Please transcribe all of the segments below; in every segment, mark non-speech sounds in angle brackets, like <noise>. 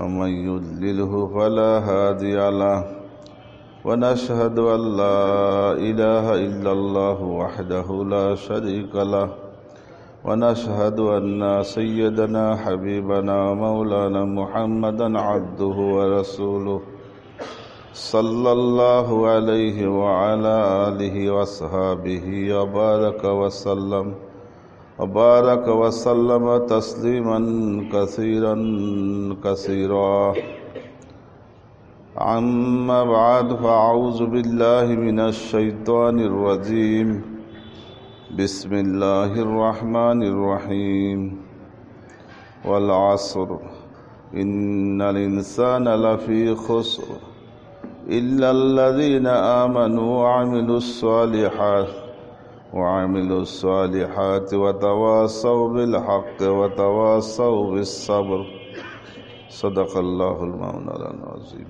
ومن يدلله فلا هادي له له ونشهد ونشهد أن أن لا لا إله إلا الله الله وحده شريك سيدنا حبيبنا محمدا عبده ورسوله صلى عليه وعلى آله وصحابه وبارك وسلم وبارك وسلم تسليما كثيرا كثيرا عما بعد کثیر بالله من الشيطان الرجيم بسم الله الرحمن الرحيم والعصر لفي خسر الذين رحمٰن وعملوا الصالحات وعملوا الصالحات وتواصوا بالحق وتواصوا بالصبر صدق الله المولى العظيم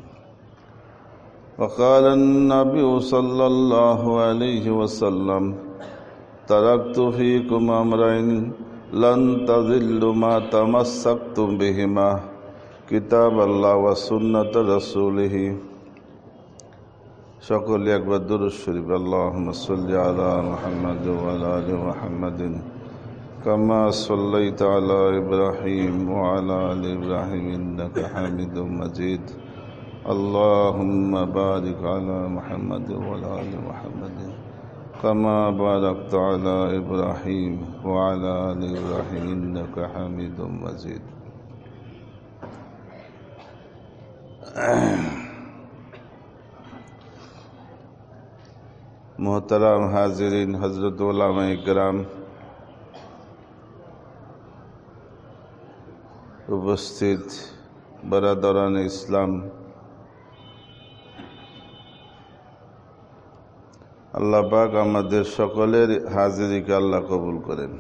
وقال النبي صلى الله عليه وسلم تركت فيكم أمرين لن تضلوا ما تمسكتم بهما كتاب الله وسنة رسوله সকলে একবার দুরুজ শরীফ আল্লাহুম্মা সাল্লি আলা মুহাম্মাদ ওয়া আলা আলি মুহাম্মাদিন কামা সাল্লাইতা আলা ইব্রাহিম ওয়া আলা আলি ইব্রাহিম ইন্নাকা হামিদুম মাজিদ اللهم بارك على محمد وعلى آل محمد كما باركت على إبراهيم وعلى آل إبراهيم إنك حميد مجيد মোহতারাম হাজরিন হজরত ইকরাম উপস্থিত বরাদরান ইসলাম আল্লাহ পাক আমাদের সকলের হাজিরিকে আল্লাহ কবুল করেন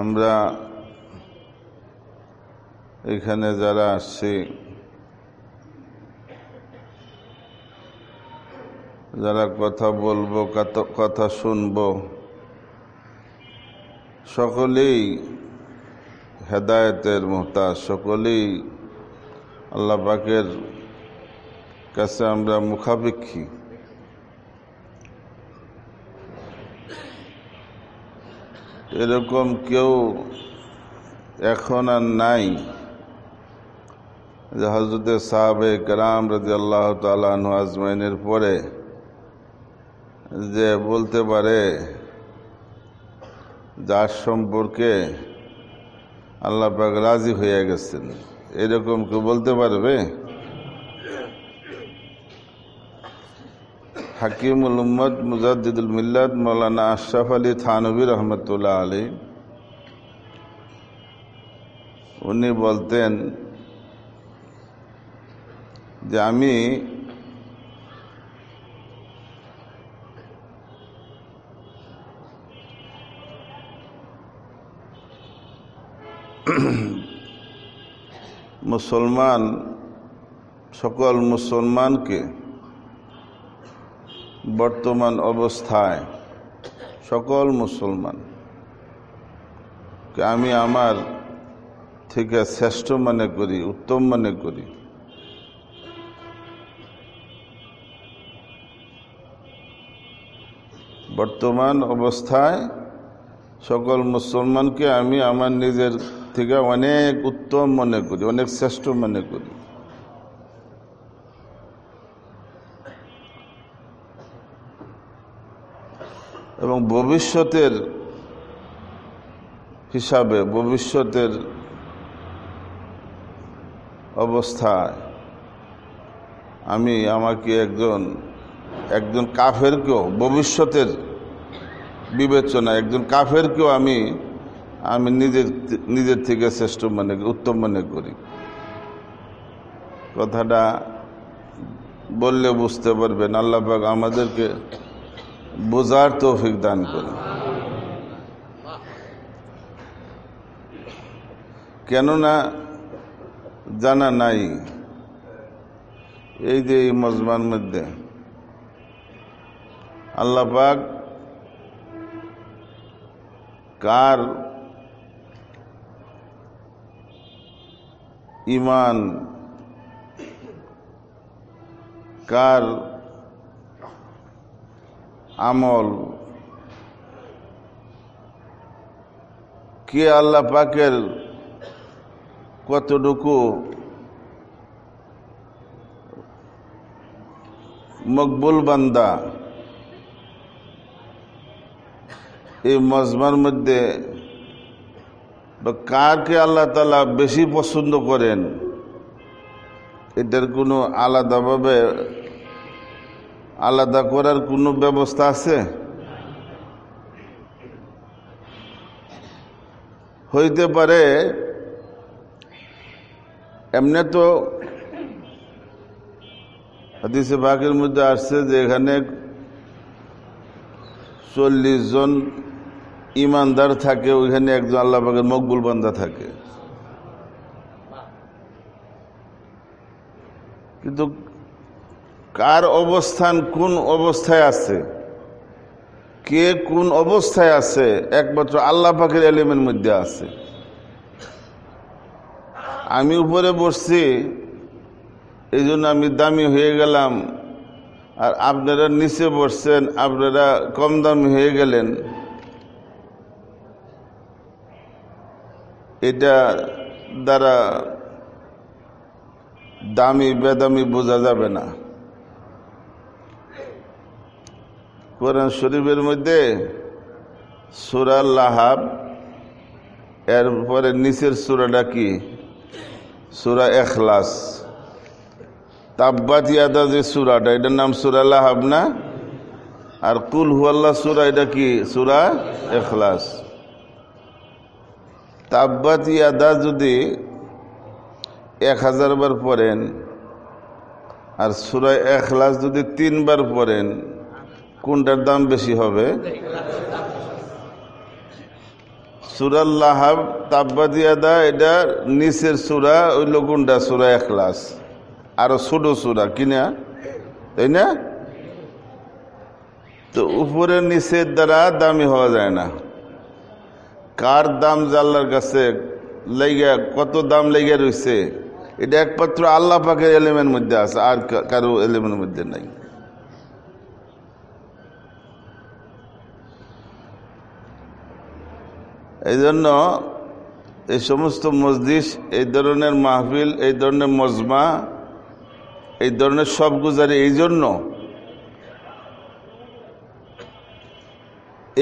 আমরা এখানে যারা আসছি যারা কথা বলবো কথা শুনব সকলেই হেদায়তের মোহতাজ সকলেই আল্লাহ পাকের কাছে আমরা মুখাপেক্ষী এরকম কেউ এখন আর নাই যে হজরতে সাহাবে কালাম রাজি আল্লাহ তালু আজমাইনের পরে যে বলতে পারে যার সম্পর্কে আল্লাহ পাক রাজি হয়ে গেছেন এরকম কেউ বলতে পারবে হাকিমুল উম্মদ মুজাদ্দিদুল মিল্লাদ মৌলানা আশরাফ আলী থানবী রহমতুল্লাহ আলী উনি বলতেন যে আমি মুসলমান সকল মুসলমানকে বর্তমান অবস্থায় সকল মুসলমান আমি আমার থেকে শ্রেষ্ঠ মনে করি উত্তম মনে করি বর্তমান অবস্থায় সকল মুসলমানকে আমি আমার নিজের থেকে অনেক উত্তম মনে করি অনেক শ্রেষ্ঠ মনে করি এবং ভবিষ্যতের হিসাবে ভবিষ্যতের অবস্থায় আমি আমাকে একজন একজন কাফেরকেও ভবিষ্যতের বিবেচনা একজন কাফেরকেও আমি আমি নিজের নিজের থেকে শ্রেষ্ঠ মনে উত্তম মনে করি কথাটা বললে বুঝতে পারবেন আল্লাহ আমাদেরকে বোঝার তৌফিক দান করেন কেননা জানা নাই এই যে এই মজমার মধ্যে আল্লাহ কার ইমান কার আমল কে আল্লাহ পাকের কতটুকু মকবুল বান্দা এই মজমার মধ্যে বা কাকে আল্লাহ তালা বেশি পছন্দ করেন এটার কোনো আলাদাভাবে আলাদা করার কোনো ব্যবস্থা আছে হইতে পারে এমনি তো হাদিসে বাঘের মধ্যে আসছে যে এখানে চল্লিশ জন ইমানদার থাকে ওইখানে একজন আল্লাহ বাগের মকবুল বান্দা থাকে কিন্তু কার অবস্থান কোন অবস্থায় আছে কে কোন অবস্থায় আছে একমাত্র আল্লাহ পাখির এলিমের মধ্যে আছে আমি উপরে বসছি এই জন্য আমি দামি হয়ে গেলাম আর আপনারা নিচে বসছেন আপনারা কম দামি হয়ে গেলেন এটা দ্বারা দামি বেদামি বোঝা যাবে না কোরআন শরীফের মধ্যে সুরাল লাহাব এরপরে নিচের সুরাটা কি সুরা এখলাস তাব্বাত ইয়াদা যে সুরাটা এটার নাম সুরা না আর কুল হুয়াল্লা সুরা এটা কি সুরা এখলাস তাব্বাত ইয়াদা যদি এক হাজার বার পড়েন আর সুরা এখলাস যদি তিনবার পড়েন কোনটার দাম বেশি হবে সুরাল্লাহাব তাব্বাদিয়াদা এটা নিচের সুরা ওই লগুনটা সুরা এখলাস আরো ছোট সুরা কিনা তাই না তো উপরের নিচের দ্বারা দামি হওয়া যায় না কার দাম জাল্লার কাছে লেগে কত দাম লেগে রয়েছে এটা একমাত্র আল্লাহ পাকের এলিমের মধ্যে আছে আর কারো এলিমের মধ্যে নাই এই জন্য এই সমস্ত মসজিদ এই ধরনের মাহফিল এই ধরনের মজমা এই ধরনের সব গুজারি এই জন্য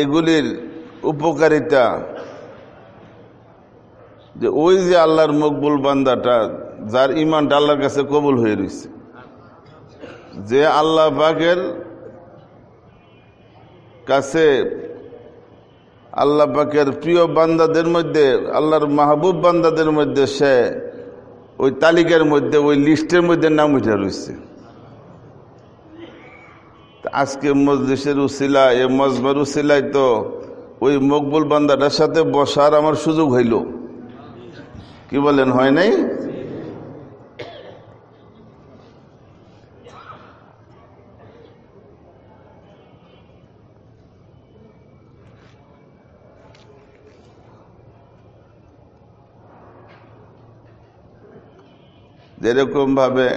এগুলির উপকারিতা যে ওই যে আল্লাহর মকবুল বান্দাটা যার ইমানটা আল্লাহর কাছে কবুল হয়ে রয়েছে যে আল্লাহ বাঘের কাছে আল্লাহ পাকের প্রিয় বান্দাদের মধ্যে আল্লাহর মাহবুব বান্দাদের মধ্যে সে ওই তালিকার মধ্যে ওই লিস্টের মধ্যে নাম উঠে রয়েছে আজকে মজলিসের উসিলা এ মজবার উসিলাই তো ওই মকবুল বান্দাটার সাথে বসার আমার সুযোগ হইল কি বলেন হয় নাই যেরকমভাবে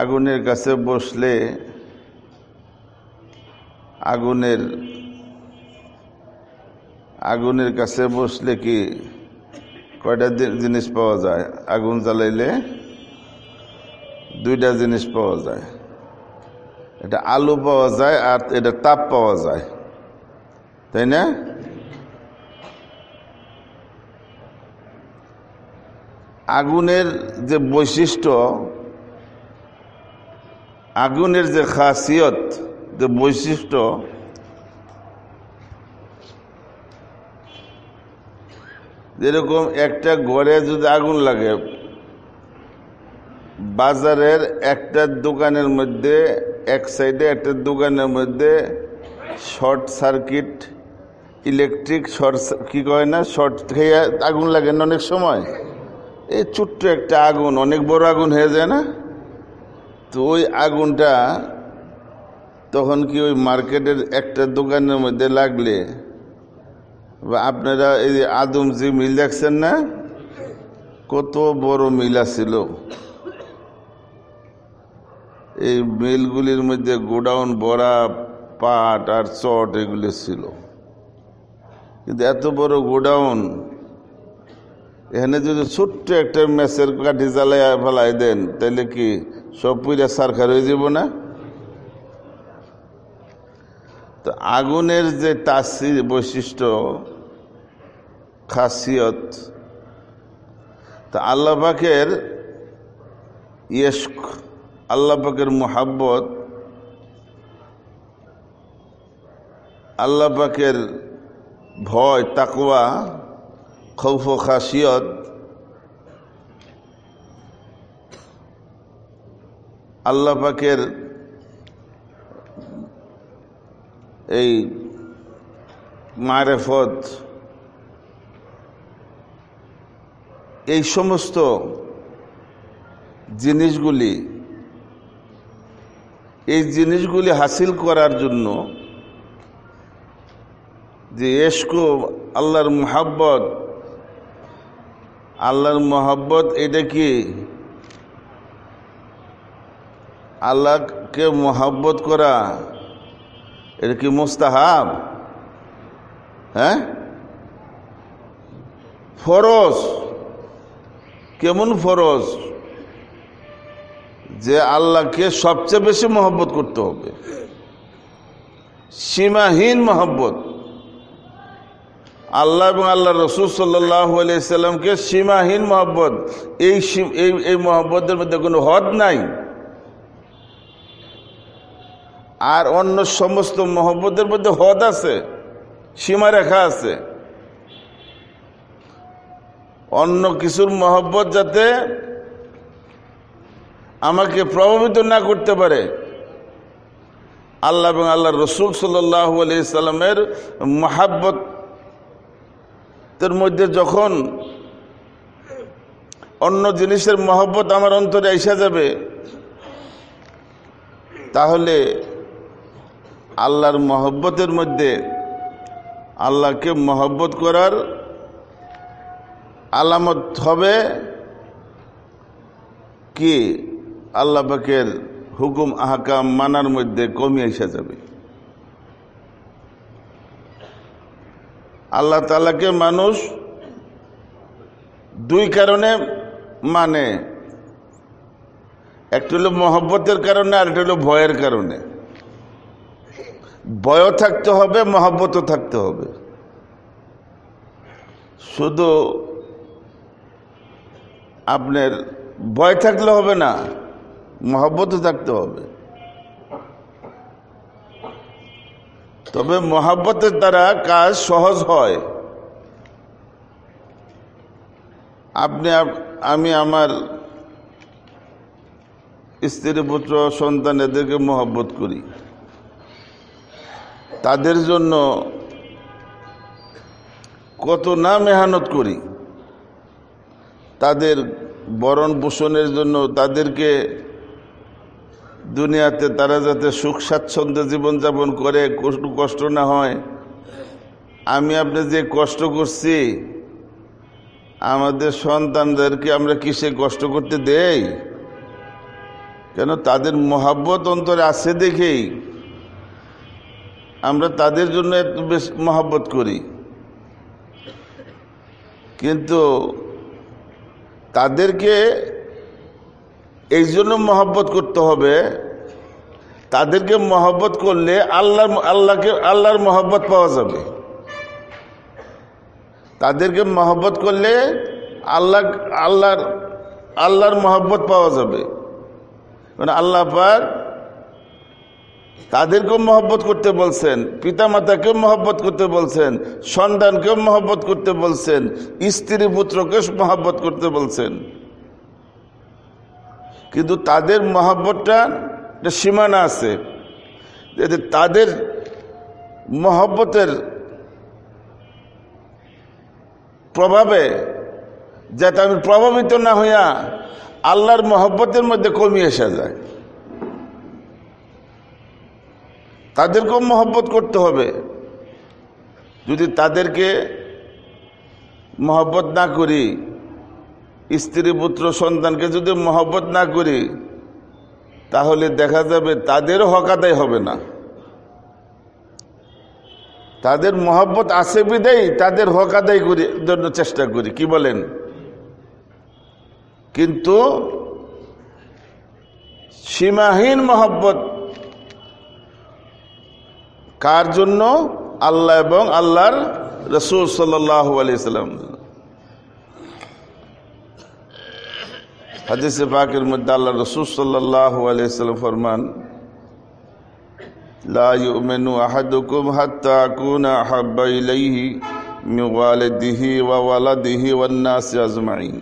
আগুনের কাছে বসলে আগুনের আগুনের কাছে বসলে কি কয়টা জিনিস পাওয়া যায় আগুন জ্বালাইলে দুইটা জিনিস পাওয়া যায় এটা আলু পাওয়া যায় আর এটা তাপ পাওয়া যায় তাই না আগুনের যে বৈশিষ্ট্য আগুনের যে খাসিয়ত যে বৈশিষ্ট্য যেরকম একটা ঘরে যদি আগুন লাগে বাজারের একটা দোকানের মধ্যে এক সাইডে একটা দোকানের মধ্যে শর্ট সার্কিট ইলেকট্রিক শর্ট কী কয় না শর্ট খেয়ে আগুন লাগে না অনেক সময় এই ছোট্ট একটা আগুন অনেক বড় আগুন হয়ে যায় না তো ওই আগুনটা তখন কি ওই মার্কেটের একটা দোকানের মধ্যে লাগলে বা আপনারা এই যে যে মিল দেখছেন না কত বড় মিল ছিল এই মিলগুলির মধ্যে গোডাউন বড়া পাট আর চট এগুলি ছিল কিন্তু এত বড় গোডাউন এখানে যদি ছোট্ট একটা মেসের কাঠি জ্বালাই ফেলাই দেন তাহলে কি সব পুজা সারখার হয়ে যাব না তো আগুনের যে তাসির বৈশিষ্ট্য খাসিয়ত তা আল্লাপাকের ইয়েস্ক আল্লাপাকের মোহাব্বত আল্লাপাকের ভয় তাকুয়া খৌফ খাসিয়ত আল্লাহ পাকের এই মারেফত এই সমস্ত জিনিসগুলি এই জিনিসগুলি হাসিল করার জন্য যে এসকো আল্লাহর মোহাব্বত আল্লাহর মহব্বত এটা কি আল্লাহকে মহব্বত করা এটা কি মুস্তাহাব হ্যাঁ ফরজ কেমন ফরজ যে আল্লাহকে সবচেয়ে বেশি মহব্বত করতে হবে সীমাহীন মহব্বত আল্লাহ এবং আল্লাহ রসুল সাল্লাহ আলিয়াল্লামকে সীমাহীন মহব্বত এই এই মহব্বতের মধ্যে কোনো হদ নাই আর অন্য সমস্ত মহব্বতের মধ্যে হদ আছে সীমারেখা আছে অন্য কিছুর মহব্বত যাতে আমাকে প্রভাবিত না করতে পারে আল্লাহ এবং আল্লাহ রসুল সাল্লাহ আলি সাল্লামের মহাব্বত তোর মধ্যে যখন অন্য জিনিসের মহব্বত আমার অন্তরে এসে যাবে তাহলে আল্লাহর মহব্বতের মধ্যে আল্লাহকে মহব্বত করার আলামত হবে কি আল্লাহ পাকের হুকুম আহকাম মানার মধ্যে কমিয়ে এসে যাবে আল্লাহ তালাকে মানুষ দুই কারণে মানে একটা হলো মহব্বতের কারণে আর একটা হলো ভয়ের কারণে ভয়ও থাকতে হবে মহব্বতও থাকতে হবে শুধু আপনার ভয় থাকলে হবে না মহব্বতও থাকতে হবে তবে মহাব্বতের দ্বারা কাজ সহজ হয় আপনি আমি আমার স্ত্রী পুত্র সন্তান এদেরকে মহব্বত করি তাদের জন্য কত না মেহনত করি তাদের বরণ পোষণের জন্য তাদেরকে দুনিয়াতে তারা যাতে সুখ স্বাচ্ছন্দ্য জীবনযাপন করে কষ্ট না হয় আমি আপনি যে কষ্ট করছি আমাদের সন্তানদেরকে আমরা কিসে কষ্ট করতে দেই কেন তাদের মহাব্বত অন্তরে আছে দেখেই আমরা তাদের জন্য এত বেশ মহাব্বত করি কিন্তু তাদেরকে এই জন্য মহব্বত করতে হবে তাদেরকে মহব্বত করলে আল্লাহ আল্লাহকে আল্লাহর মহব্বত পাওয়া যাবে তাদেরকে মহব্বত করলে আল্লাহ আল্লাহর আল্লাহর মহব্বত পাওয়া যাবে মানে আল্লাহ পাক তাদেরকেও মহব্বত করতে বলছেন পিতা মাতাকেও মহব্বত করতে বলছেন সন্তানকেও মহব্বত করতে বলছেন স্ত্রী পুত্রকে মহব্বত করতে বলছেন কিন্তু তাদের মহব্বতটা একটা সীমানা আছে যাতে তাদের মহব্বতের প্রভাবে যাতে আমি প্রভাবিত না হইয়া আল্লাহর মহব্বতের মধ্যে কমিয়ে আসা যায় তাদেরকেও মহব্বত করতে হবে যদি তাদেরকে মহব্বত না করি স্ত্রী পুত্র সন্তানকে যদি মহব্বত না করি তাহলে দেখা যাবে তাদেরও হক আদায় হবে না তাদের মহব্বত আছে বিদেই তাদের হক আদায় করি জন্য চেষ্টা করি কি বলেন কিন্তু সীমাহীন মহব্বত কার জন্য আল্লাহ এবং আল্লাহর রসুল সাল্লাহ আলিয়া حدیث پاک المدد اللہ رسول صلی اللہ علیہ وسلم فرمان لا یؤمن احدکم حتی کون احب ایلیہ من والدہ و والدہ و الناس عزمعین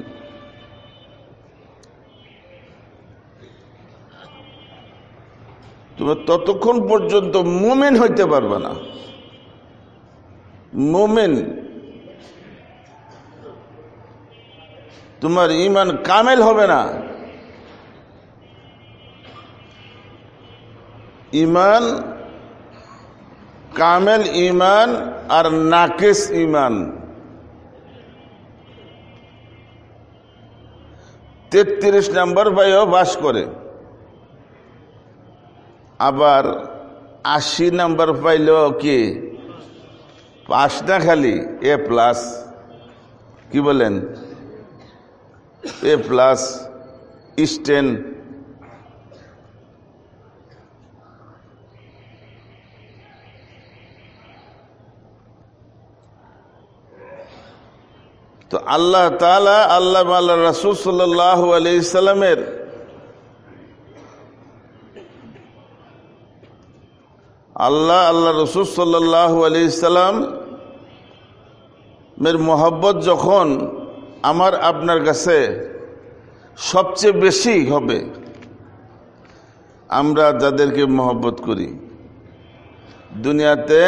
تو میں تتکھن پر جنتو مومن ہوئی تے بار بنا مومن مومن তোমার ইমান কামেল হবে না ইমান কামেল ইমান আর নাকেস ইমান তেত্রিশ নম্বর বায়ু বাস করে আবার আশি নম্বর পাইলেও কি পাঁচটা খালি এ প্লাস কি বলেন এ প্লাস ইস্টেন তো আল্লাহ তালা আল্লাহ আল্লাহ রাসুল সাল্লাহ আলি আল্লাহ আল্লাহ রসুল সাল্লাহ আলি মের মোহাব্বত যখন আমার আপনার কাছে সবচেয়ে বেশি হবে আমরা যাদেরকে মহব্বত করি দুনিয়াতে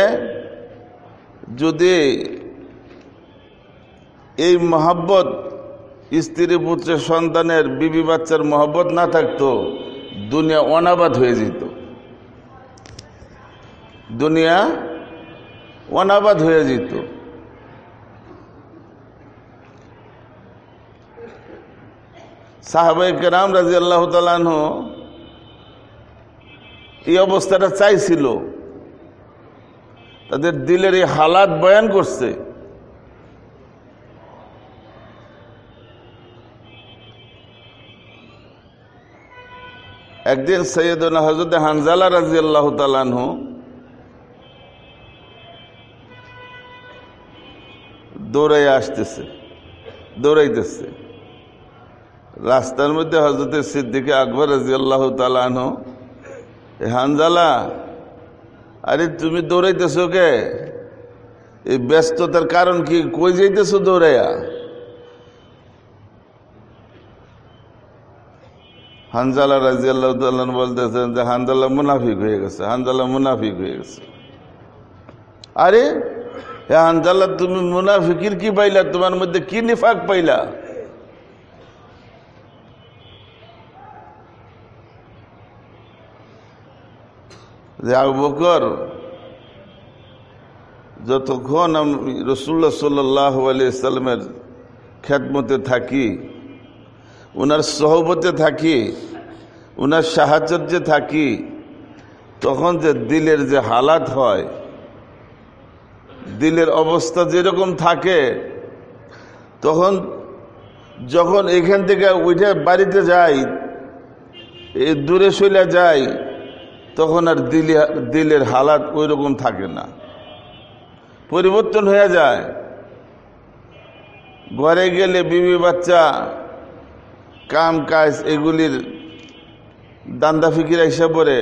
যদি এই মহাব্বত স্ত্রী পুত্রের সন্তানের বিবি বাচ্চার মহব্বত না থাকতো দুনিয়া অনাবাদ হয়ে যেত দুনিয়া অনাবাদ হয়ে যেত সাহাবাহিক রাম রাজি আল্লাহ তালাহ এই অবস্থাটা চাইছিল তাদের দিলের এই হালাত বয়ান করছে একদিন সৈয়দ হজরত হানজালা রাজি আল্লাহ তালানহ দৌড়াই আসতেছে দৌড়াইতেছে রাস্তার মধ্যে হজরতের সিদ্দিকে আকবর রাজি আল্লাহ তালানো হানজালা আরে তুমি দৌড়াইতেছো কে এই ব্যস্ততার কারণ কি কই যাইতেছো দৌড়াইয়া হানজালা রাজি আল্লাহ তাল্লান বলতেছেন যে হানজালা মুনাফিক হয়ে গেছে হানজালা মুনাফিক হয়ে গেছে আরে হ্যাঁ হানজালা তুমি মুনাফিকির কি পাইলা তোমার মধ্যে কি নিফাক পাইলা যে আবু বকর যতক্ষণ আমি রসুল্লা সাল্লাহ ইসলামের খ্যাতমতে থাকি ওনার সহবতে থাকি ওনার সাহায্যে থাকি তখন যে দিলের যে হালাত হয় দিলের অবস্থা যেরকম থাকে তখন যখন এখান থেকে উঠে বাড়িতে যাই এই দূরে শৈলা যায় তখন আর দিলে দিলের হালাত ওই রকম থাকে না পরিবর্তন হয়ে যায় ঘরে গেলে বিবি বাচ্চা কাম কাজ এগুলির দান্দা ফিকিরা হিসাব করে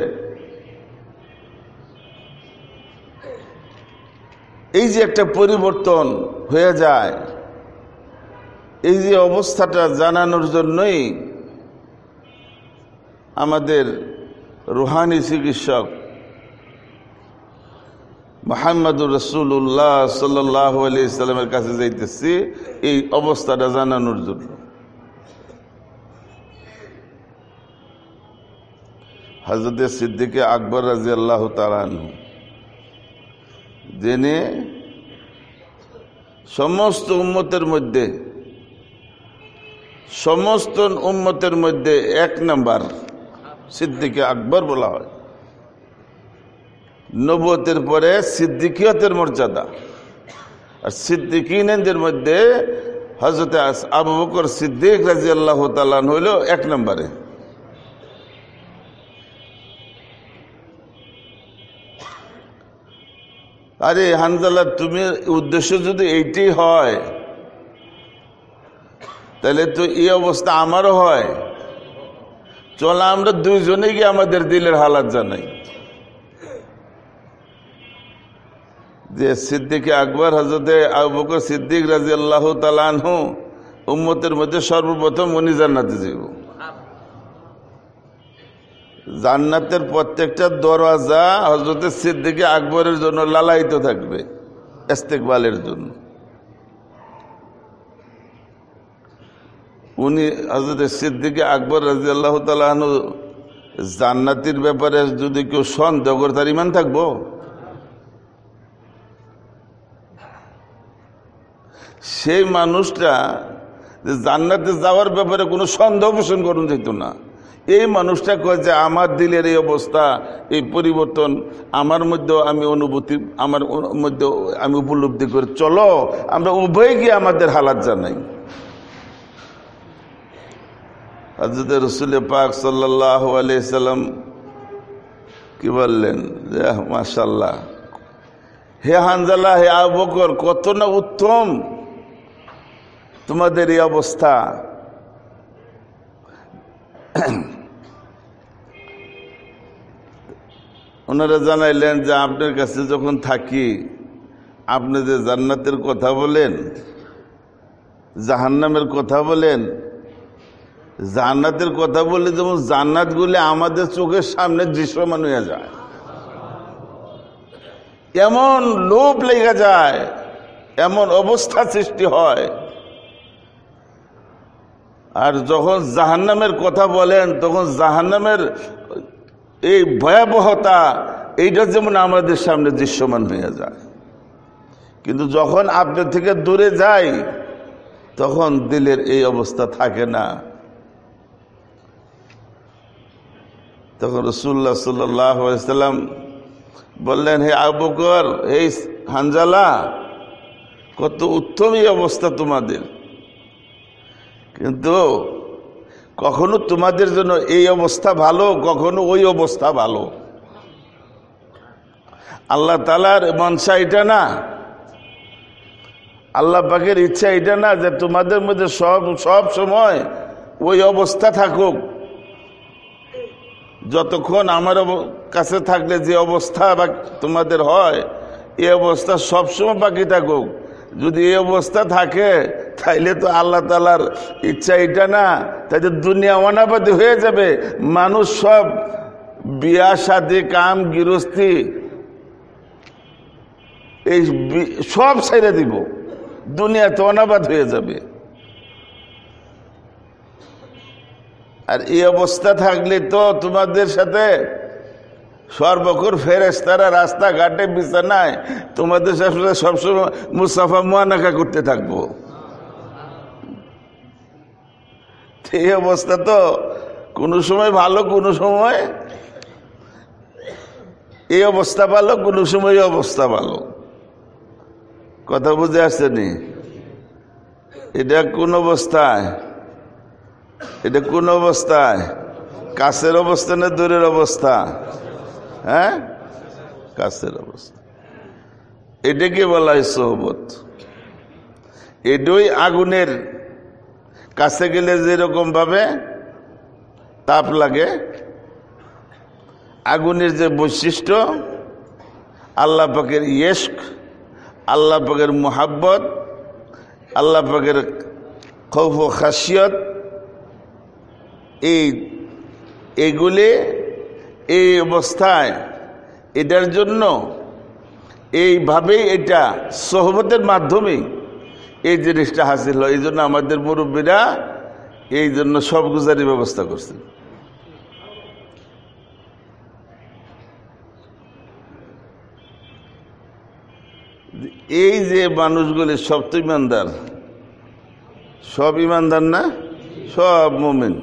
এই যে একটা পরিবর্তন হয়ে যায় এই যে অবস্থাটা জানানোর জন্যই আমাদের রুহানি চিকিৎসক মোহাম্মদুর রসুল্লাহ সাল্লাহ আলি কাছে যাইতেছি এই অবস্থাটা জানানোর জন্য হজরত সিদ্দিকে আকবর রাজি আল্লাহ তালু যিনি সমস্ত উন্মতের মধ্যে সমস্ত উন্মতের মধ্যে এক নাম্বার সিদ্দিকে আকবর বলা হয় নবতের পরে সিদ্দিকিয়তের মর্যাদা আর সিদ্দিকিনদের মধ্যে হজরত আবু বকর সিদ্দিক রাজি আল্লাহ তালান হইল এক নম্বরে আরে হানজাল্লা তুমি উদ্দেশ্য যদি এইটি হয় তাহলে তো এই অবস্থা আমারও হয় চলো আমরা দুইজনে গিয়ে আমাদের দিলের হালাত জানাই যে সিদ্দিক আকবর হজরতে আবুকর সিদ্দিক রাজি আল্লাহ তালানহু উম্মতের মধ্যে সর্বপ্রথম উনি জান্নাতে যাব জান্নাতের প্রত্যেকটা দরওয়াজা হজরতের সিদ্দিকে আকবরের জন্য লালায়িত থাকবে এস্তেকবালের জন্য উনি হজরত সিদ্দিকে আকবর রাজি আল্লাহ তালাহন জান্নাতির ব্যাপারে যদি কেউ সন্দেহ করে তার ইমান থাকবো সেই মানুষটা জান্নাতে যাওয়ার ব্যাপারে কোনো সন্দেহ পোষণ করুন যেত না এই মানুষটা কয় যে আমার দিলের এই অবস্থা এই পরিবর্তন আমার মধ্যে আমি অনুভূতি আমার মধ্যে আমি উপলব্ধি করি চলো আমরা উভয় গিয়ে আমাদের হালাত জানাই হজরত রসুল পাক সাল্লাম কি বললেন যে মাসাল্লাহ হে হানজালা হে আবকর কত না উত্তম তোমাদের এই অবস্থা ওনারা জানাইলেন যে আপনার কাছে যখন থাকি আপনি যে জান্নাতের কথা বলেন জাহান্নামের কথা বলেন জান্নাতের কথা বললে যেমন জান্নাতগুলি আমাদের চোখের সামনে দৃশ্যমান হয়ে যায় এমন লোভ লেগে যায় এমন অবস্থা সৃষ্টি হয় আর যখন জাহান্নামের কথা বলেন তখন জাহান্নামের এই ভয়াবহতা এইটা যেমন আমাদের সামনে দৃশ্যমান হয়ে যায় কিন্তু যখন আপনার থেকে দূরে যাই তখন দিলের এই অবস্থা থাকে না তখন রসুল্লা সাল্লাম বললেন হে আবুকর এই হানজালা কত উত্তমই অবস্থা তোমাদের কিন্তু কখনো তোমাদের জন্য এই অবস্থা ভালো কখনো ওই অবস্থা ভালো আল্লাহ তালার মনসা এটা না আল্লাহ পাখের ইচ্ছা এটা না যে তোমাদের মধ্যে সব সব সময় ওই অবস্থা থাকুক যতক্ষণ আমার কাছে থাকলে যে অবস্থা বা তোমাদের হয় এ অবস্থা সবসময় বাকি থাকুক যদি এই অবস্থা থাকে তাইলে তো আল্লাহ তালার ইচ্ছা এটা না তাই তো দুনিয়া অনাবাদী হয়ে যাবে মানুষ সব বিয়া সাদি কাম গৃহস্থি এই সব ছেড়ে দিব দুনিয়া তো অনাবাদ হয়ে যাবে আর এই অবস্থা থাকলে তো তোমাদের সাথে সর্বকুর ফেরেস তারা রাস্তাঘাটে বিছানায় তোমাদের সাথে সবসময় মুসাফা মোয়ানাকা করতে থাকবো এই অবস্থা তো কোনো সময় ভালো কোনো সময় এই অবস্থা ভালো কোনো সময় অবস্থা ভালো কথা বুঝে নি এটা কোন অবস্থায় এটা কোন অবস্থায় কাছের অবস্থা না দূরের অবস্থা হ্যাঁ কাছের অবস্থা এটাকে বলা হয় সহবত এটাই আগুনের কাছে গেলে যেরকম ভাবে তাপ লাগে আগুনের যে বৈশিষ্ট্য আল্লাহ পাকের ইয়েস্ক আল্লাহ পাকের মোহাব্বত আল্লাহ পাকের খৌফ খাসিয়ত এই এগুলি এই অবস্থায় এটার জন্য এইভাবেই এটা সহমতের মাধ্যমে এই জিনিসটা হাসিল হয় এই জন্য আমাদের মুরব্বীরা এই জন্য সব গুজারি ব্যবস্থা করছেন এই যে মানুষগুলি সব তো ইমানদার সব ইমানদার না সব মোমেন্ট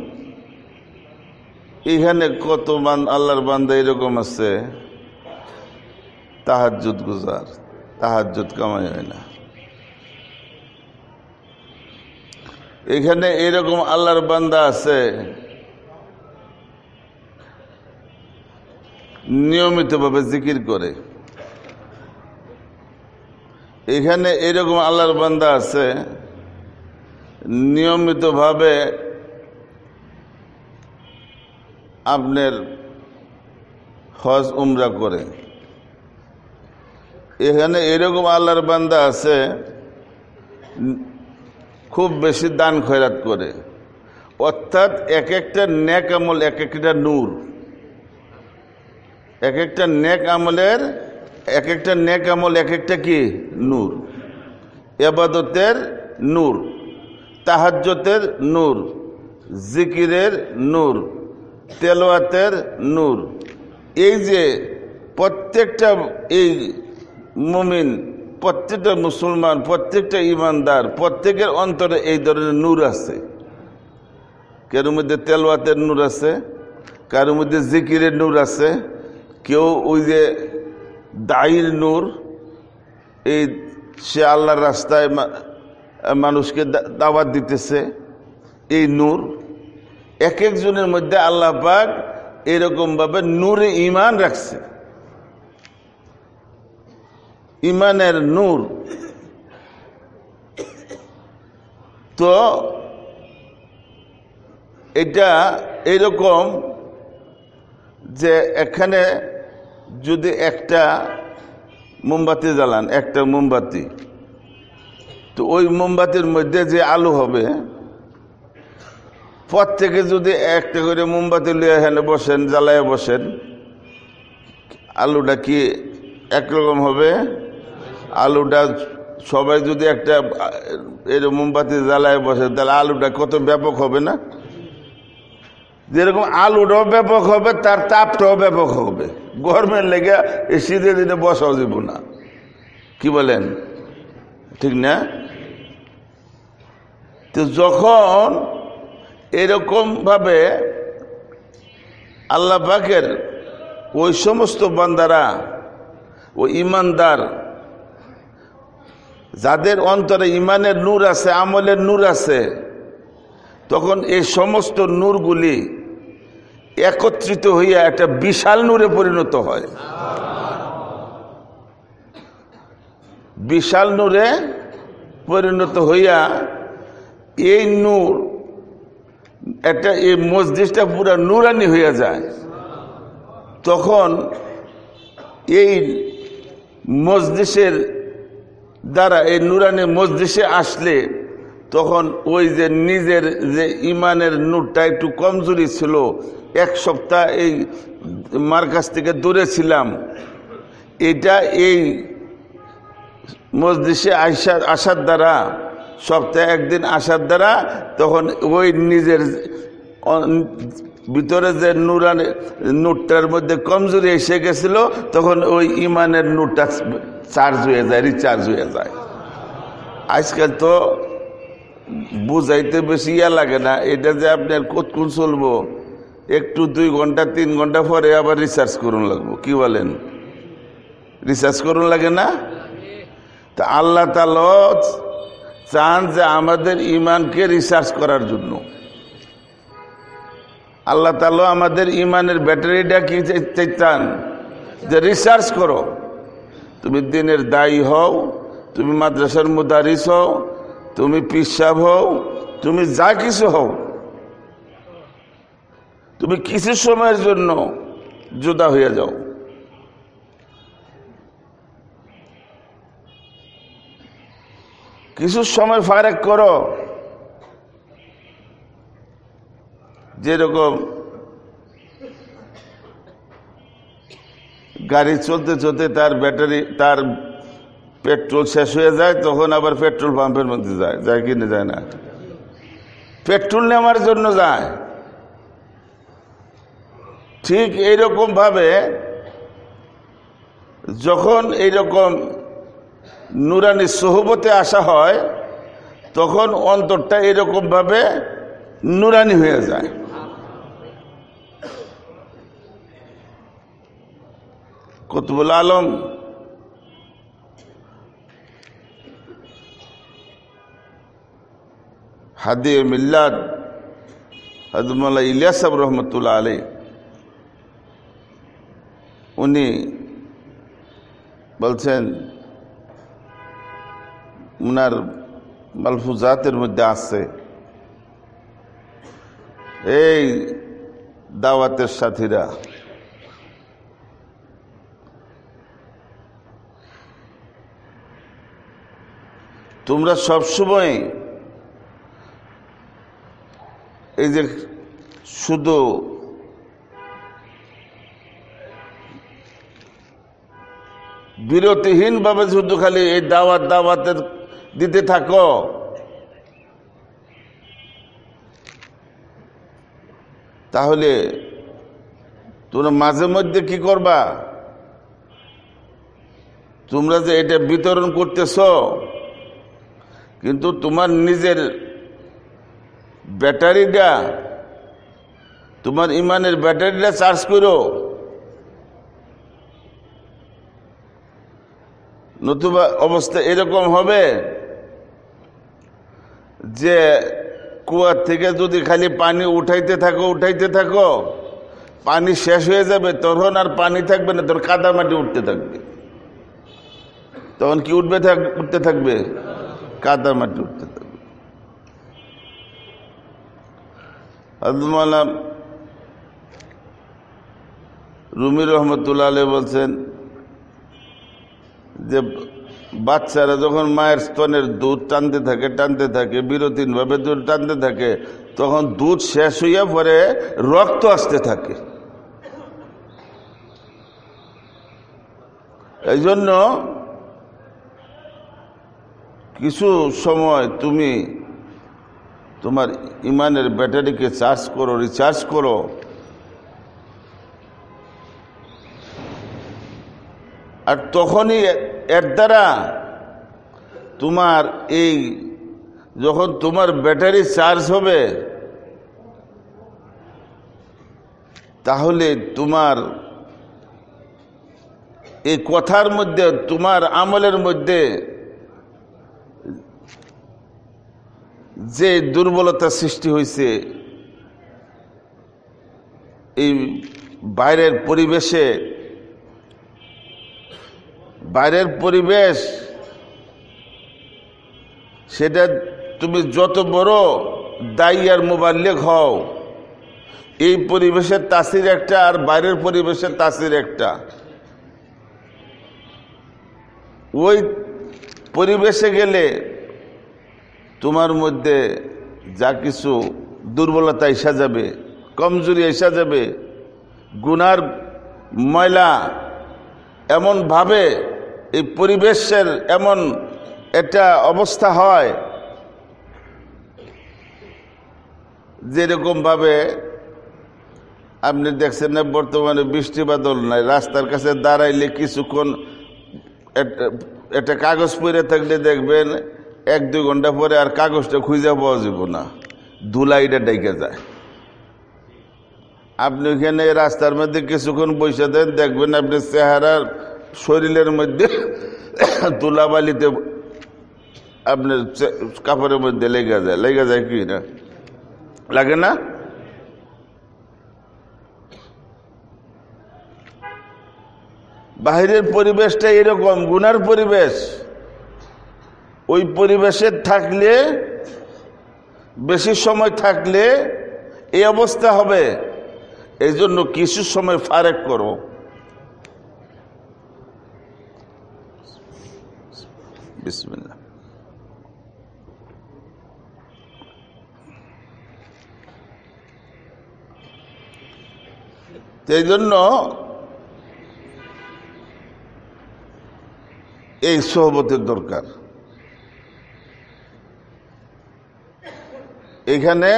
এখানে কত বান আল্লাহর বান্দা এরকম আছে জুত গুজার তাহার জুত কামাই হয় না এখানে এরকম আল্লাহর বান্দা আছে নিয়মিতভাবে জিকির করে এখানে এরকম আল্লাহর বান্দা আছে নিয়মিতভাবে আপনার হজ উমরা করে এখানে এরকম আল্লাহর বান্দা আছে খুব বেশি দান খয়রাত করে অর্থাৎ এক একটা ন্যাক আমল এক একটা নূর এক একটা ন্যাক আমলের এক একটা ন্যাক আমল এক একটা কি নূর এবাদতের নূর তাহাজ্যতের নূর জিকিরের নূর তেলোয়াতের নূর এই যে প্রত্যেকটা এই মুমিন প্রত্যেকটা মুসলমান প্রত্যেকটা ইমানদার প্রত্যেকের অন্তরে এই ধরনের নূর আছে কারোর মধ্যে তেলোয়াতের নূর আছে কারোর মধ্যে জিকিরের নূর আছে কেউ ওই যে দায়ের নূর এই সে আল্লাহর রাস্তায় মানুষকে দাওয়াত দিতেছে এই নূর এক একজনের মধ্যে আল্লাহ পাক এরকমভাবে নূরে ইমান রাখছে ইমানের নূর তো এটা এরকম যে এখানে যদি একটা মোমবাতি জ্বালান একটা মোমবাতি তো ওই মোমবাতির মধ্যে যে আলো হবে প্রত্যেকে যদি একটা করে মোমবাতি লিয়ে হেলে বসেন জ্বালায় বসেন আলুটা কি একরকম হবে আলুটা সবাই যদি একটা এর মোমবাতি জ্বালায় বসে তাহলে আলুটা কত ব্যাপক হবে না যেরকম আলুটাও ব্যাপক হবে তার তাপটাও ব্যাপক হবে গরমের লেগে এই শীতের দিনে বসাও দিব না কি বলেন ঠিক না তো যখন এরকমভাবে আল্লাহ পাকের ওই সমস্ত বান্দারা ও ইমানদার যাদের অন্তরে ইমানের নূর আছে আমলের নূর আছে তখন এই সমস্ত নূরগুলি একত্রিত হইয়া একটা বিশাল নূরে পরিণত হয় বিশাল নূরে পরিণত হইয়া এই নূর একটা এই মসজিদটা পুরো নুরানি হয়ে যায় তখন এই মসজিষের দ্বারা এই নুরানি মসজিষে আসলে তখন ওই যে নিজের যে ইমানের নূরটা একটু কমজোরি ছিল এক সপ্তাহ এই মার্কাজ থেকে দূরে ছিলাম এটা এই মসজিষে আসার আসার দ্বারা সপ্তাহে একদিন আসার দ্বারা তখন ওই নিজের ভিতরে যে নুরান নোটটার মধ্যে কমজোরি এসে গেছিল তখন ওই ইমানের নোটটা চার্জ হয়ে যায় রিচার্জ হয়ে যায় আজকাল তো বুঝাইতে বেশি ইয়া লাগে না এটা যে আপনার কোন চলবো একটু দুই ঘন্টা তিন ঘন্টা পরে আবার রিসার্চ করুন লাগবো কি বলেন রিসার্চ করুন লাগে না তা আল্লাহ তালা চান যে আমাদের ইমানকে রিসার্চ করার জন্য আল্লাহ তাল আমাদের ইমানের ব্যাটারিটা কি চান যে রিসার্চ করো তুমি দিনের দায়ী হও তুমি মাদ্রাসার মুদারিস হও তুমি পিসাব হও তুমি যা কিছু হও তুমি কিছু সময়ের জন্য জুদা হয়ে যাও কিছু সময় ফারেক করো যেরকম গাড়ি চলতে চলতে তার ব্যাটারি তার পেট্রোল শেষ হয়ে যায় তখন আবার পেট্রোল পাম্পের মধ্যে যায় যায় কি না যায় না পেট্রোল নেওয়ার জন্য যায় ঠিক এইরকমভাবে যখন এইরকম নুরানি সোহবতে আসা হয় তখন অন্তরটা এরকমভাবে নুরানি হয়ে যায় কতবুল আলম হাদি মিল্লাদ হজমুল্লাহ ইলিয়াস রহমতুল্লাহ আলী উনি বলছেন উনার মালফুজাতের মধ্যে আছে এই দাওয়াতের সাথীরা তোমরা সবসময় এই যে শুধু বিরতিহীনভাবে শুধু খালি এই দাওয়াত দাওয়াতের দিতে থাকো তাহলে তোমরা মাঝে মধ্যে কি করবা তোমরা যে এটা বিতরণ করতেছ কিন্তু তোমার নিজের ব্যাটারিটা তোমার ইমানের ব্যাটারিটা চার্জ করো নতুবা অবস্থা এরকম হবে যে কুয়ার থেকে যদি খালি পানি উঠাইতে থাকো উঠাইতে থাকো পানি শেষ হয়ে যাবে তখন আর পানি থাকবে না কাদা কাদামাটি উঠতে থাকবে তখন কি উঠবে উঠতে থাকবে কাদামাটি উঠতে থাকবে আদমালাম রুমি রহমতুল্লাহ বলছেন যে বাচ্চারা যখন মায়ের স্তনের দুধ টানতে থাকে টানতে থাকে বিরতিনভাবে দুধ টানতে থাকে তখন দুধ শেষ হইয়া পরে রক্ত আসতে থাকে এই জন্য কিছু সময় তুমি তোমার ইমানের ব্যাটারিকে চার্জ করো রিচার্জ করো আর তখনই এর দ্বারা তোমার এই যখন তোমার ব্যাটারি চার্জ হবে তাহলে তোমার এই কথার মধ্যে তোমার আমলের মধ্যে যে দুর্বলতা সৃষ্টি হয়েছে এই বাইরের পরিবেশে বাইরের পরিবেশ সেটা তুমি যত বড় দায়ী আর মোবাল্লেক হও এই পরিবেশের তাসির একটা আর বাইরের পরিবেশের তাসির একটা ওই পরিবেশে গেলে তোমার মধ্যে যা কিছু দুর্বলতা এসা যাবে কমজোরি এসা যাবে গুনার ময়লা এমনভাবে এই পরিবেশের এমন এটা অবস্থা হয় যেরকমভাবে আপনি দেখছেন না বর্তমানে বৃষ্টি বাদল নাই রাস্তার কাছে দাঁড়াইলে কিছুক্ষণ একটা কাগজ পরে থাকলে দেখবেন এক দুই ঘন্টা পরে আর কাগজটা খুঁজে পাওয়া যাব না ধুলাইটা ডেকে যায় আপনি ওইখানে রাস্তার মধ্যে কিছুক্ষণ বসে দেন দেখবেন আপনি চেহারার শরীরের মধ্যে তুলাবালিতে আপনার কাপড়ের মধ্যে লেগে যায় লেগে যায় কি না লাগে না বাহিরের পরিবেশটা এরকম গুনার পরিবেশ ওই পরিবেশে থাকলে বেশি সময় থাকলে এই অবস্থা হবে এই জন্য কিছু সময় ফারেক করো বিসমিল্লা এই জন্য এই সহবতের দরকার এখানে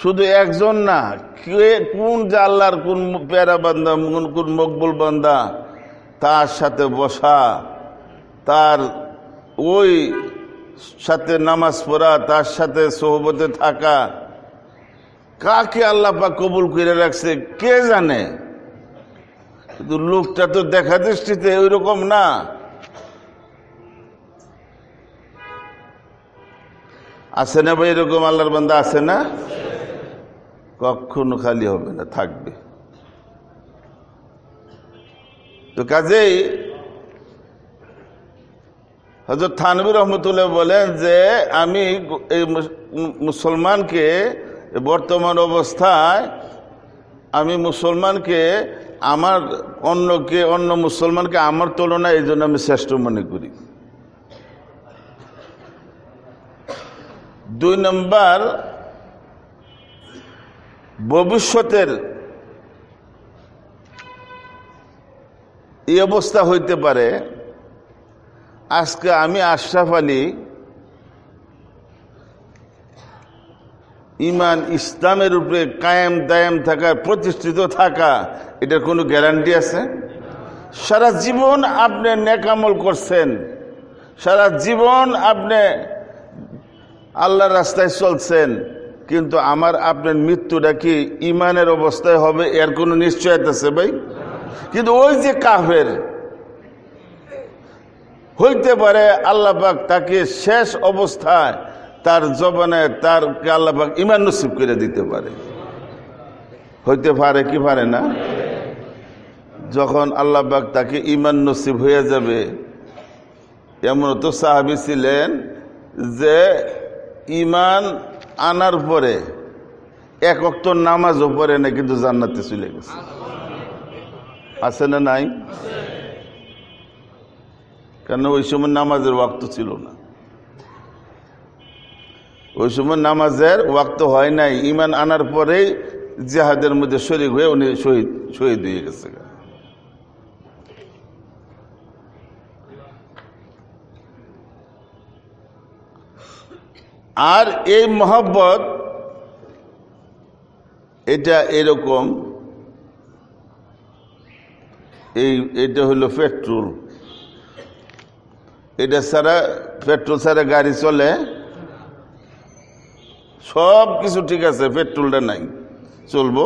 শুধু একজন না কে কোন জাল্লার কোন প্যারা বান্দা কোন মকবুল বান্দা তার সাথে বসা তার ওই সাথে নামাজ পড়া তার সাথে সোহবতে থাকা কাকে আল্লাহ পাক কবুল করে রাখছে কে জানে কিন্তু লোকটা তো দেখা দৃষ্টিতে ওইরকম না আসে না ভাই এরকম আল্লাহর বান্দা আসে না কখনো খালি হবে না থাকবে তো কাজেই হজর থানবী রহমতুল্লাহ বলেন যে আমি এই মুসলমানকে বর্তমান অবস্থায় আমি মুসলমানকে আমার অন্যকে অন্য মুসলমানকে আমার তুলনায় এই জন্য আমি শ্রেষ্ঠ মনে করি দুই নম্বর ভবিষ্যতের এই অবস্থা হইতে পারে আজকে আমি আশরাফ আলী ইমান ইসলামের উপরে কায়েম দায়েম থাকা প্রতিষ্ঠিত থাকা এটার কোনো গ্যারান্টি আছে সারা জীবন আপনি নেকামল করছেন সারা জীবন আপনি আল্লাহর রাস্তায় চলছেন কিন্তু আমার আপনার মৃত্যুটা কি ইমানের অবস্থায় হবে এর কোনো নিশ্চয়তা আছে ভাই কিন্তু ওই যে কাফের হইতে পারে আল্লাপাক তাকে শেষ অবস্থায় তার জবানে তারকে আল্লাপাক ইমান নসিব করে দিতে পারে হইতে পারে কি পারে না যখন আল্লাহবাক তাকে ইমান নসিব হয়ে যাবে এমন তো সাহাবি ছিলেন যে ইমান আনার পরে এক অক্ত নামাজও পরে না কিন্তু জান্নাতে চলে গেছে আছে না নাই কেন ওই সময় নামাজের ওয়াক্ত ছিল না ওই সময় নামাজের ওয়াক্ত হয় নাই ইমান আনার পরেই জেহাদের মধ্যে শরিক হয়ে উনি শহীদ শহীদ হয়ে গেছে আর এই মহব্বত এটা এরকম এই এটা হলো পেট্রোল এটা ছাড়া পেট্রোল ছাড়া গাড়ি চলে সব কিছু ঠিক আছে পেট্রোলটা নাই চলবো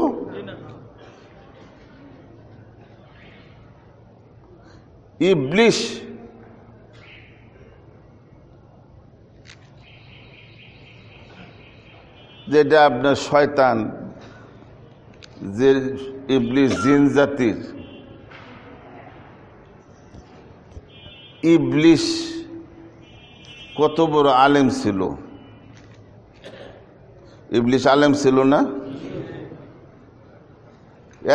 ইবলিশ যেটা আপনার শয়তান যে ইবলিশ জিন জাতির ইবলিশ কত বড় আলেম ছিল ইবলিশ আলেম ছিল না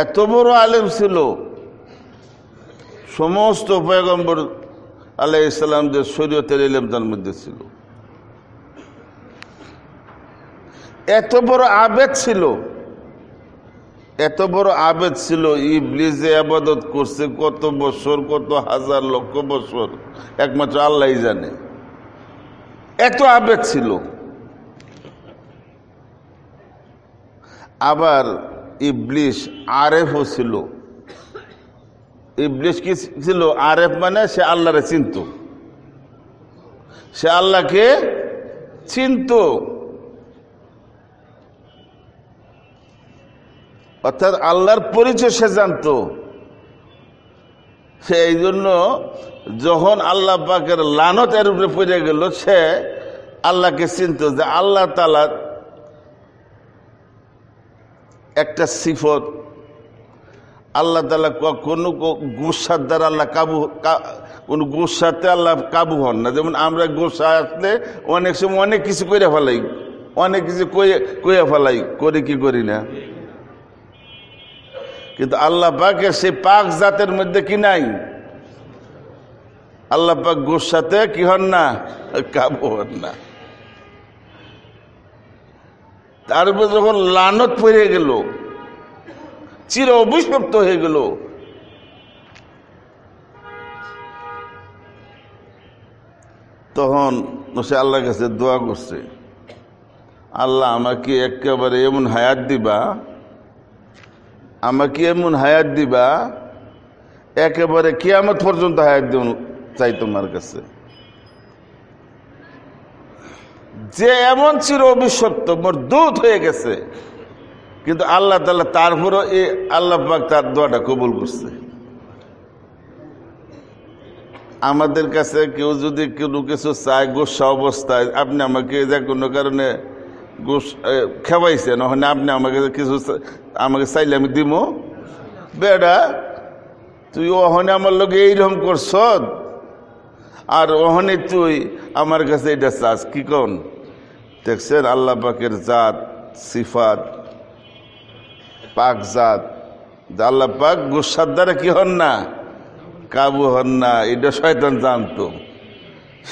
এত বড় আলেম ছিল সমস্ত পয়গম্বর আলাই ইসলামদের শরীয়তের এলেম তার মধ্যে ছিল এত বড় আবেগ ছিল এত বড় আবেদ ছিল ইবলিজে আবাদত করছে কত বছর কত হাজার লক্ষ বছর একমাত্র আল্লাহ জানে এত আবেদ ছিল আবার ইবলিশ আরেফও ছিল ইবলিশ কি ছিল আরেফ মানে সে আল্লাহরে চিনত সে আল্লাহকে চিনত অর্থাৎ আল্লাহর পরিচয় সে জানত সে এই জন্য যখন আল্লাহ পাকের লানত এর উপরে পড়ে গেল সে আল্লাহকে চিনত যে আল্লাহ তালা একটা সিফত আল্লাহ তালা কোনো গুসার দ্বারা আল্লাহ কাবু কোন গুসাতে আল্লাহ কাবু হন না যেমন আমরা গুসা আসলে অনেক সময় অনেক কিছু করে ফেলাই অনেক কিছু কয়ে কইয়া ফেলাই করে কি করি না কিন্তু আল্লাহ পাকে সে পাক জাতের মধ্যে কি নাই আল্লাহ পাক গোর সাথে কি হন না কাবু হন না তার উপর যখন লানত পড়ে গেল চির অভিশপ্ত হয়ে গেল তখন সে আল্লাহ কাছে দোয়া করছে আল্লাহ আমাকে একেবারে এমন হায়াত দিবা আমাকে এমন হায়াত দিবা একেবারে কিয়ামত পর্যন্ত হায়াত দেব চাই তোমার কাছে যে এমন চির অভিশপ্ত দূত হয়ে গেছে কিন্তু আল্লাহ তাল্লাহ তারপরও এই আল্লাহ পাক তার দোয়াটা কবুল করছে আমাদের কাছে কেউ যদি কোনো কিছু চায় গোসা অবস্থায় আপনি আমাকে যে কোনো কারণে গোস খেবাইছে নহলে আপনি আমাকে কিছু আমাকে চাইলে আমি দিব বেড়া তুই ওহনে আমার লোকে এইরকম করছ আর ওহনে তুই আমার কাছে এটা চাস কি কন দেখছেন আল্লাহ পাকের জাত সিফাত পাক জাত আল্লাহ পাক গুসার দ্বারা কি হন না কাবু হন না এটা শয়তান জানতো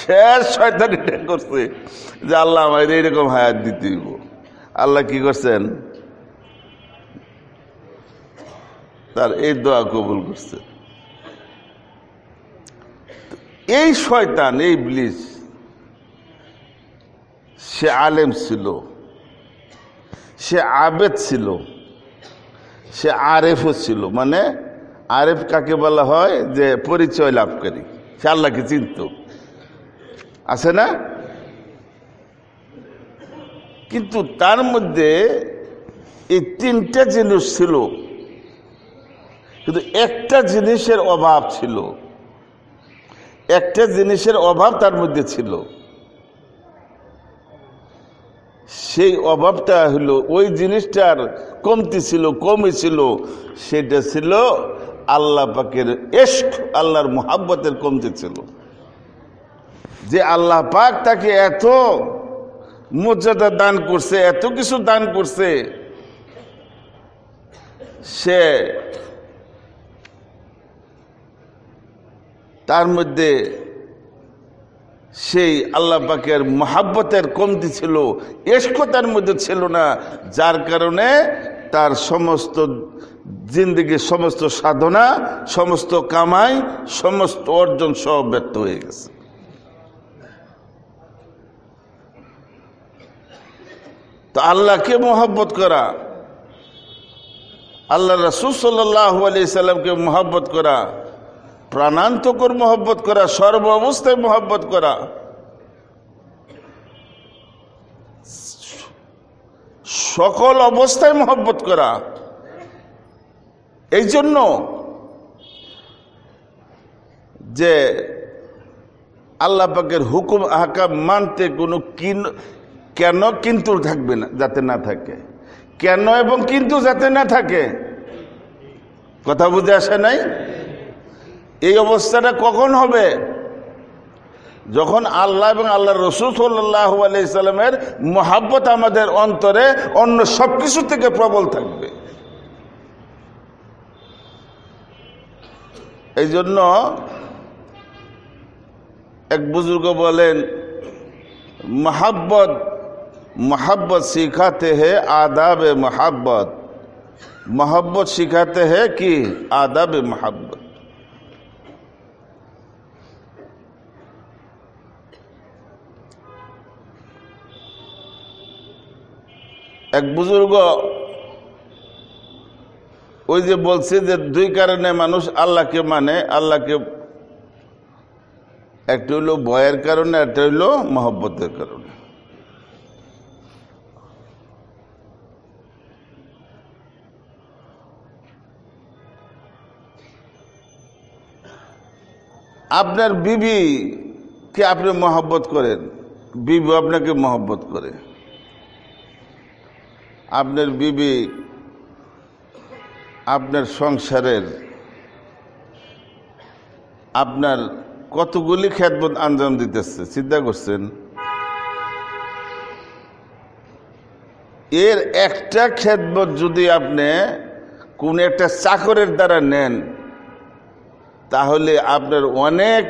শেষ শয়তান এটা করছে যে আল্লাহ আমার এইরকম হায়াত দিতে আল্লাহ কি করছেন তার এই দোয়া কবুল করছে এই শয়তান এই ব্লিজ সে আলেম ছিল সে আবেদ ছিল সে আরেফও ছিল মানে আরেফ কাকে বলা হয় যে পরিচয় লাভকারী সে আল্লাহকে চিনত আছে না কিন্তু তার মধ্যে এই তিনটা জিনিস ছিল কিন্তু একটা জিনিসের অভাব ছিল একটা জিনিসের অভাব তার মধ্যে ছিল সেই অভাবটা হলো ওই জিনিসটার কমতি ছিল কমই ছিল সেটা ছিল আল্লাহ পাকের এস্ক আল্লাহর মোহাব্বতের কমতি ছিল যে আল্লাহ পাক তাকে এত মর্যাদা দান করছে এত কিছু দান করছে সে তার মধ্যে সেই আল্লাহ পাকের মহাব্বতের কমতি ছিল এসকো মধ্যে ছিল না যার কারণে তার সমস্ত জিন্দগি সমস্ত সাধনা সমস্ত কামাই সমস্ত অর্জন সহ ব্যর্থ হয়ে গেছে তো আল্লাহকে মহাব্বত করা আল্লাহ রসুল সাল্লাহ আলি সাল্লামকে মহাব্বত করা প্রাণান্তকর মহব্বত করা সর্ব অবস্থায় মহব্বত করা সকল অবস্থায় মহব্বত করা এই জন্য যে আল্লাহ পাকের হুকুম আহকাম মানতে কোনো কিন কেন কিন্তু থাকবে না যাতে না থাকে কেন এবং কিন্তু যাতে না থাকে কথা বুঝে আসে নাই এই অবস্থাটা কখন হবে যখন আল্লাহ এবং আল্লাহ রসুল সাল্লাহ আলাইসাল্লামের মহাব্বত আমাদের অন্তরে অন্য সব কিছু থেকে প্রবল থাকবে এই জন্য এক বুজুর্গ বলেন মহাব্বত মহাব্বত শিখাতে হে আদাবে মহাব্বত মহাব্বত শিখাতে হে কি আদাবে মহাব্বত এক বুজুর্গ ওই যে বলছে যে দুই কারণে মানুষ আল্লাহকে মানে আল্লাহকে একটা হইল ভয়ের কারণে একটা হইল মহব্বতের কারণে আপনার বিবি কে আপনি মহব্বত করেন বিবি আপনাকে মহব্বত করে আপনার বিবি আপনার সংসারের আপনার কতগুলি খ্যাতবোধ আঞ্জাম দিতেছে চিন্তা করছেন এর একটা খ্যাতবোধ যদি আপনি কোন একটা চাকরের দ্বারা নেন তাহলে আপনার অনেক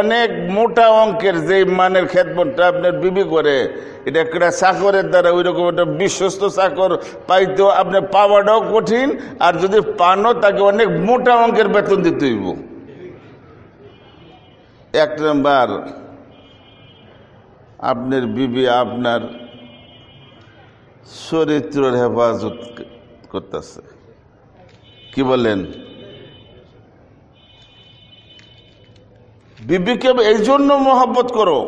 অনেক মোটা অঙ্কের যে মানের খেতবনটা আপনার বিবি করে এটা একটা চাকরের দ্বারা ওই রকম একটা বিশ্বস্ত চাকর পাইতো আপনার পাওয়াটাও কঠিন আর যদি পানও তাকে অনেক মোটা অঙ্কের বেতন দিতে হইব এক নম্বর আপনার বিবি আপনার চরিত্রের হেফাজত করতেছে কি বলেন বিবিকে এই জন্য মহব্বত করো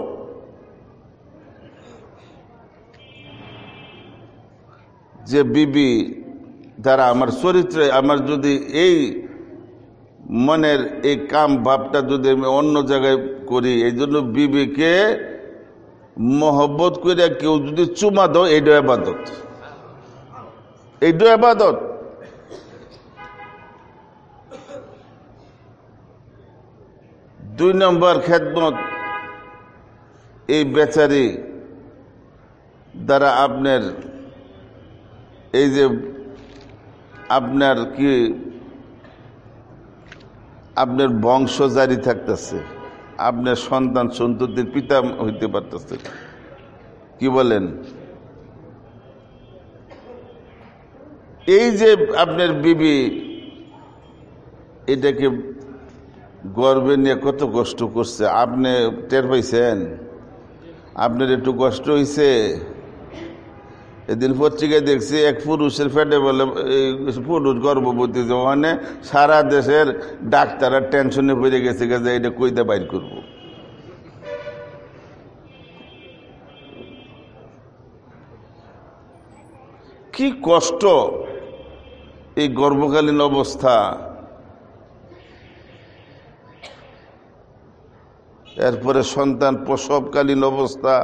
যে বিবি দ্বারা আমার চরিত্রে আমার যদি এই মনের এই কাম ভাবটা যদি আমি অন্য জায়গায় করি এই জন্য বিবিকে মহব্বত করে কেউ যদি চুমা দাও এইটা আবাদত এইটা আবাদত দুই নম্বর খেদমত এই বেচারি দ্বারা আপনার এই যে আপনার কি আপনার বংশ জারি থাকতেছে আপনার সন্তান সন্ততির পিতা হইতে পারতেছে কি বলেন এই যে আপনার বিবি এটাকে গর্বে নিয়ে কত কষ্ট করছে আপনি টের পাইছেন আপনার একটু কষ্ট হয়েছে এদিন পত্রিকায় দেখছি এক পুরুষের ফেটে বলে পুরুষ গর্ভবতী ওখানে সারা দেশের ডাক্তারের টেনশনে পড়ে গেছে যে এটা কইতে বাইর করব কি কষ্ট এই গর্ভকালীন অবস্থা এরপরে সন্তান প্রসবকালীন অবস্থা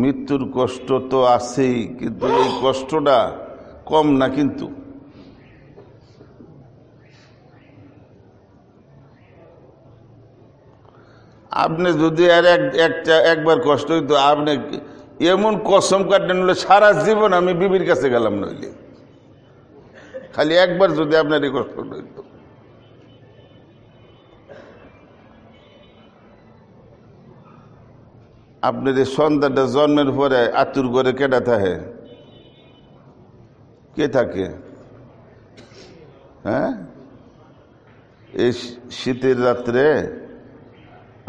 মৃত্যুর কষ্ট তো আছেই কিন্তু এই কষ্টটা কম না কিন্তু আপনি যদি আর একটা একবার কষ্ট হইতো আপনি এমন কসম কাটেন হলে সারা জীবন আমি বিবির কাছে গেলাম নইলে খালি একবার যদি আপনার এই কষ্ট হইতো আপনার এই সন্তানটা জন্মের পরে আতুর করে কেটা থাকে কে থাকে হ্যাঁ এই শীতের রাত্রে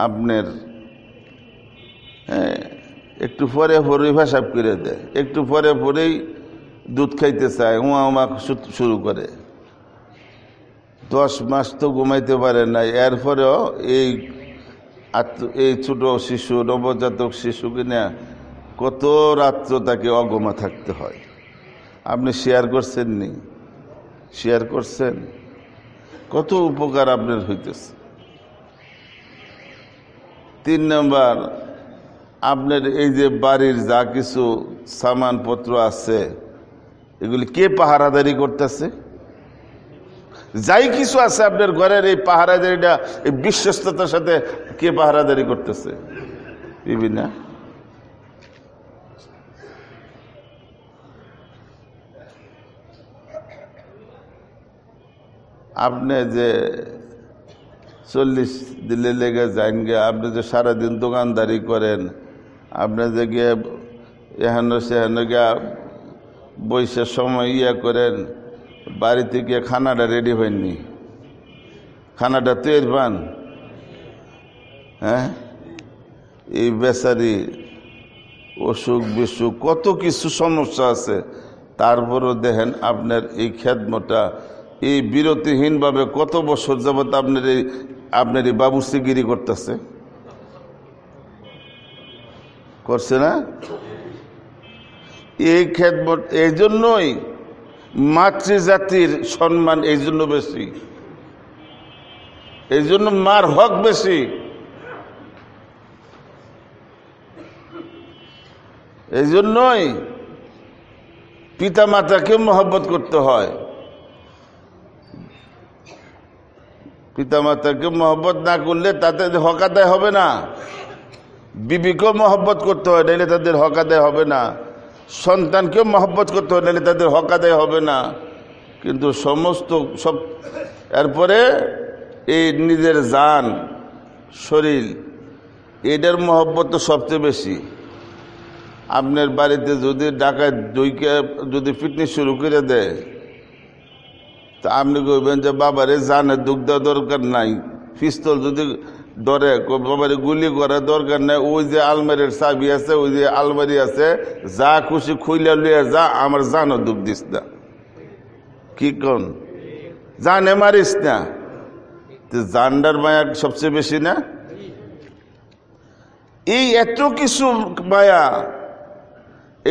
আপনার হ্যাঁ একটু পরে পরেই ভাসাব করে দেয় একটু পরে পরেই দুধ খাইতে চায় উমা উমা শুরু করে দশ মাস তো ঘুমাইতে পারে না এরপরেও এই এই ছোট শিশু নবজাতক শিশু কিনা কত রাত্র তাকে অগমা থাকতে হয় আপনি শেয়ার করছেন নি শেয়ার করছেন কত উপকার আপনার হইতেছে তিন নম্বর আপনার এই যে বাড়ির যা কিছু সামানপত্র আছে এগুলি কে পাহারাদারি করতেছে যাই কিছু আছে আপনার ঘরের এই পাহারাদারিটা এই বিশ্বস্ততার সাথে কে পাহারাদারি করতেছে বিবি না আপনি যে চল্লিশ দিলে লেগে যান গে আপনি যে সারাদিন দোকানদারি করেন আপনি যে গিয়ে এহেন সেহেন গিয়া বৈশে সময় ইয়া করেন বাড়িতে গিয়ে খানাটা রেডি হয়নি খানাটা তৈরি পান হ্যাঁ এই বেচারি অসুখ বিসুখ কত কিছু সমস্যা আছে তারপরও দেখেন আপনার এই খেদমটা এই বিরতিহীনভাবে কত বছর যাবৎ আপনার এই আপনার এই বাবুসিগিরি করতেছে করছে না এই খেদমত এই জন্যই মাতৃজাতির সম্মান এই জন্য বেশি এই জন্য মার হক বেশি এই জন্যই পিতা মাতাকে মহব্বত করতে হয় পিতা মাতাকে মহব্বত না করলে তাতে হক আদায় হবে না বিবিকেও মহব্বত করতে হয় নাহলে তাদের হক আদায় হবে না সন্তানকেও মহব্বত করতে হয় নাহলে তাদের হক আদায় হবে না কিন্তু সমস্ত সব এরপরে এই নিজের যান শরীর এদের মহব্বত তো সবচেয়ে বেশি আপনার বাড়িতে যদি ডাকাত দইকে যদি ফিটনেস শুরু করে দেয় তা আপনি কইবেন যে বাবারে জানে দুগ্ধ দরকার নাই পিস্তল যদি ধরে বাবারে গুলি করা দরকার নাই ওই যে আলমারির চাবি আছে ওই যে আলমারি আছে যা খুশি খুইলা লইয়া যা আমার জানো দুঃখ দিস না কি কন জানে মারিস না তো জানডার মায়া সবচেয়ে বেশি না এই এত কিছু মায়া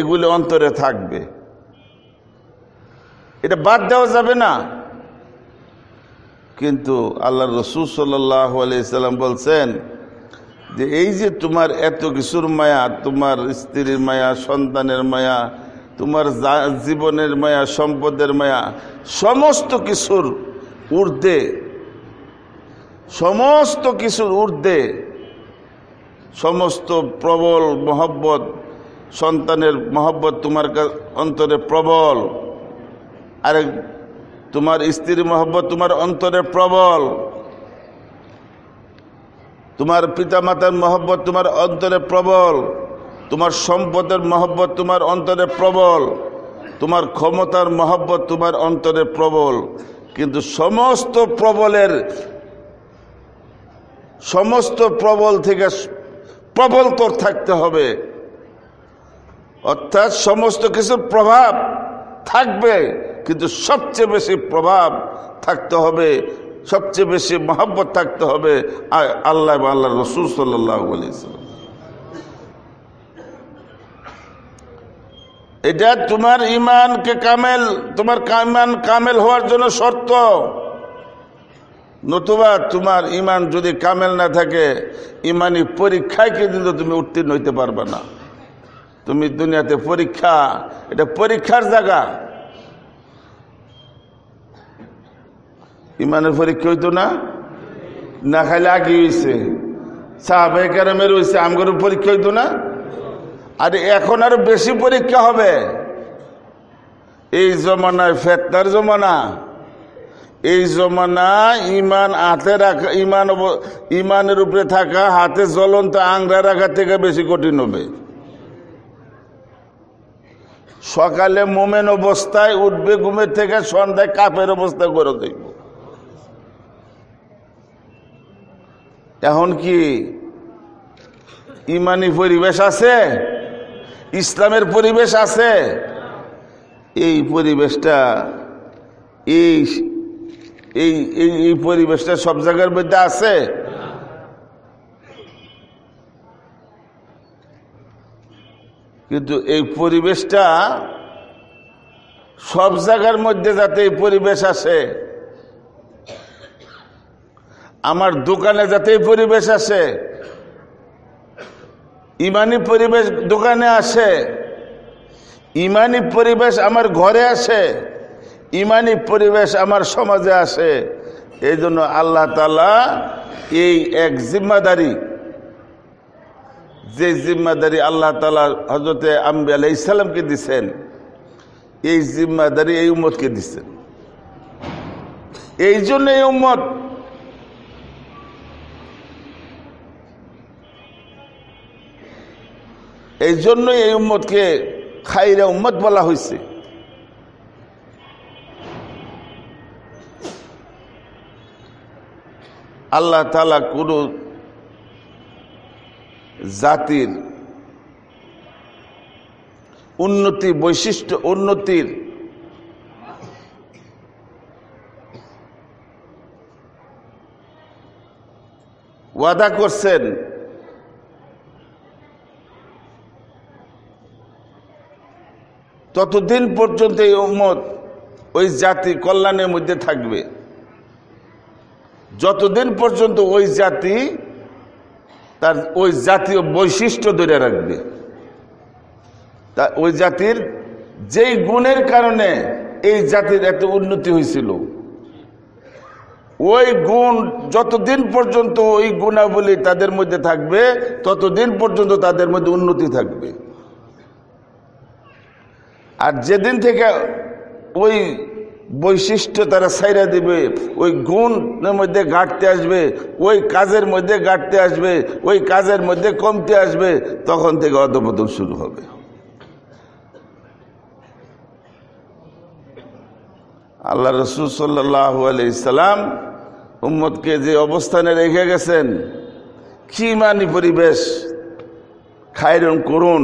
এগুলো অন্তরে থাকবে এটা বাদ দেওয়া যাবে না কিন্তু আল্লাহ রসুল সাল্লাহ আলাইসাল্লাম বলছেন যে এই যে তোমার এত কিছুর মায়া তোমার স্ত্রীর মায়া সন্তানের মায়া তোমার জীবনের মায়া সম্পদের মায়া সমস্ত কিছুর ঊর্ধ্বে সমস্ত কিছুর ঊর্ধ্বে সমস্ত প্রবল মহব্বত সন্তানের মহব্বত তোমার অন্তরে প্রবল আরেক তোমার স্ত্রীর মহব্বত তোমার অন্তরে প্রবল তোমার পিতামাতার মহব্বত তোমার অন্তরে প্রবল তোমার সম্পদের মহব্বত তোমার অন্তরে প্রবল তোমার ক্ষমতার মহব্বত তোমার অন্তরে প্রবল কিন্তু সমস্ত প্রবলের সমস্ত প্রবল থেকে প্রবলতর থাকতে হবে অর্থাৎ সমস্ত কিছুর প্রভাব থাকবে কিন্তু সবচেয়ে বেশি প্রভাব থাকতে হবে সবচেয়ে বেশি মহাব্বত থাকতে হবে আল্লাহ আল্লাহ রসুল সাল্লাহ এটা তোমার ইমানকে কামেল তোমার ইমান কামেল হওয়ার জন্য শর্ত নতুবা তোমার ইমান যদি কামেল না থাকে ইমানই পরীক্ষায় কিন্তু তুমি উত্তীর্ণ হইতে পারবে না তুমি দুনিয়াতে পরীক্ষা এটা পরীক্ষার জায়গা ইমানের পরীক্ষা হইতো না না খাইলে আগে হয়েছে সাহাবাহ কারামের হয়েছে আমগরের পরীক্ষা হইতো না আর এখন আরো বেশি পরীক্ষা হবে এই জমানায় ফেতনার জমানা এই জমানায় ইমান হাতে রাখা ইমান ইমানের উপরে থাকা হাতে জ্বলন্ত আংরা রাখার থেকে বেশি কঠিন হবে সকালে মোমেন অবস্থায় উঠবে ঘুমের থেকে সন্ধ্যায় কাপের অবস্থা করে দেখব এখন কি ইমানি পরিবেশ আছে ইসলামের পরিবেশ আছে এই পরিবেশটা এই এই এই পরিবেশটা সব জায়গার মধ্যে আছে কিন্তু এই পরিবেশটা সব জায়গার মধ্যে যাতে এই পরিবেশ আসে আমার দোকানে যাতে এই পরিবেশ আসে ইমানি পরিবেশ দোকানে আসে ইমানি পরিবেশ আমার ঘরে আসে ইমানি পরিবেশ আমার সমাজে আসে এই জন্য আল্লাহ তালা এই এক জিম্মাদারি যে জিম্মাদারি আল্লাহ তালা হজরতে আম্বি আলাই ইসলামকে দিচ্ছেন এই জিম্মাদারি এই উম্মতকে দিচ্ছেন এই জন্য এই উম্মত এই জন্যই এই উম্মতকে খাইরা উম্মত বলা হয়েছে আল্লাহ তালা কোনো জাতির উন্নতি বৈশিষ্ট্য উন্নতির ওয়াদা করছেন ততদিন পর্যন্ত এই উম্মত ওই জাতি কল্যাণের মধ্যে থাকবে যতদিন পর্যন্ত ওই জাতি তার ওই জাতীয় বৈশিষ্ট্য ধরে রাখবে তা ওই জাতির যেই গুণের কারণে এই জাতির এত উন্নতি হয়েছিল ওই গুণ যতদিন পর্যন্ত ওই গুণাবলী তাদের মধ্যে থাকবে ততদিন পর্যন্ত তাদের মধ্যে উন্নতি থাকবে আর যেদিন থেকে ওই বৈশিষ্ট্য তারা সাইরা দিবে ওই গুণের মধ্যে ঘাটতে আসবে ওই কাজের মধ্যে ঘাটতে আসবে ওই কাজের মধ্যে কমতে আসবে তখন থেকে অধপতন শুরু হবে আল্লাহ রসুল সাল্লাহ আলাইসাল্লাম উম্মদকে যে অবস্থানে রেখে গেছেন কি মানি পরিবেশ খাইরুন করুন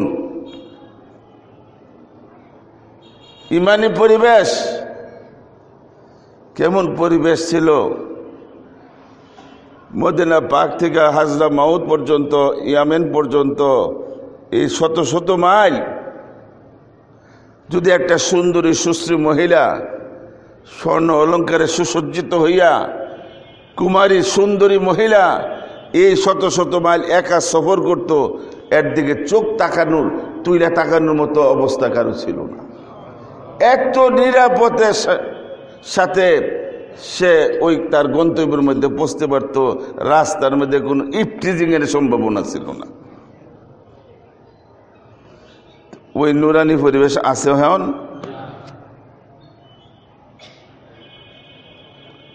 ইমানি পরিবেশ কেমন পরিবেশ ছিল মদিনা পাক থেকে হাজরা মাউদ পর্যন্ত ইয়ামেন পর্যন্ত এই শত শত মাইল যদি একটা সুন্দরী সুশ্রী মহিলা স্বর্ণ অলঙ্কারে সুসজ্জিত হইয়া কুমারী সুন্দরী মহিলা এই শত শত মাইল একা সফর করত এর দিকে চোখ তাকানোর তুইলা তাকানোর মতো অবস্থা কারো ছিল না এত নিরাপদে সাথে সে ওই তার গন্তব্যের মধ্যে পৌঁছতে পারত রাস্তার মধ্যে কোনো ইফটিজিংয়ের সম্ভাবনা ছিল না ওই নুরানি পরিবেশ আছে হন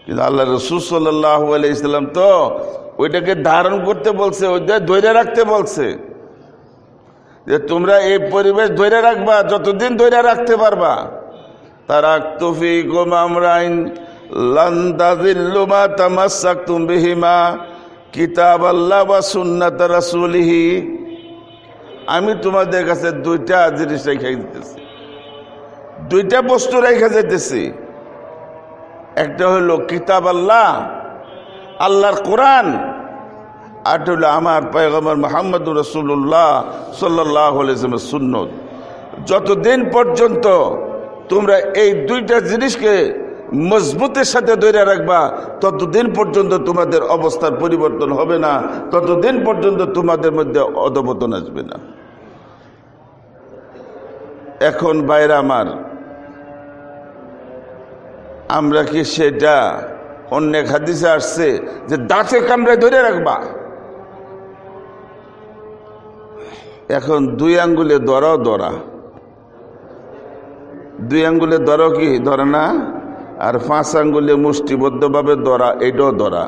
কিন্তু আল্লাহ রসুল্লাহ সাল্লাহ তো ওইটাকে ধারণ করতে বলছে ওইটা ধৈর্য রাখতে বলছে যে তোমরা এই পরিবেশ ধৈর্য রাখবা যতদিন ধৈর্য রাখতে পারবা কিতাব আল্লাহ বা আমি তোমাদের কাছে দুইটা জিনিস রেখে দিতেছি দুইটা বস্তু রেখে যেতেছি একটা হলো কিতাব আল্লাহ আল্লাহর কোরআন আর হলো আমার পয়গম্বর মোহাম্মদ রসুল্লাহ সাল্লাহ সুন্নত যতদিন পর্যন্ত তোমরা এই দুইটা জিনিসকে মজবুতের সাথে ধরে রাখবা ততদিন পর্যন্ত তোমাদের অবস্থার পরিবর্তন হবে না ততদিন পর্যন্ত তোমাদের মধ্যে অধবতন আসবে না এখন বাইরে আমার আমরা কি সেটা অন্য হাদিসে আসছে যে দাঁতে কামড়ে ধরে রাখবা এখন দুই আঙ্গুলে দরাও দরা দুই আঙ্গুলে ধরো কি ধরে না আর পাঁচ আঙ্গুলে মুষ্টিবদ্ধভাবে ধরা এটাও ধরা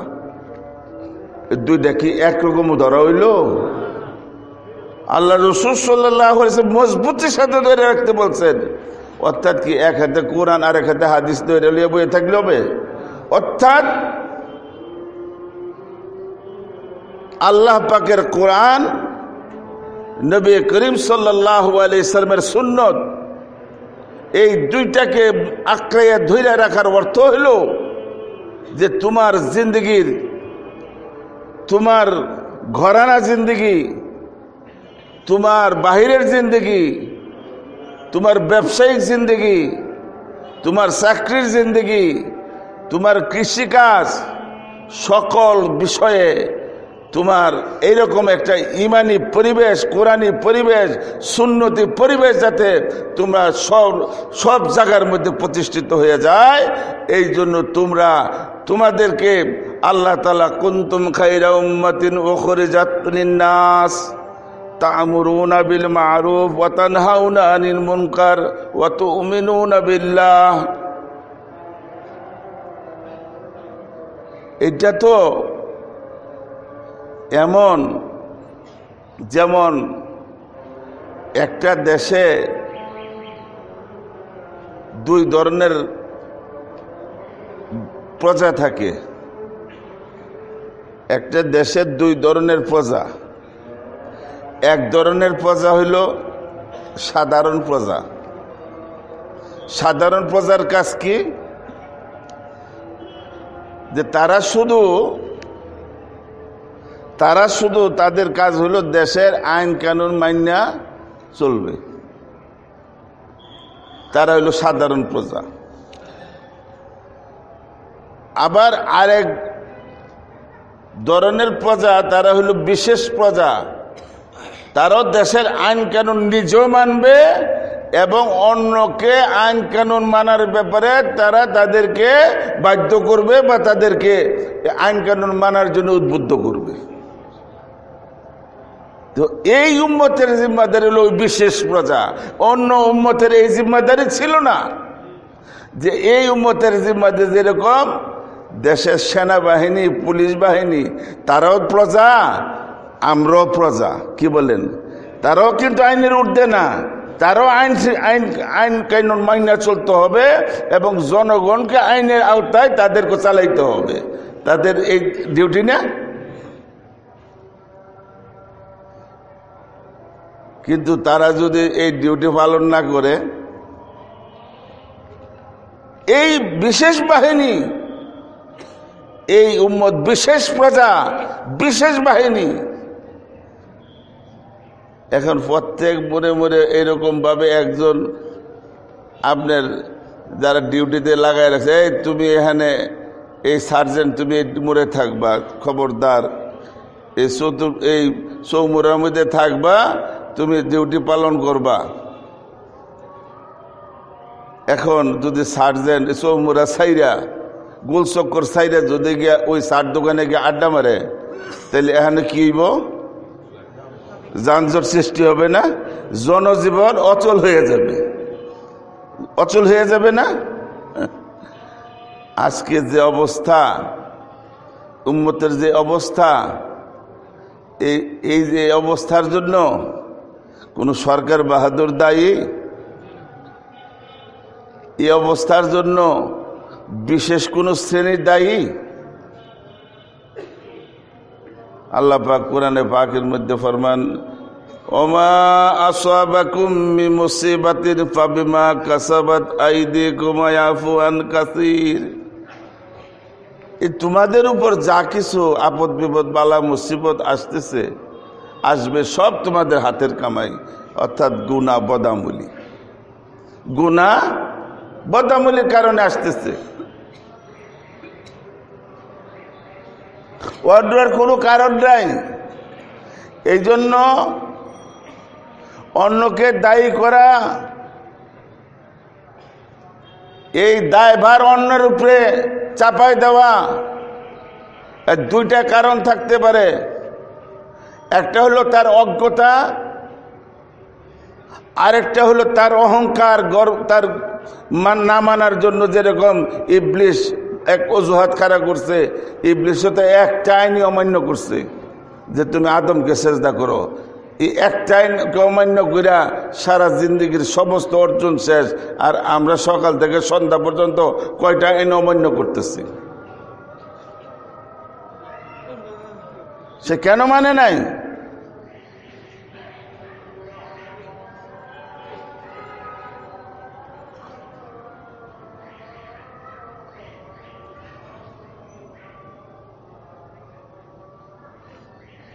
দুই দেখি একরকম ধরা হইল আল্লাহ রসুল সাল্লাহ মজবুতির সাথে ধরে রাখতে বলছেন অর্থাৎ কি এক হাতে কোরআন আর এক হাতে হাদিস ধরে লিয়ে বয়ে থাকলে হবে অর্থাৎ আল্লাহ পাকের কোরআন নবী করিম সাল্লাহ আলি ইসলামের সুন্নত এই দুইটাকে আঁকড়াইয়া ধৈরা রাখার অর্থ হইল যে তোমার জিন্দগির তোমার ঘরানা জিন্দগি তোমার বাহিরের জিন্দগি তোমার ব্যবসায়িক জিন্দগি তোমার চাকরির জিন্দগি তোমার কৃষিকাজ সকল বিষয়ে তোমার এইরকম একটা ইমানি পরিবেশ কোরআনী পরিবেশ সুন্নতি পরিবেশ যাতে তোমরা সব সব জায়গার মধ্যে প্রতিষ্ঠিত হয়ে যায় এই জন্য তোমরা তোমাদেরকে আল্লাহ তালা কুন্তুম খাইরা উম্মাতিন ওখরে জাতনাস এটা তো এমন যেমন একটা দেশে দুই ধরনের প্রজা থাকে একটা দেশের দুই ধরনের প্রজা এক ধরনের প্রজা হইল সাধারণ প্রজা সাধারণ প্রজার কাজ কি যে তারা শুধু তারা শুধু তাদের কাজ হলো দেশের আইন কানুন মান্যা চলবে তারা হলো সাধারণ প্রজা আবার আরেক ধরনের প্রজা তারা হলো বিশেষ প্রজা তারাও দেশের আইন কানুন নিজেও মানবে এবং অন্যকে আইন কানুন মানার ব্যাপারে তারা তাদেরকে বাধ্য করবে বা তাদেরকে আইন কানুন মানার জন্য উদ্বুদ্ধ করবে তো এই উম্মতের জিম্মাদারি হলো বিশেষ প্রজা অন্য উম্মতের এই জিম্মাদারি ছিল না যে এই উম্মতের জিম্মাদারি যেরকম দেশের সেনাবাহিনী পুলিশ বাহিনী তারাও প্রজা আমরাও প্রজা কি বলেন তারাও কিন্তু আইনের উঠবে না তারও আইন আইন আইন কানুন মাইনা চলতে হবে এবং জনগণকে আইনের আওতায় তাদেরকে চালাইতে হবে তাদের এই ডিউটি না কিন্তু তারা যদি এই ডিউটি পালন না করে এই বিশেষ বাহিনী এই উম্মত বিশেষ প্রজা বিশেষ বাহিনী এখন প্রত্যেক মনে মনে এইরকমভাবে একজন আপনার যারা ডিউটিতে লাগাই রাখছে এই তুমি এখানে এই সার্জেন্ট তুমি মরে থাকবা খবরদার এই চতুর এই চৌমুরের মধ্যে থাকবা তুমি ডিউটি পালন করবা এখন যদি সার্জেন্ট সৌমুরা সাইরা গোলচক্কর সাইরা যদি গিয়া ওই সার দোকানে গিয়ে আড্ডা মারে তাহলে এখানে কি হইব যানজট সৃষ্টি হবে না জনজীবন অচল হয়ে যাবে অচল হয়ে যাবে না আজকে যে অবস্থা উম্মতের যে অবস্থা এই এই যে অবস্থার জন্য কোন সরকার বাহাদুর দায়ী এই অবস্থার জন্য বিশেষ কোনো শ্রেণীর দায়ী আল্লাহ পাক কোরআনে পাকের মধ্যে ফরমান ওমা আসাবাকুম মুসিবাতির মুসিবাতিন কাসাবাত আইদিকুম তোমাদের উপর যা কিছু আপদ বিপদ বালা মুসিবত আসতেছে আসবে সব তোমাদের হাতের কামাই অর্থাৎ গুণা বদামুলি গুণা বদামুলির কারণে আসতেছে অর্ডার কোনো কারণ নাই এই জন্য অন্যকে দায়ী করা এই দায়ভার অন্যের উপরে চাপাই দেওয়া দুইটা কারণ থাকতে পারে একটা হলো তার অজ্ঞতা আরেকটা হলো তার অহংকার গর্ব তার না মানার জন্য যেরকম ইবলিশ এক অজুহাত খাড়া করছে ইবলিশও তো একটা আইনই অমান্য করছে যে তুমি আদমকে চেষ্টা করো এই একটা আইনকে অমান্য করিয়া সারা জিন্দগির সমস্ত অর্জন শেষ আর আমরা সকাল থেকে সন্ধ্যা পর্যন্ত কয়টা আইন অমান্য করতেছি সে কেন মানে নাই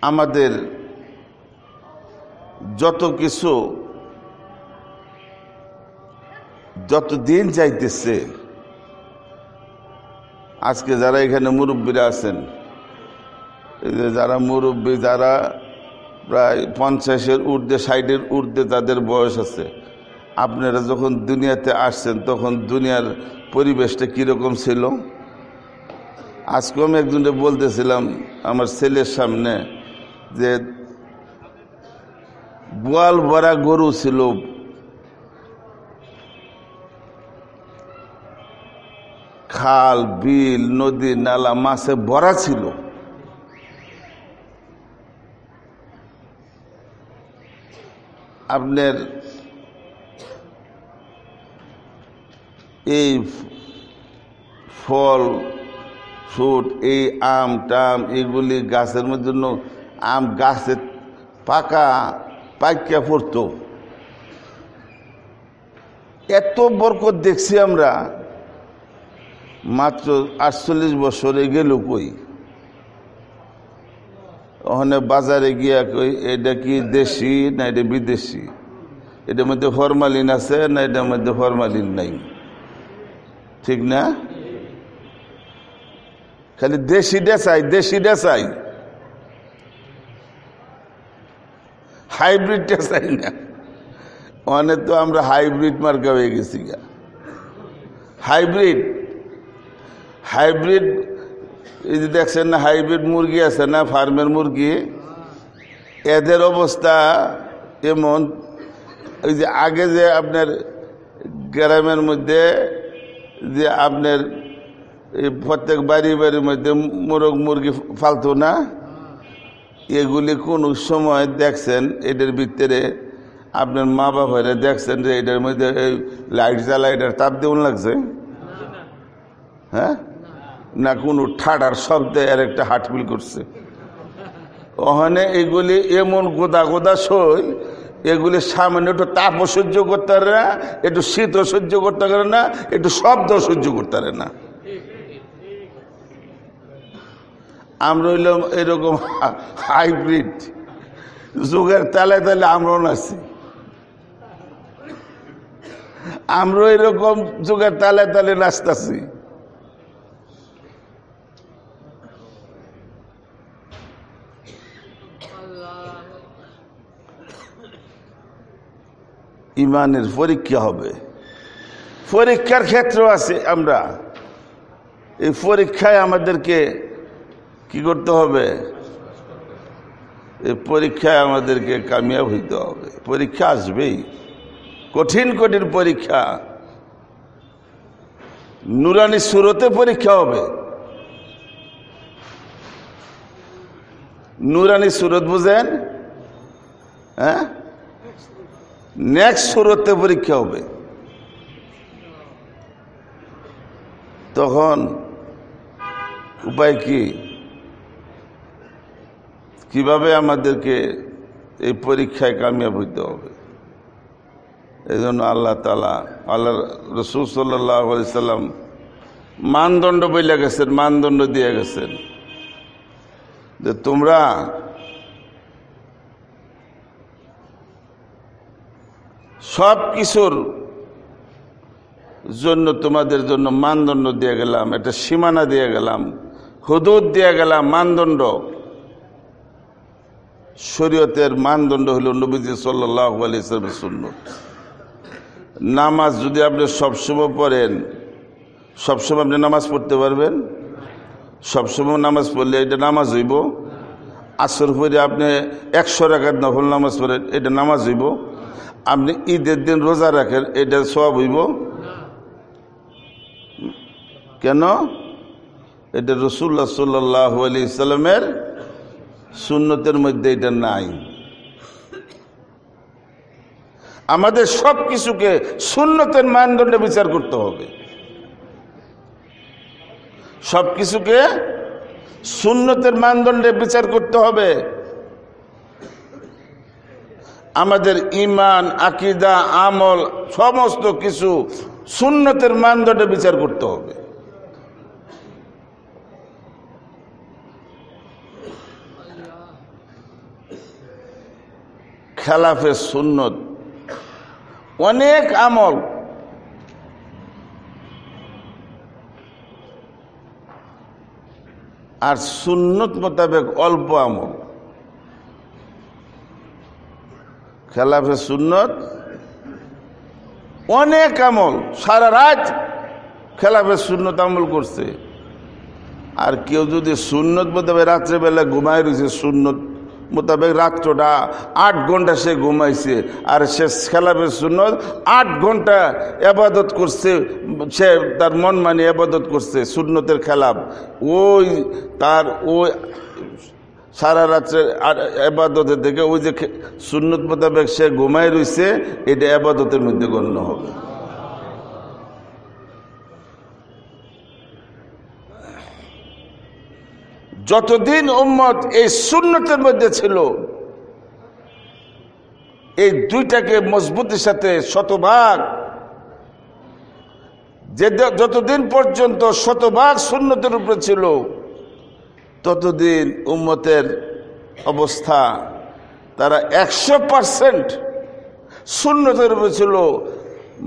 আমাদের যত কিছু যত দিন যাইতেছে আজকে যারা এখানে মুরব্বীরা আছেন যারা মুরব্বী যারা প্রায় পঞ্চাশের ঊর্ধ্বে ষাটের ঊর্ধ্বে তাদের বয়স আছে আপনারা যখন দুনিয়াতে আসছেন তখন দুনিয়ার পরিবেশটা কীরকম ছিল আজকে আমি একজনটা বলতেছিলাম আমার ছেলের সামনে যে বোয়াল ভরা গরু ছিল খাল বিল নদী নালা মাছে ভরা ছিল আপনার এই ফল ফ্রুট এই আম টাম এগুলি গাছের জন্য আম গাছে পাকা পাইকা পড়ত এত বরকত দেখছি আমরা মাত্র আটচল্লিশ বছরে গেল কই ওখানে বাজারে গিয়া কই এটা কি দেশি না এটা বিদেশি এটার মধ্যে ফরমালিন আছে না এটার মধ্যে ফরমালিন নাই ঠিক না খালি দেশি দেশাই দেশি দেশাই হাইব্রিড দেশাই না ওখানে তো আমরা হাইব্রিড মার্কা হয়ে গেছি গা হাইব্রিড হাইব্রিড এই যে দেখছেন না হাইব্রিড মুরগি আছে না ফার্মের মুরগি এদের অবস্থা এমন ওই যে আগে যে আপনার গ্রামের মধ্যে যে আপনার এই প্রত্যেক বাড়ি বাড়ির মধ্যে মোরগ মুরগি ফালতো না এগুলি কোন সময় দেখছেন এটার ভিতরে আপনার মা বাবা দেখছেন যে এটার মধ্যে লাইট জ্বালা এটার তাপ দেউন লাগছে হ্যাঁ না কোনো ঠাডার শব্দে আর একটা হাটবিল করছে ওখানে এগুলি এমন গোদা গোদা শৈল এগুলি সামান্য একটু তাপ সহ্য করতে পারে না একটু শীত সহ্য করতে পারে না একটু শব্দ সহ্য করতে পারে না আমরা হইলাম এরকম হাইব্রিড যুগের তালে তালে আমরাও নাচি আমরা এরকম যুগের তালে তালে নাচতেছি ইমানের পরীক্ষা হবে পরীক্ষার ক্ষেত্র আছে আমরা এই পরীক্ষায় আমাদেরকে কি করতে হবে এই পরীক্ষায় আমাদেরকে কামিয়াব হইতে হবে পরীক্ষা আসবেই কঠিন কঠিন পরীক্ষা নুরানি সুরতে পরীক্ষা হবে নুরানি সুরত বুঝেন হ্যাঁ নেক্সট সুরতে পরীক্ষা হবে তখন উপায় কি কিভাবে আমাদেরকে এই পরীক্ষায় কামিয়াব হইতে হবে এই জন্য আল্লাহ তালা আল্লাহ রসুল সাল্লাম মানদণ্ড বইলে গেছেন মানদণ্ড দিয়ে গেছেন যে তোমরা সব কিছুর জন্য তোমাদের জন্য মানদণ্ড দিয়ে গেলাম একটা সীমানা দিয়ে গেলাম হুদুদ দিয়ে গেলাম মানদণ্ড শরীয়তের মানদণ্ড হল নবীজি সাল্লাহ আলিয়াল্লামের শূন্য নামাজ যদি আপনি সবসময় পড়েন সবসময় আপনি নামাজ পড়তে পারবেন সবসময় নামাজ পড়লে এটা নামাজ হইব আসর পরে আপনি একশো রাখার নফল নামাজ পড়েন এটা নামাজ হইব আপনি ঈদের দিন রোজা রাখেন এটা সব হইব কেন এটা রসুল্লাহ সাল্লাহ আলি ইসলামের সুন্নতের মধ্যে এটা নাই আমাদের সব কিছুকে শূন্যতের মানদণ্ডে বিচার করতে হবে সব কিছুকে সুন্নতের মানদণ্ডে বিচার করতে হবে আমাদের ইমান আকিদা আমল সমস্ত কিছু সুন্নতের মানদণ্ডে বিচার করতে হবে খেলাফের সুন্নত অনেক আমল আর সুন্নত মোতাবেক অল্প আমল খেলাফে সুন্নত অনেক আমল সারা রাত খেলাফে সুন্নত আমল করছে আর কেউ যদি সুন্নত মোতাবেক রাত্রেবেলা ঘুমায় রয়েছে সুন্নত মোতাবেক রাত্রটা আট ঘন্টা সে ঘুমাইছে আর সে খেলাফে সুন্নত আট ঘন্টা আবাদত করছে সে তার মন মানে আবাদত করছে সুন্নতের খেলাপ ওই তার ওই সারা রাত্রে আবাদতের থেকে ওই যে সুন্নত মোতাবেক সে ঘুমাই রয়েছে এটা আবাদতের মধ্যে গণ্য হবে যতদিন উম্মত এই শূন্যতের মধ্যে ছিল এই দুইটাকে মজবুতির সাথে শতভাগ যে যতদিন পর্যন্ত শতভাগ শূন্যতের উপরে ছিল ততদিন উম্মতের অবস্থা তারা একশো পারসেন্ট শূন্যতের উপর ছিল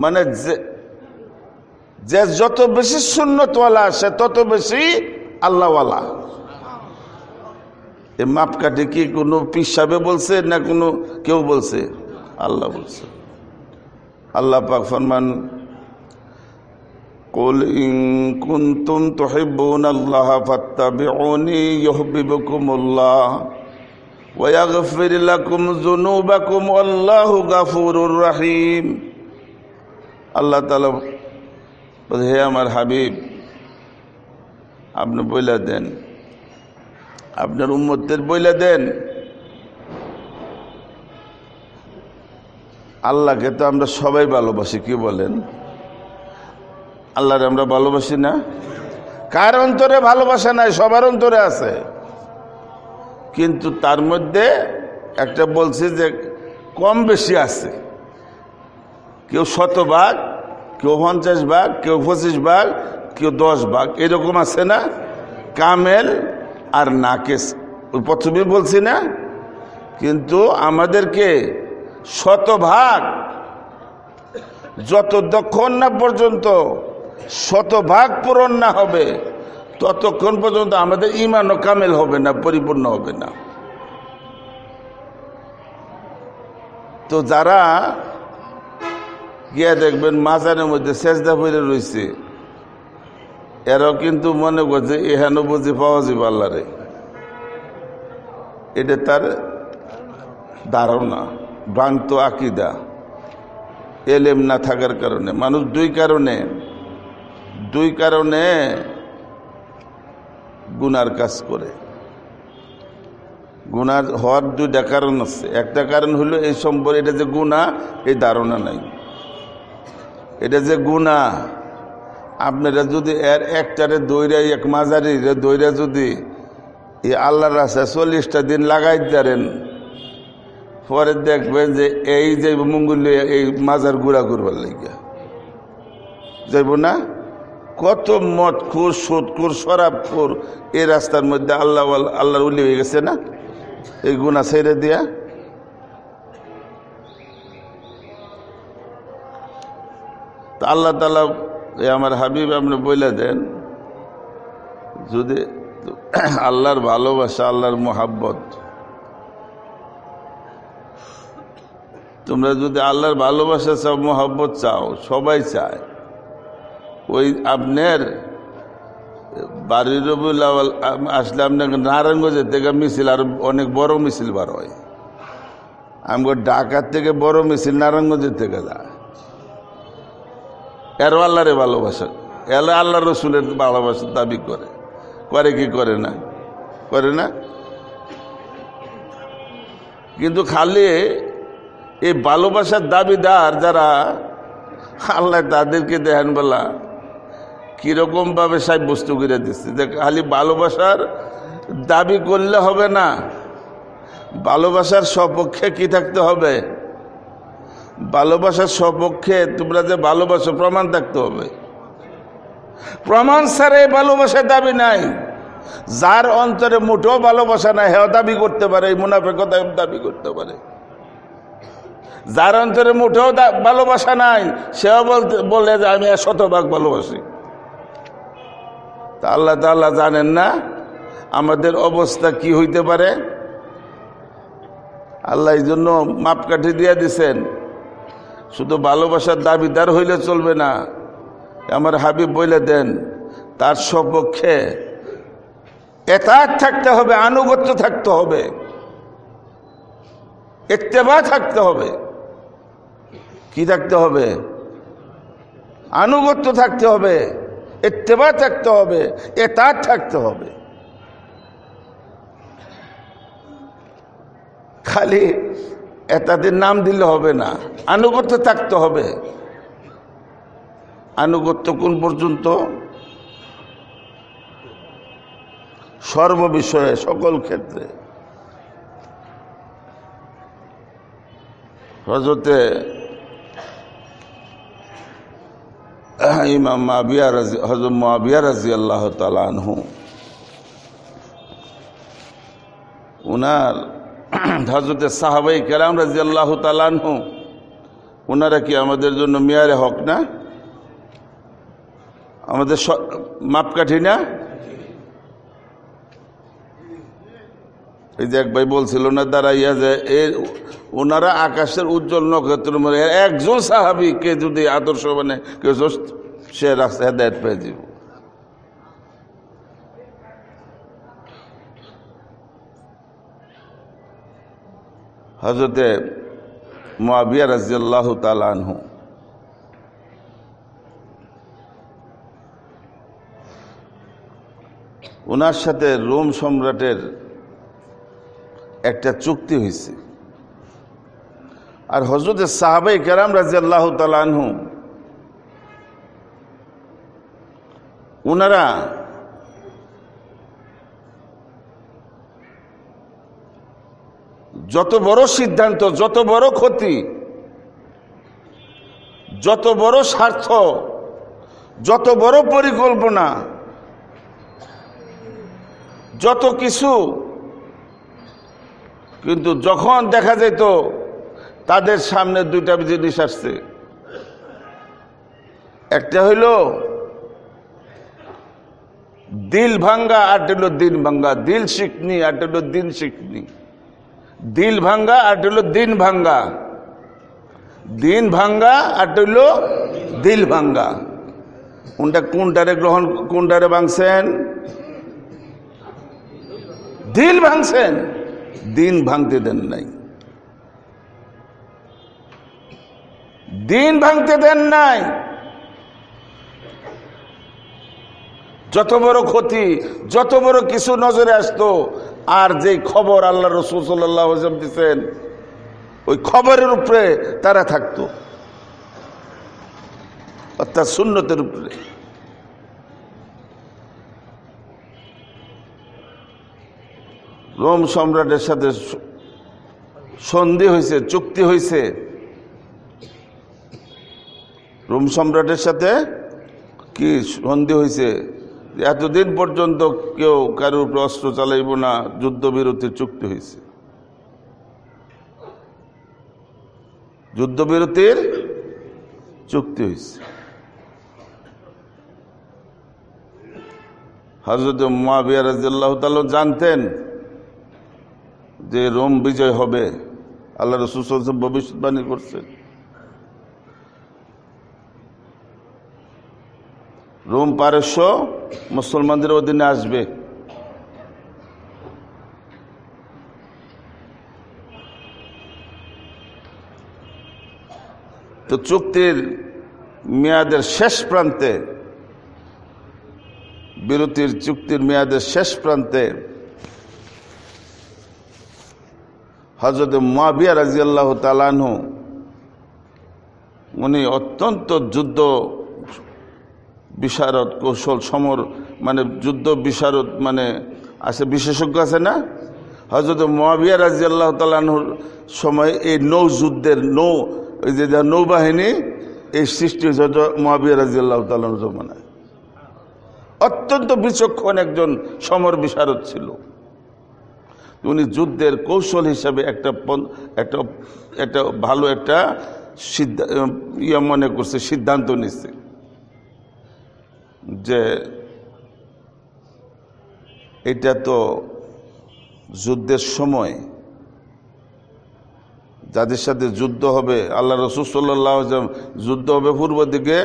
মানে যে যত বেশি শূন্যতওয়ালা সে তত বেশি আল্লাহওয়ালা এ মাপকাঠি কি কোনো পিসাবে বলছে না কোনো কেউ বলছে আল্লাহ বলছে আল্লাহ পাক ফরমান قل إن كنتم تحبون الله فاتبعوني يحببكم الله ويغفر لكم ذنوبكم والله غفور رحيم আল্লাহ তালা হে আমার হাবিব আপনি বইলা দেন আপনার উম্মতের বইলা দেন আল্লাহকে তো আমরা সবাই ভালোবাসি কি বলেন আল্লাহরে আমরা ভালোবাসি না কার অন্তরে ভালোবাসা নাই সবার অন্তরে আছে কিন্তু তার মধ্যে একটা বলছে যে কম বেশি আছে কেউ শতভাগ কেউ পঞ্চাশ ভাগ কেউ পঁচিশ ভাগ কেউ দশ ভাগ এরকম আছে না কামেল আর নাকেস প্রথমে বলছি না কিন্তু আমাদেরকে শতভাগ যত দক্ষণ না পর্যন্ত শতভাগ পূরণ না হবে ততক্ষণ পর্যন্ত আমাদের ইমানও কামেল হবে না পরিপূর্ণ হবে না তো যারা গিয়া দেখবেন মাজারের মধ্যে সেজদা ফিরে রয়েছে এরাও কিন্তু মনে করছে এহেন বুঝি পাওয়া যাবে আল্লাহরে এটা তার ধারণা ভ্রান্ত আকিদা এলেম না থাকার কারণে মানুষ দুই কারণে দুই কারণে গুনার কাজ করে গুনার হওয়ার দুইটা কারণ আছে একটা কারণ হলো এই সম্পর্কে এটা যে গুণা এই ধারণা নাই এটা যে গুণা আপনারা যদি এর একটারে দৈরা এক মাঝারি দৈরা যদি এই আল্লাহর রাস্তায় চল্লিশটা দিন লাগাই দেন পরে দেখবেন যে এই যে মঙ্গল এই মাজার গুড়া করবার লাগিয়া যাইব না কত মদ খোর সুদখুর খোর এই রাস্তার মধ্যে আল্লাহ আল্লাহর উল্লি হয়ে গেছে না এই গুণা সেরে দিয়া তা আল্লাহ তালা আমার হাবিব আপনি বলে দেন যদি আল্লাহর ভালোবাসা আল্লাহর মোহাব্বত তোমরা যদি আল্লাহর ভালোবাসা চাও মোহাব্বত চাও সবাই চায় ওই আপনার বাড়ির রবিউল আওয়াল আসলে আপনাকে নারায়ণগঞ্জের থেকে মিছিল আর অনেক বড় মিছিল বার হয় আমি ঢাকার থেকে বড় মিছিল নারায়ণগঞ্জের থেকে যা এর আল্লাহরে ভালোবাসা এলে আল্লাহ রসুলের ভালোবাসার দাবি করে করে কি করে না করে না কিন্তু খালি এই ভালোবাসার দাবিদার যারা আল্লাহ তাদেরকে দেখেন বলা কীরকমভাবে সাব্যস্ত করে দিচ্ছে দেখ খালি ভালোবাসার দাবি করলে হবে না ভালোবাসার স্বপক্ষে কি থাকতে হবে ভালোবাসার স্বপক্ষে তোমরা যে ভালোবাসো প্রমাণ থাকতে হবে প্রমাণ ছাড়া ভালোবাসার দাবি নাই যার অন্তরে মোটেও ভালোবাসা নাই হেও দাবি করতে পারে এই মুনাফেকতা দাবি করতে পারে যার অন্তরে মোটেও ভালোবাসা নাই সেও বলতে বলে যে আমি শতভাগ ভালোবাসি তা আল্লাহ তাল্লাহ জানেন না আমাদের অবস্থা কি হইতে পারে আল্লাহ এই জন্য মাপকাঠি দিয়ে দিছেন শুধু ভালোবাসার দাবিদার হইলে চলবে না আমার হাবিব বলে দেন তার সপক্ষে এতার থাকতে হবে আনুগত্য থাকতে হবে এত্তেবা থাকতে হবে কি থাকতে হবে আনুগত্য থাকতে হবে এত্তেবা থাকতে হবে এ তার থাকতে হবে খালি তাদের নাম দিলে হবে না আনুগত্য থাকতে হবে আনুগত্য কোন পর্যন্ত সর্ব বিষয়ে সকল ক্ষেত্রে হজরতে ইমাম মাবিয়া রাজি হজরত মাবিয়া রাজি আল্লাহ তালানহু ওনার <clears throat> হজরতে সাহাবাই কেরাম রাজি আল্লাহ তালানহু ওনারা কি আমাদের জন্য মেয়ারে হক না আমাদের মাপকাঠি না এই যে এক ভাই বলছিল না দাঁড়াইয়া যে এর ওনারা আকাশের উজ্জ্বল নক্ষত্র মনে একজন সাহাবিকে যদি আদর্শ মানে কেউ সে রাস্তায় হেদায়ত পেয়ে যাব হজরতে মাবিয়া রাজিয়াল্লাহ তালানহু ওনার সাথে রোম সম্রাটের একটা চুক্তি হয়েছে আর হজরত সাহাবাই কেরাম রাজি আল্লাহ তালানহু ওনারা যত বড় সিদ্ধান্ত যত বড় ক্ষতি যত বড় স্বার্থ যত বড় পরিকল্পনা যত কিছু কিন্তু যখন দেখা যেত তাদের সামনে দুইটা জিনিস আসছে একটা হইল দিল ভাঙ্গা আটেলো দিন ভাঙ্গা দিল শিখনি আটেলো দিন শিখনি দিল ভাঙ্গা আটেলো দিন ভাঙ্গা দিন ভাঙ্গা আটেলো দিল ভাঙ্গা কোনটা কোনটারে গ্রহণ কোনটারে ভাঙছেন দিল ভাঙছেন দিন ভাঙতে দেন নাই দিন ভাঙতে দেন নাই যত বড় ক্ষতি যত বড় কিছু নজরে আসতো আর যে খবর আল্লাহ রসুল সাল্লাহ দিচ্ছেন ওই খবরের উপরে তারা থাকতো অর্থাৎ শূন্যতের উপরে রোম সম্রাটের সাথে সন্ধি হয়েছে চুক্তি হয়েছে রোম সম্রাটের সাথে কি সন্ধি হয়েছে এতদিন পর্যন্ত কেউ কারোর উপরে অস্ত্র চালাইব না যুদ্ধবিরতির চুক্তি হয়েছে যুদ্ধবিরতির চুক্তি হয়েছে হজরত মাবিয়া রাজিয়াল্লাহ জানতেন যে রোম বিজয় হবে আল্লাহ রসুল ভবিষ্যৎবাণী করছে রোম পারস্য মুসলমানদের অধীনে আসবে তো চুক্তির মেয়াদের শেষ প্রান্তে বিরতির চুক্তির মেয়াদের শেষ প্রান্তে হজরত মাবিয়া আল্লাহ তালানহ উনি অত্যন্ত যুদ্ধ বিশারদ কৌশল সমর মানে যুদ্ধ বিশারদ মানে আছে বিশেষজ্ঞ আছে না হজরত মাবিয়া রাজি আল্লাহ তালাহুর সময় এই নৌ যুদ্ধের নৌ ওই যে নৌবাহিনী এই সৃষ্টি হয়েছে মহাবিয়া রাজি আল্লাহ তালানহ জমানায় অত্যন্ত বিচক্ষণ একজন সমর বিশারদ ছিল উনি যুদ্ধের কৌশল হিসাবে একটা একটা একটা ভালো একটা ইয়া ইয়ে মনে করছে সিদ্ধান্ত নিচ্ছে যে এটা তো যুদ্ধের সময় যাদের সাথে যুদ্ধ হবে আল্লাহ রসুল সাল্লাহ যুদ্ধ হবে পূর্ব দিকে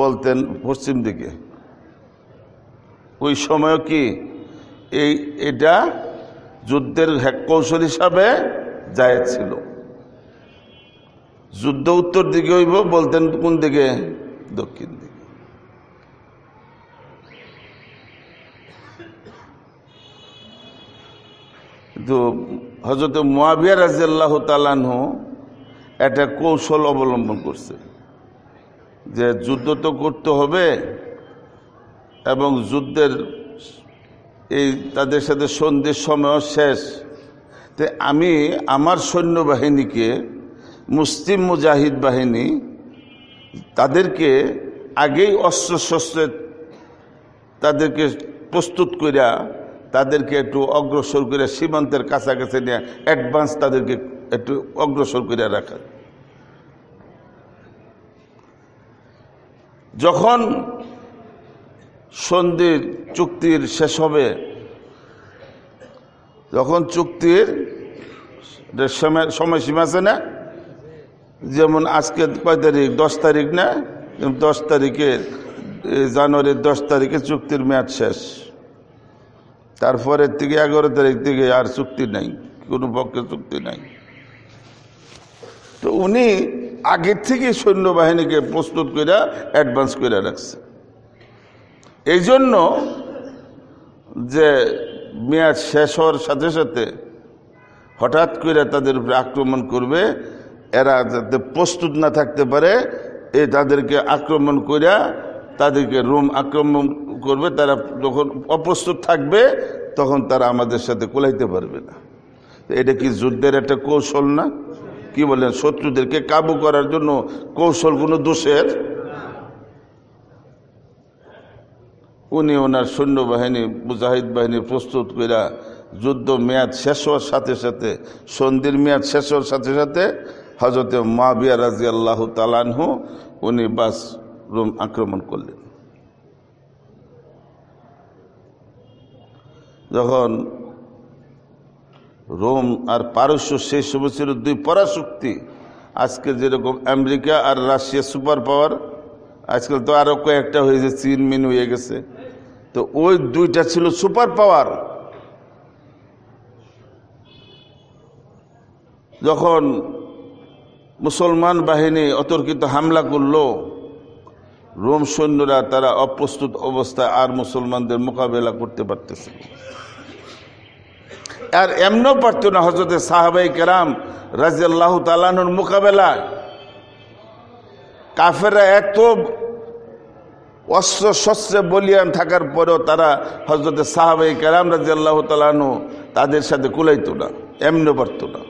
বলতেন পশ্চিম দিকে ওই সময় কি এই এটা যুদ্ধের হ্যাক কৌশল হিসাবে যায় ছিল যুদ্ধ উত্তর দিকে হইব বলতেন কোন দিকে দক্ষিণ দিকে কিন্তু হজরত মহাবিয়া রাজিয়াল্লাহ তালানহ একটা কৌশল অবলম্বন করছে যে যুদ্ধ তো করতে হবে এবং যুদ্ধের এই তাদের সাথে সন্ধির সময় শেষ তে আমি আমার সৈন্যবাহিনীকে মুসলিম মুজাহিদ বাহিনী তাদেরকে আগেই অস্ত্র শস্ত্রে তাদেরকে প্রস্তুত করিয়া তাদেরকে একটু অগ্রসর করে সীমান্তের কাছাকাছি নিয়ে অ্যাডভান্স তাদেরকে একটু অগ্রসর করে রাখা যখন সন্ধির চুক্তির শেষ হবে যখন চুক্তির সময়সীমা আছে না যেমন আজকে কয় তারিখ দশ তারিখ না দশ তারিখে জানুয়ারির দশ তারিখে চুক্তির মেয়াদ শেষ তারপরের থেকে এগারো তারিখ থেকে আর চুক্তি নাই কোনো পক্ষে চুক্তি নাই তো উনি আগের থেকে সৈন্যবাহিনীকে প্রস্তুত করে অ্যাডভান্স করে রাখছে এই জন্য যে মেয়াদ শেষ হওয়ার সাথে সাথে হঠাৎ করে তাদের উপরে আক্রমণ করবে এরা যাতে প্রস্তুত না থাকতে পারে এ তাদেরকে আক্রমণ করিয়া তাদেরকে রোম আক্রমণ করবে তারা যখন অপ্রস্তুত থাকবে তখন তারা আমাদের সাথে কোলাইতে পারবে না এটা কি যুদ্ধের একটা কৌশল না কি বলেন শত্রুদেরকে কাবু করার জন্য কৌশল কোনো দোষের উনি ওনার সৈন্যবাহিনী মুজাহিদ বাহিনী প্রস্তুত কইরা যুদ্ধ মেয়াদ শেষ হওয়ার সাথে সাথে সন্ধির মেয়াদ শেষ হওয়ার সাথে সাথে হজরতে মাবিয়া রাজি আল্লাহ তালানহু উনি বাস রোম আক্রমণ করলেন যখন রোম আর পারস্য সেই সময় ছিল দুই পরাশক্তি আজকে যেরকম আমেরিকা আর রাশিয়া সুপার পাওয়ার আজকাল তো আরও কয়েকটা হয়েছে চীন মিন হয়ে গেছে তো ওই দুইটা ছিল সুপার পাওয়ার যখন মুসলমান বাহিনী অতর্কিত হামলা করল রোম সৈন্যরা তারা অপ্রস্তুত অবস্থায় আর মুসলমানদের মোকাবেলা করতে পারতেছে আর এমনও পারত না হজরতে সাহাবাই কেরাম রাজিয়াল্লাহ তালানুর মোকাবেলায় কাফেরা এত অস্ত্র শস্ত্রে বলিয়ান থাকার পরেও তারা হজরতে সাহাবাই কালাম রাজি আল্লাহ তালানু তাদের সাথে কুলাইত না এমনি পারত না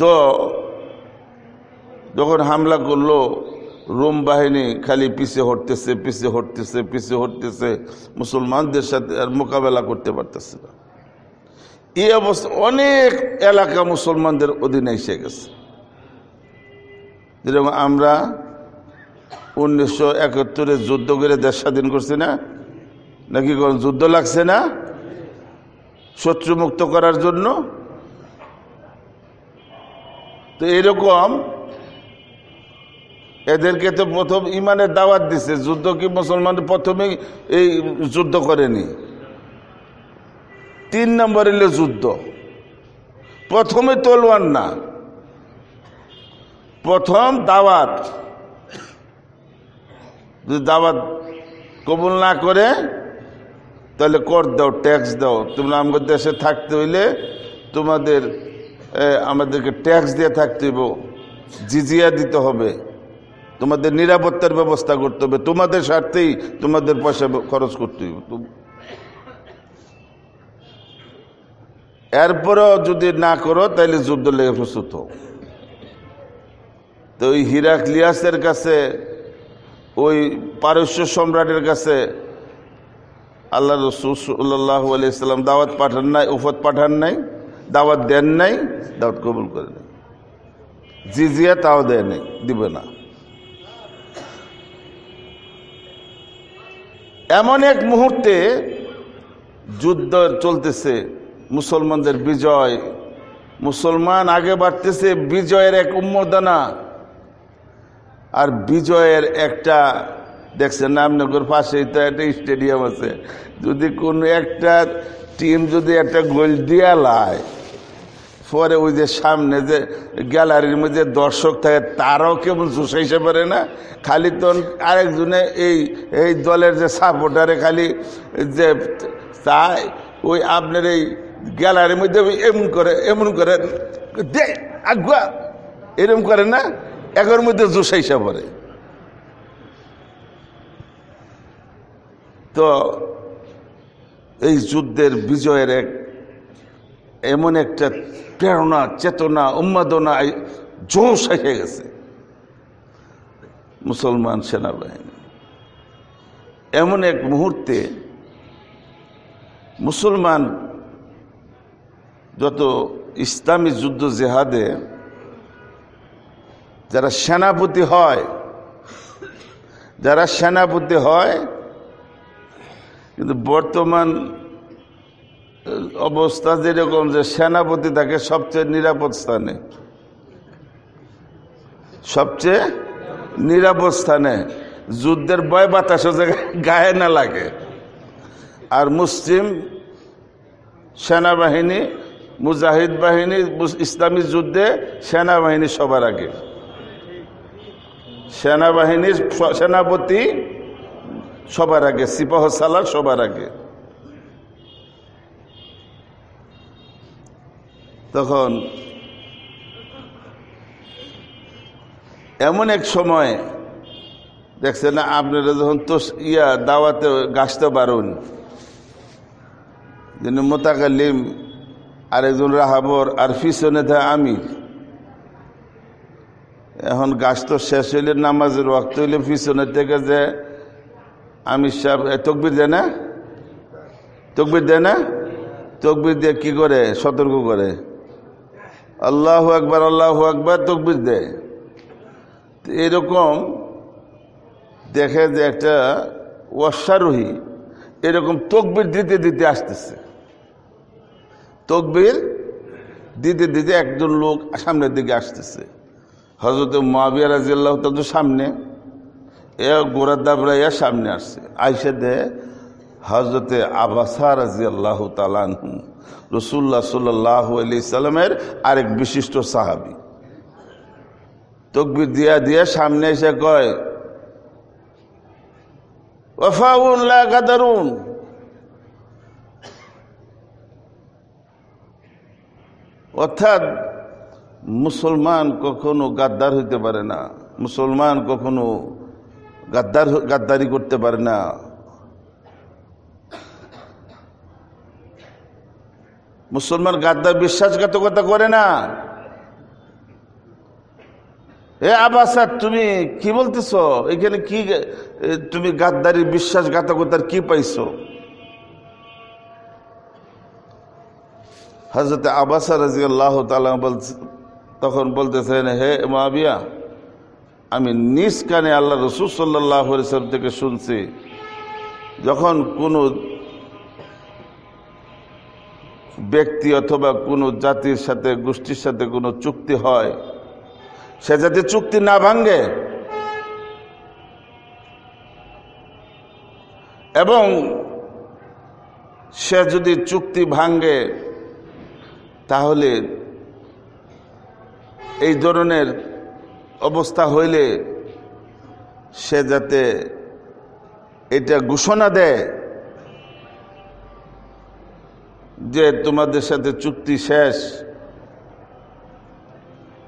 তো যখন হামলা করলো রোম বাহিনী খালি পিছে হটতেছে পিছে হটতেছে পিছে হটতেছে মুসলমানদের সাথে আর মোকাবেলা করতে পারতেছে না এই অবস্থা অনেক এলাকা মুসলমানদের অধীনে এসে গেছে যেরকম আমরা উনিশশো একাত্তরে যুদ্ধ করে দেশ স্বাধীন করছে না নাকি কোন যুদ্ধ লাগছে না শত্রুমুক্ত করার জন্য তো এরকম এদেরকে তো প্রথম ইমানের দাওয়াত দিছে যুদ্ধ কি মুসলমান প্রথমে এই যুদ্ধ করেনি তিন নম্বর এলো যুদ্ধ প্রথমে তলোয়ার না প্রথম দাওয়াত যদি দাওয়াত কবুল না করে তাহলে কর দাও ট্যাক্স দাও তোমরা আমাদের দেশে থাকতে হইলে তোমাদের আমাদেরকে ট্যাক্স দিয়ে থাকতে হইব জিজিয়া দিতে হবে তোমাদের নিরাপত্তার ব্যবস্থা করতে হবে তোমাদের স্বার্থেই তোমাদের পয়সা খরচ করতে হইব এরপরও যদি না করো তাহলে যুদ্ধ লেগে প্রস্তুত হো তো ওই হিরাক লিয়াসের কাছে ওই পারস্য সম্রাটের কাছে আল্লাহ রসুল সাল্লাহ দাওয়াত পাঠান নাই উফত পাঠান নাই দাওয়াত দেন নাই দাওয়াত কবুল করে নাই জিজিয়া তাও দেয় নাই দিবে না এমন এক মুহূর্তে যুদ্ধ চলতেছে মুসলমানদের বিজয় মুসলমান আগে বাড়তেছে বিজয়ের এক উন্মোদনা আর বিজয়ের একটা দেখছেন নামনগর পাশেই তো একটা স্টেডিয়াম আছে যদি কোনো একটা টিম যদি একটা গোল দিয়া লায় পরে ওই যে সামনে যে গ্যালারির মধ্যে দর্শক থাকে তারাও কেমন চুষাইতে পারে না খালি তো আরেকজনে এই এই দলের যে সাপোর্টারে খালি যে তাই ওই আপনার এই গ্যালারির মধ্যে এমন করে এমন করে দে আগুয়া এরম করে না একের মধ্যে জোসাইসা পরে তো এই যুদ্ধের বিজয়ের এক এমন একটা প্রেরণা চেতনা উন্মাদনা জোশ এসে গেছে মুসলমান সেনাবাহিনী এমন এক মুহূর্তে মুসলমান যত ইসলামী যুদ্ধ জেহাদে যারা সেনাপতি হয় যারা সেনাপতি হয় কিন্তু বর্তমান অবস্থা যেরকম যে সেনাপতি থাকে সবচেয়ে নিরাপদ স্থানে সবচেয়ে নিরাপদ স্থানে যুদ্ধের বয় বাতাস গায়ে না লাগে আর মুসলিম সেনাবাহিনী মুজাহিদ বাহিনী ইসলামী যুদ্ধে সেনাবাহিনী সবার আগে সেনাবাহিনীর সেনাপতি সবার আগে সিপাহ সালার সবার আগে তখন এমন এক সময় দেখছেন না আপনারা যখন তো ইয়া দাওয়াতে গাছতে পারুন যিনি মোতাকালিম আরেকজন রাহাবর আর পিছনে থা আমির এখন গাছ তো শেষ হইলে নামাজের রক্ত হইলে পিছনের থেকে যে আমি সব তকবির দেয় না তকবির দেয় না তকবির দিয়ে কি করে সতর্ক করে আল্লাহ একবার আল্লাহ একবার তকবির দেয় এরকম দেখে যে একটা অশ্বারোহী এরকম তকবির দিতে দিতে আসতেছে তকবির দিতে দিতে একজন লোক সামনের দিকে আসতেছে হজরত মাবিয়া রাজিয়াল্লাহ তো সামনে এ গোড়ার দাবরা সামনে আসছে আইসে দে হজরতে আবাসা রাজিয়াল্লাহ তালানহু রসুল্লাহ সাল্লাহ আলি সাল্লামের আরেক বিশিষ্ট সাহাবি তকবির দিয়া দিয়া সামনে এসে কয় অর্থাৎ মুসলমান কখনো গাদ্দার হইতে পারে না মুসলমান কখনো গাদ্দার গাদ্দারি করতে পারে না মুসলমান গাদ্দার বিশ্বাসঘাতকতা করে না এ আবাস স্যার তুমি কি বলতেছ এখানে কি তুমি গাদ্দারি বিশ্বাসঘাতকতার কি পাইছ হজরত আবাসা রাজি আল্লাহ তালা তখন বলতেছেন হে মাবিয়া আমি নিজ কানে আল্লাহ রসুল সাল্লাহ সাহেব থেকে শুনছি যখন কোনো ব্যক্তি অথবা কোনো জাতির সাথে গোষ্ঠীর সাথে কোনো চুক্তি হয় সে যাতে চুক্তি না ভাঙ্গে এবং সে যদি চুক্তি ভাঙ্গে তাহলে এই ধরনের অবস্থা হইলে সে যাতে এটা ঘোষণা দেয় যে তোমাদের সাথে চুক্তি শেষ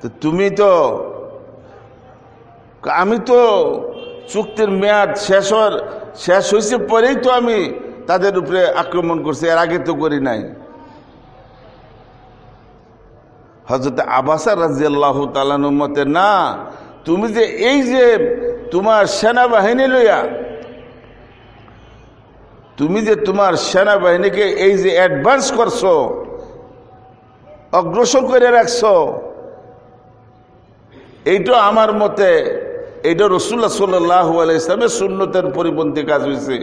তো তুমি তো আমি তো চুক্তির মেয়াদ শেষ হওয়ার শেষ হয়েছে পরেই তো আমি তাদের উপরে আক্রমণ করছি এর আগে তো করি নাই হজরত আবাসা রাজিয়াল্লাহ তালানুমতে না তুমি যে এই যে তোমার সেনাবাহিনী লইয়া তুমি যে তোমার সেনাবাহিনীকে এই যে অ্যাডভান্স করছো অগ্রসর করে রাখছ এইটা আমার মতে এইটা রসুল্লাহ সাল্লাহ ইসলামের শূন্যতের পরিপন্থী কাজ হয়েছে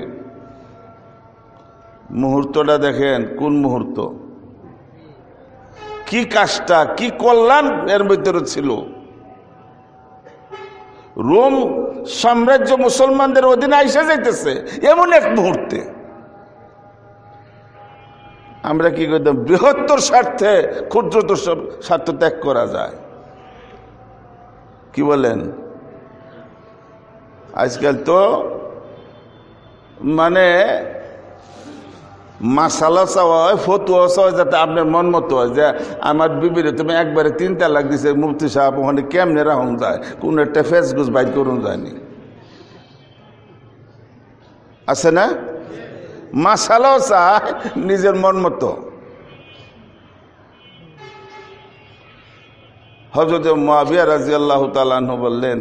মুহূর্তটা দেখেন কোন মুহূর্ত কি কাজটা কি কল্যাণ এর ভিতরে ছিল রোম সাম্রাজ্য মুসলমানদের অধীনে আইসে যাইতেছে এমন এক মুহূর্তে আমরা কি করতাম বৃহত্তর স্বার্থে ক্ষুদ্রতর স্বার্থ ত্যাগ করা যায় কি বলেন আজকাল তো মানে মাসালা চাওয়া হয় ফতুয়া চাওয়া যাতে আপনার মন মতো হয় যে আমার বিবির তুমি একবারে তিনটা লাগ দিছে মুফতি সাহেব ওখানে কেমনে রাখুন যায় কোন একটা ফেস গুজ বাইর করুন যায়নি আছে না মাসালাও চায় নিজের মন মতো হজরত মহাবিয়া রাজি আল্লাহ তালু বললেন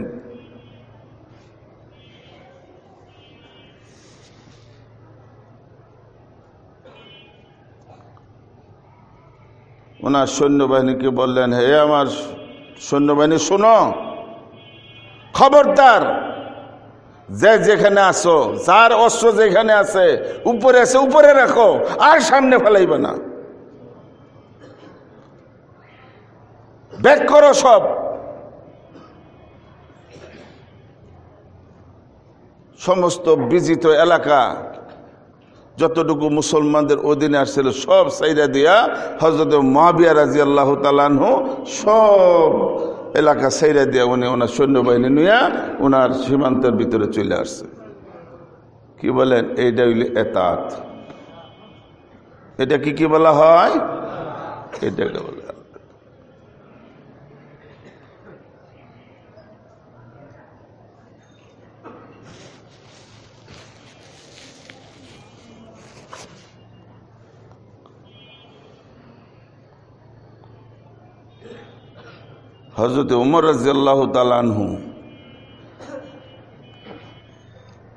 ওনার সৈন্যবাহিনীকে বললেন হে আমার সৈন্যবাহিনী শোনো খবরদার যে যেখানে আসো যার অস্ত্র যেখানে আছে উপরে আছে উপরে রাখো আর সামনে ফেলাইবে না ব্যাক করো সব সমস্ত বিজিত এলাকা যতটুকু মুসলমানদের অধীনে আসছিল সব সাইডা দিয়া হজরত মহাবিয়া রাজি আল্লাহ তালানহ সব এলাকা সাইডা দিয়া উনি ওনার সৈন্যবাহিনী নিয়ে ওনার সীমান্তের ভিতরে চলে আসছে কি বলেন এইটা হইলে এতাত এটা কি কি বলা হয় এটাকে বলে হজরত উমর রাজিয়াল্লাহ তালানহু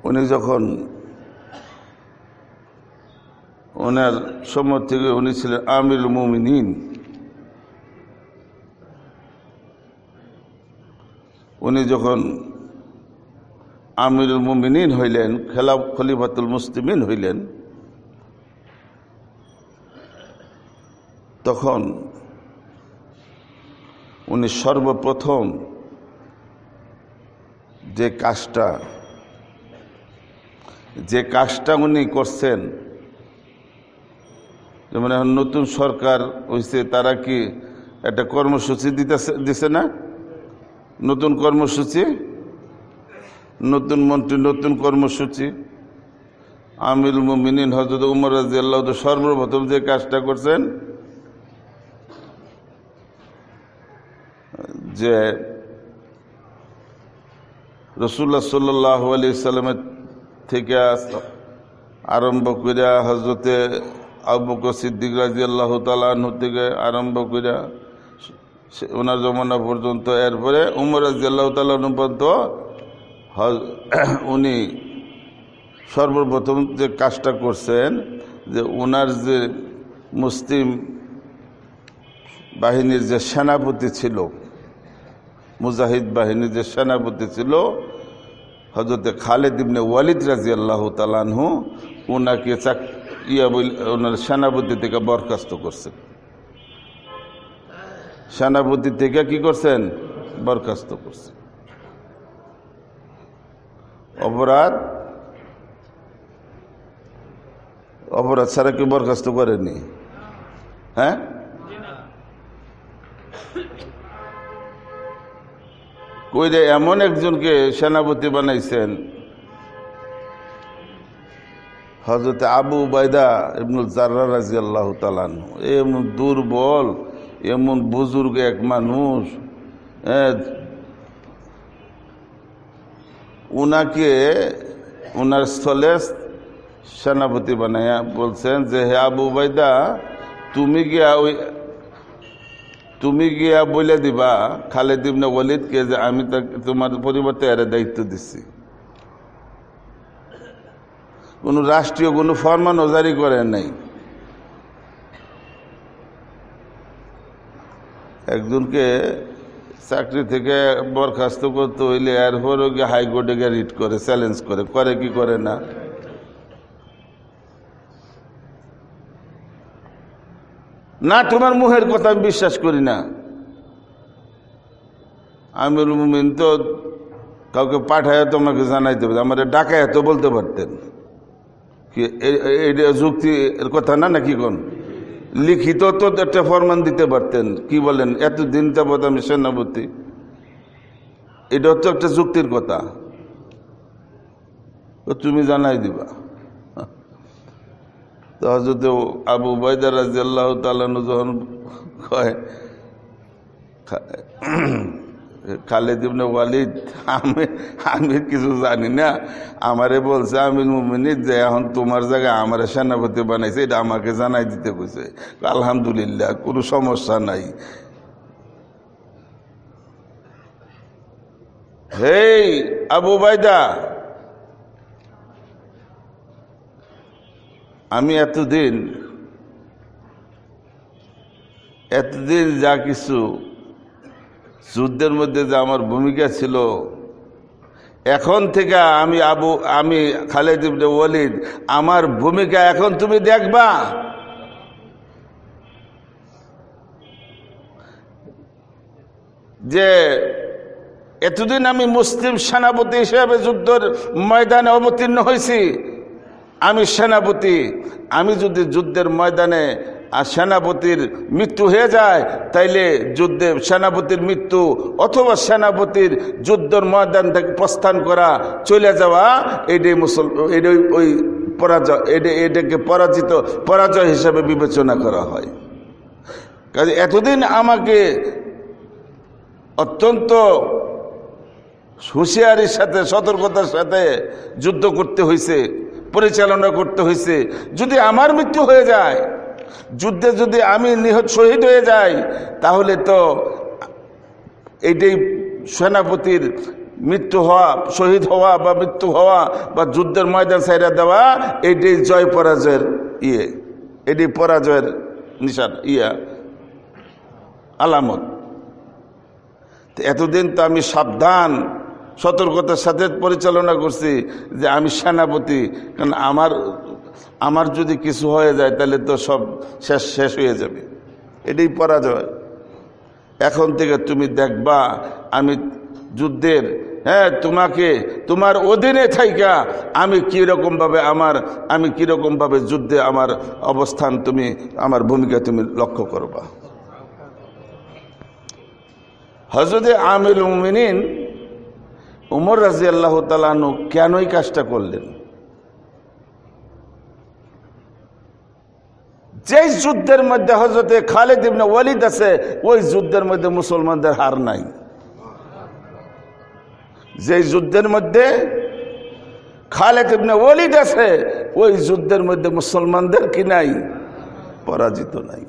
উনি যখন ওনার সময় থেকে উনি ছিলেন আমির মুমিনিন উনি যখন আমিরুল মুমিনিন হইলেন খেলা খলিফাতুল মুস্তিমিন হইলেন তখন উনি সর্বপ্রথম যে কাজটা যে কাজটা উনি করছেন যেমন এখন নতুন সরকার হয়েছে তারা কি একটা কর্মসূচি দিতেছে দিছে না নতুন কর্মসূচি নতুন মন্ত্রী নতুন কর্মসূচি আমিল মুমিনিন হজরত উমর রাজি আল্লাহ সর্বপ্রথম যে কাজটা করছেন যে রসুল্লাহ সাল্লাহ আলি সাল্লামের থেকে আরম্ভ করিয়া হজরতে আবুক সিদ্দিক রাজি আল্লাহ তালু থেকে আরম্ভ করিয়া ওনার জমানা পর্যন্ত এরপরে উমর রাজি আল্লাহ তালু পর্যন্ত উনি সর্বপ্রথম যে কাজটা করছেন যে ওনার যে মুসলিম বাহিনীর যে সেনাপতি ছিল মুজাহিদ বাহিনী যে সেনাপতি ছিল হজরতে খালেদ ইবনে ওয়ালিদ রাজি আল্লাহ তালানহু ওনাকে চাক ইয়া বল ওনার সেনাপতি থেকে বরখাস্ত করছেন সেনাপতি থেকে কি করছেন বরখাস্ত করছেন অপরাধ অপরাধ ছাড়া কি বরখাস্ত করেনি হ্যাঁ যে এমন একজনকে সেনাপতি বানাইছেন হজরত আবু বাইদা ইবনুল জার্রা রাজি আল্লাহ তালান এমন দুর্বল এমন বুজুর্গ এক মানুষ উনাকে উনার স্থলে সেনাপতি বানাইয়া বলছেন যে হে আবু বাইদা তুমি গিয়া ওই তুমি গিয়া বলে দিবা খালেদ ইবনে ওলিদকে যে আমি তাকে তোমার পরিবর্তে এর দায়িত্ব দিচ্ছি কোনো রাষ্ট্রীয় কোনো ফরমান জারি করে নাই একজনকে চাকরি থেকে বরখাস্ত করতে হইলে এরপরও গিয়ে হাইকোর্টে গিয়ে রিট করে চ্যালেঞ্জ করে করে কি করে না না তোমার মুহের কথা আমি বিশ্বাস করি না আমির মুমিন তো কাউকে পাঠায় তোমাকে জানাইতে পারে আমার ডাকায় তো বলতে পারতেন কি এটা যুক্তি এর কথা না নাকি কোন লিখিত তো একটা ফরমান দিতে পারতেন কি বলেন এতদিন যাবৎ আমি সেনাপতি এটা হচ্ছে একটা যুক্তির কথা তুমি জানাই দিবা তো হজরত আবু রাজি আল্লাহ তালু যখন কয় খালেদ ইবনে ওয়ালিদ আমি আমি কিছু জানি না আমারে বলছে আমি মুমিনিত যে এখন তোমার জায়গায় আমার সেনাপতি বানাইছে এটা আমাকে জানাই দিতে কইছে আলহামদুলিল্লাহ কোনো সমস্যা নাই হেই আবু বাইদা আমি এতদিন এতদিন যা কিছু যুদ্ধের মধ্যে যে আমার ভূমিকা ছিল এখন থেকে আমি আবু আমি খালেদ ইবনে ওয়ালিদ আমার ভূমিকা এখন তুমি দেখবা যে এতদিন আমি মুসলিম সেনাপতি হিসেবে যুদ্ধের ময়দানে অবতীর্ণ হয়েছি আমি সেনাপতি আমি যদি যুদ্ধের ময়দানে আর সেনাপতির মৃত্যু হয়ে যায় তাইলে যুদ্ধে সেনাপতির মৃত্যু অথবা সেনাপতির যুদ্ধের ময়দান থেকে প্রস্থান করা চলে যাওয়া এটাই মুসল এটাই ওই পরাজয় এটা এটাকে পরাজিত পরাজয় হিসাবে বিবেচনা করা হয় কাজে এতদিন আমাকে অত্যন্ত হুঁশিয়ারির সাথে সতর্কতার সাথে যুদ্ধ করতে হয়েছে পরিচালনা করতে হয়েছে যদি আমার মৃত্যু হয়ে যায় যুদ্ধে যদি আমি নিহত শহীদ হয়ে যাই তাহলে তো এটাই সেনাপতির মৃত্যু হওয়া শহীদ হওয়া বা মৃত্যু হওয়া বা যুদ্ধের ময়দান সাইরা দেওয়া এটি জয় পরাজয়ের ইয়ে এটি পরাজয়ের নিশান ইয়া আলামত এতদিন তো আমি সাবধান সতর্কতার সাথে পরিচালনা করছি যে আমি সেনাপতি কারণ আমার আমার যদি কিছু হয়ে যায় তাহলে তো সব শেষ শেষ হয়ে যাবে এটাই পরাজয় এখন থেকে তুমি দেখবা আমি যুদ্ধের হ্যাঁ তোমাকে তোমার অধীনে থাইকা আমি কীরকমভাবে আমার আমি কীরকমভাবে যুদ্ধে আমার অবস্থান তুমি আমার ভূমিকা তুমি লক্ষ্য করবা হজরত আমিল উমিনিন উমর রাজি আল্লাহ তালানু কেনই কাজটা করলেন যেই যুদ্ধের মধ্যে হজরতে খালেদ ইবনে ওয়ালিদ আছে ওই যুদ্ধের মধ্যে মুসলমানদের হার নাই যেই যুদ্ধের মধ্যে খালেদ ইবনে ওয়ালিদ আছে ওই যুদ্ধের মধ্যে মুসলমানদের কি নাই পরাজিত নাই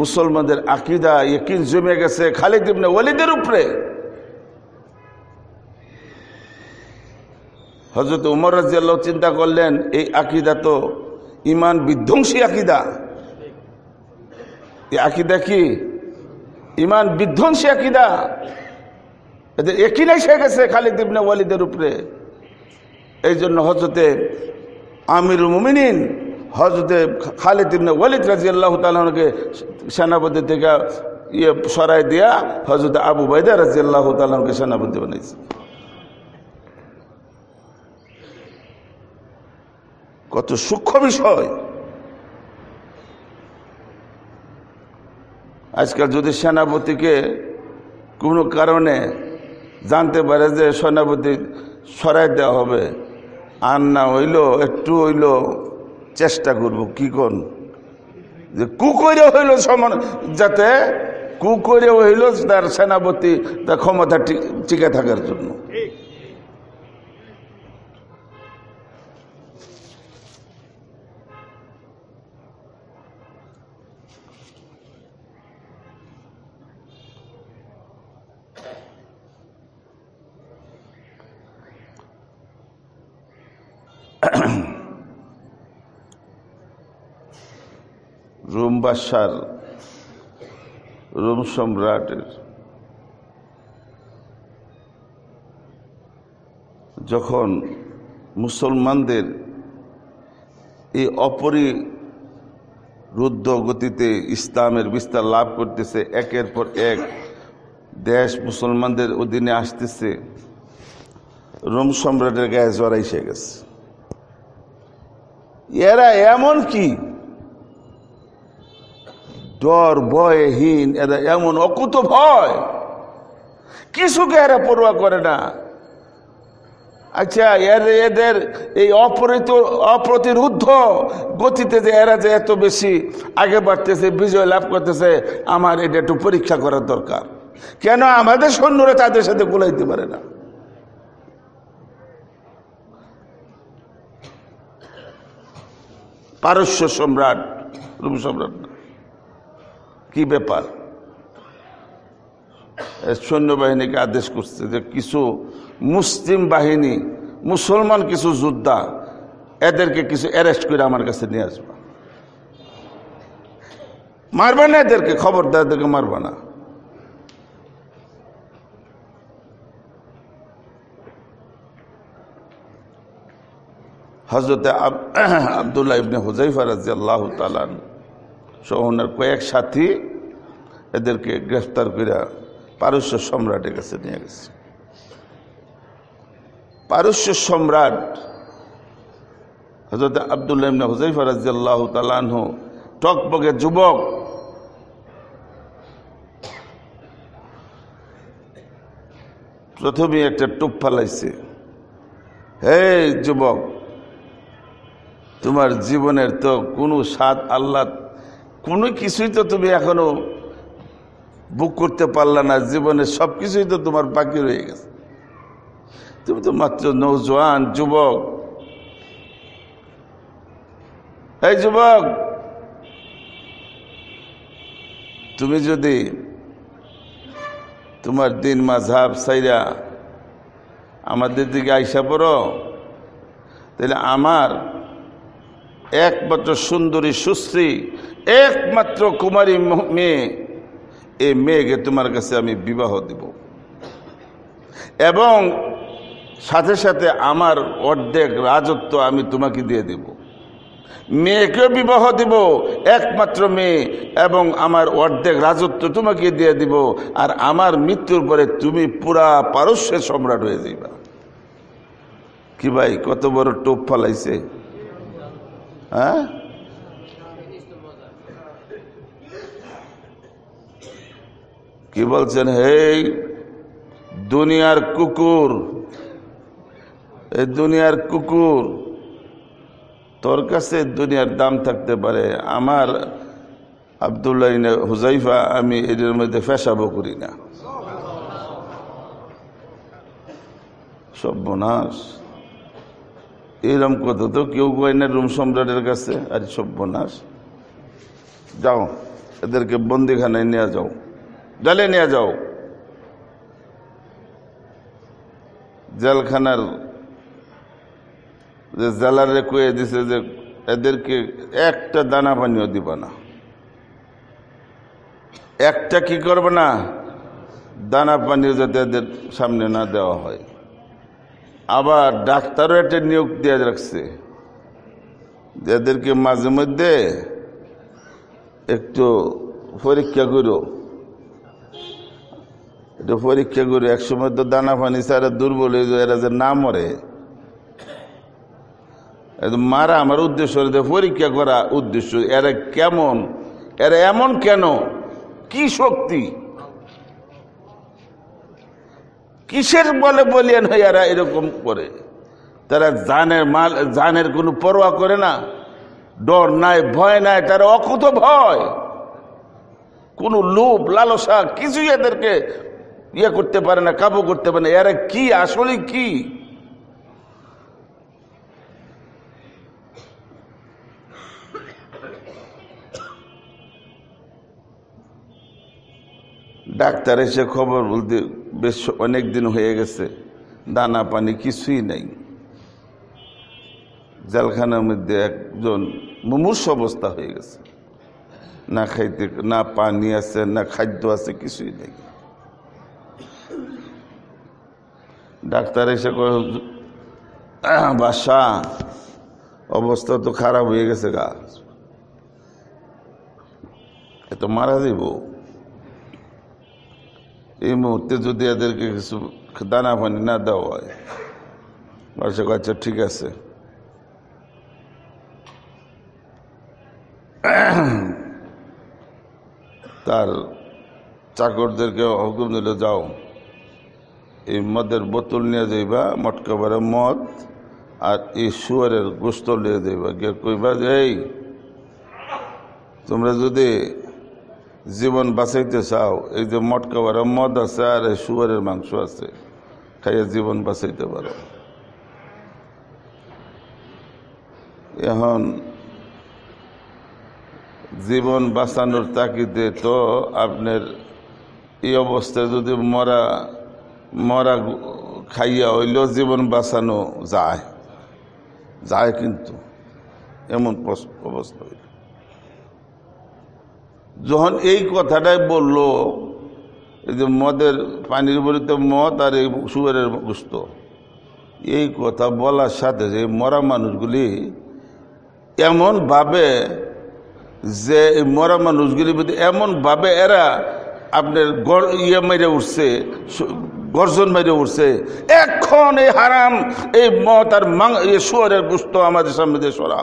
মুসলমানদের আকিদা ইকিন জমে গেছে খালিদ ইবনে ওয়ালিদের উপরে হজরত উমর রাজিয়াল্লাহ চিন্তা করলেন এই আকিদা তো ইমান বিধ্বংসী আকিদা এই আকিদা কি ইমান বিধ্বংসী আকিদা এদের একই নাই শেখ গেছে খালিদ ইবনে ওয়ালিদের উপরে এই জন্য হজরতে আমির মুমিনিন হজরতে খালিদ ইবনে ওয়ালিদ রাজি আল্লাহ তালকে সেনাপতি থেকে ইয়ে সরাই দেয়া হজরত আবু বাইদা রাজি আল্লাহ তালকে সেনাপতি বানাইছে কত সূক্ষ্ম বিষয় আজকাল যদি সেনাপতিকে কোনো কারণে জানতে পারে যে সেনাপতি সরাই দেওয়া হবে আর না হইল একটু হইল চেষ্টা করব কি কোন যে কু করে হইল সমান যাতে কু করে হইল তার সেনাপতি তার ক্ষমতা টিকে থাকার জন্য Ahem. <coughs> মোম্বাসার রোম সম্রাটের যখন মুসলমানদের এই অপরি রুদ্ধ গতিতে ইসলামের বিস্তার লাভ করতেছে একের পর এক দেশ মুসলমানদের অধীনে আসতেছে রোম সম্রাটের গায়ে সে গেছে এরা এমন কি ডর ভয়হীন এরা এমন অকুত ভয় কিছুকে এরা পড়ুয়া করে না আচ্ছা এর এদের এই অপরিত অপ্রতিরুদ্ধ গতিতে যে এরা যে এত বেশি আগে বাড়তেছে বিজয় লাভ করতেছে আমার এটা একটু পরীক্ষা করার দরকার কেন আমাদের সৈন্যরা তাদের সাথে গোলাইতে পারে না পারস্য সম্রাট রুম সম্রাট কি ব্যাপার সৈন্যবাহিনীকে আদেশ করছে যে কিছু মুসলিম বাহিনী মুসলমান কিছু যোদ্ধা এদেরকে কিছু অ্যারেস্ট করে আমার কাছে নিয়ে আসবো মারবা না এদেরকে খবর দেয় এদেরকে মারবা না হজরত আবদুল্লাহ ইবনে হুজাইফা রাজি আল্লাহ তালান সহ ওনার কয়েক সাথী এদেরকে গ্রেফতার করে পারস্য সম্রাটের কাছে নিয়ে গেছে পারস্য সম্রাট হজরত আবদুল্লাহ হুজাইফা রাজিয়াল্লাহ তালানহ টকবগে যুবক প্রথমে একটা টোপ ফালাইছে হে যুবক তোমার জীবনের তো কোনো স্বাদ আল্লাহ কোনো কিছুই তো তুমি এখনো বুক করতে পারলে না জীবনে সব কিছুই তো তোমার বাকি রয়ে গেছে তুমি তো মাত্র নৌজোয়ান যুবক এই যুবক তুমি যদি তোমার দিন মাঝাব সাইরা আমাদের দিকে আইসা পড়ো তাহলে আমার একমাত্র সুন্দরী সুশ্রী একমাত্র কুমারী মেয়ে এই মেয়েকে তোমার কাছে আমি বিবাহ দেব এবং সাথে সাথে আমার অর্ধেক রাজত্ব আমি তোমাকে দিয়ে দেব মেয়েকেও বিবাহ দিব একমাত্র মেয়ে এবং আমার অর্ধেক রাজত্ব তোমাকে দিয়ে দিব আর আমার মৃত্যুর পরে তুমি পুরা পারস্যের সম্রাট হয়ে যাইবা কি ভাই কত বড় টোপ ফালাইছে হ্যাঁ কি বলছেন হেই দুনিয়ার কুকুর এই দুনিয়ার কুকুর তোর কাছে দুনিয়ার দাম থাকতে পারে আমার আবদুল্লাহ হুজাইফা আমি এদের মধ্যে ফেসাবো করি না সভ্যনাশ এইরকম কথা তো কেউ কয় না রুম সম্রাটের কাছে আর সভ্যনাশ যাও এদেরকে বন্দিখানায় নিয়ে যাও ডালে নিয়ে যাও জেলখানার যে জেলারে কুয়ে দিছে যে এদেরকে একটা দানা পানিও দিব না একটা কি করবে না দানা পানিও যাতে এদের সামনে না দেওয়া হয় আবার ডাক্তারও একটা নিয়োগ দিয়ে রাখছে এদেরকে মাঝে মধ্যে একটু পরীক্ষা করো এটা পরীক্ষা করে একসময় তো দানা পানি সারা দুর্বল হয়ে যায় এরা যে না মরে মারা আমার উদ্দেশ্য পরীক্ষা করা উদ্দেশ্য এরা কেমন এরা এমন কেন কি শক্তি কিসের বলে বলিয়ান হয়ে এরা এরকম করে তারা জানের মাল জানের কোনো পরোয়া করে না ডর নাই ভয় নাই তারা অকুত ভয় কোনো লোভ লালসা কিছুই এদেরকে ইয়ে করতে পারে না কাবু করতে পারে না এরা কি আসলে কি ডাক্তার এসে খবর বলতে বেশ অনেক দিন হয়ে গেছে দানা পানি কিছুই নাই জেলখানার মধ্যে একজন মুমূর্ষ অবস্থা হয়ে গেছে না খাইতে না পানি আছে না খাদ্য আছে কিছুই নেই ডাক্তার এসে বাদশাহ অবস্থা তো খারাপ হয়ে গেছে গা তো মারা দিব এই মুহূর্তে যদি এদেরকে কিছু দানা পানি না দেওয়া হয় বাদশাহ আচ্ছা ঠিক আছে তার চাকরদেরকে হুকুম দিল যাও এই মদের বোতল নিয়ে যাইবা মটকা বারে মদ আর এই শুয়ারের গোস্ত নিয়ে যাইবা গিয়ে কইবা যে এই তোমরা যদি জীবন বাঁচাইতে চাও এই যে মটকা বারে মদ আছে আর এই শুয়ারের মাংস আছে খাইয়ে জীবন বাঁচাইতে পারো এখন জীবন বাঁচানোর তাকিতে তো আপনার এই অবস্থায় যদি মরা মরা খাইয়া হইলেও জীবন বাঁচানো যায় যায় কিন্তু এমন অবস্থা হইল যখন এই কথাটাই বলল এই যে মদের পানির বলিতে মদ আর এই সুগারের গুস্ত এই কথা বলার সাথে যে মরা মানুষগুলি এমনভাবে যে মরা মানুষগুলির প্রতি এমনভাবে এরা আপনার গড় ইয়ে মেরে উঠছে গর্জন মেরে উঠছে এখন এই হারাম এই মত আর মাং এই শুয়ারের গুস্ত আমাদের সামনে দিয়ে সরা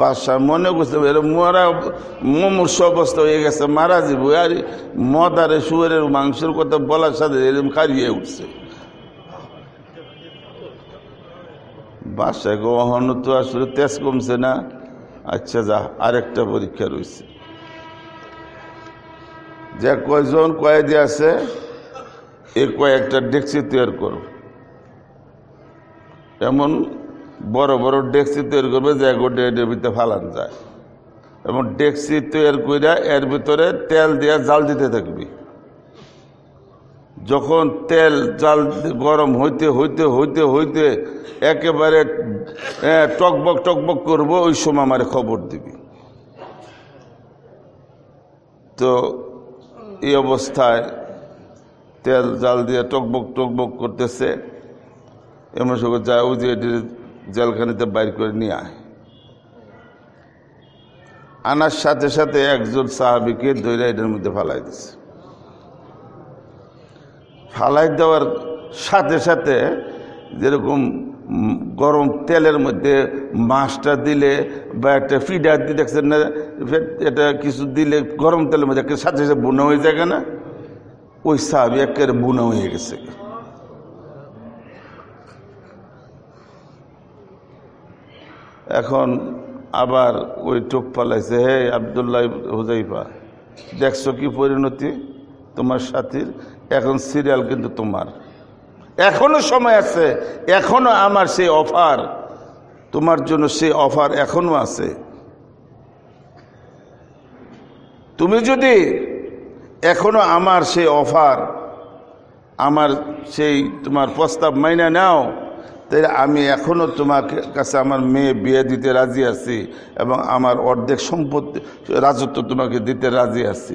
বাদশাহ মনে করছে মরা মমূর্ষ অবস্থা হয়ে গেছে মারা যাবো আর মদ আর শুয়ারের মাংসের কথা বলার সাথে এরকম কারিয়ে উঠছে বাদশাহ অহন তো আসলে তেজ কমছে না আচ্ছা যা আরেকটা পরীক্ষা রয়েছে যে কয়জন কয়েদি আছে এ কয়েকটা ডেক্সি তৈরি করো এমন বড় বড় ডেক্সি তৈরি করবে যে গোটে এটার ভিতরে ফালান যায় এবং ডেক্সি তৈরি কইরা এর ভিতরে তেল দিয়ে জাল দিতে থাকবি যখন তেল জাল গরম হইতে হইতে হইতে হইতে একেবারে টকবক টকবক করবো ওই সময় আমার খবর দিবি তো এই অবস্থায় তেল জাল দিয়ে টকবক টকবক করতেছে এমন সঙ্গে যায় ওই যে জেলখানিতে বাইর করে নিয়ে আয় আনার সাথে সাথে একজন সাহাবিকে দৈরা এটার মধ্যে ফালাই দিছে ফালাই দেওয়ার সাথে সাথে যেরকম গরম তেলের মধ্যে মাছটা দিলে বা একটা ফিডার দিয়ে দেখছেন না এটা কিছু দিলে গরম তেলের মধ্যে সাথে সাথে বোনা হয়ে যায় না ওই সাহাবি একেবারে বোনা হয়ে গেছে এখন আবার ওই টোপ পালাইছে হে আবদুল্লাহ হুজাইফা দেখছো কি পরিণতি তোমার সাথীর এখন সিরিয়াল কিন্তু তোমার এখনো সময় আছে এখনো আমার সেই অফার তোমার জন্য সেই অফার এখনো আছে তুমি যদি এখনো আমার সেই অফার আমার সেই তোমার প্রস্তাব মাইনে নাও তাই আমি এখনও তোমার কাছে আমার মেয়ে বিয়ে দিতে রাজি আছি এবং আমার অর্ধেক সম্পত্তি রাজত্ব তোমাকে দিতে রাজি আছি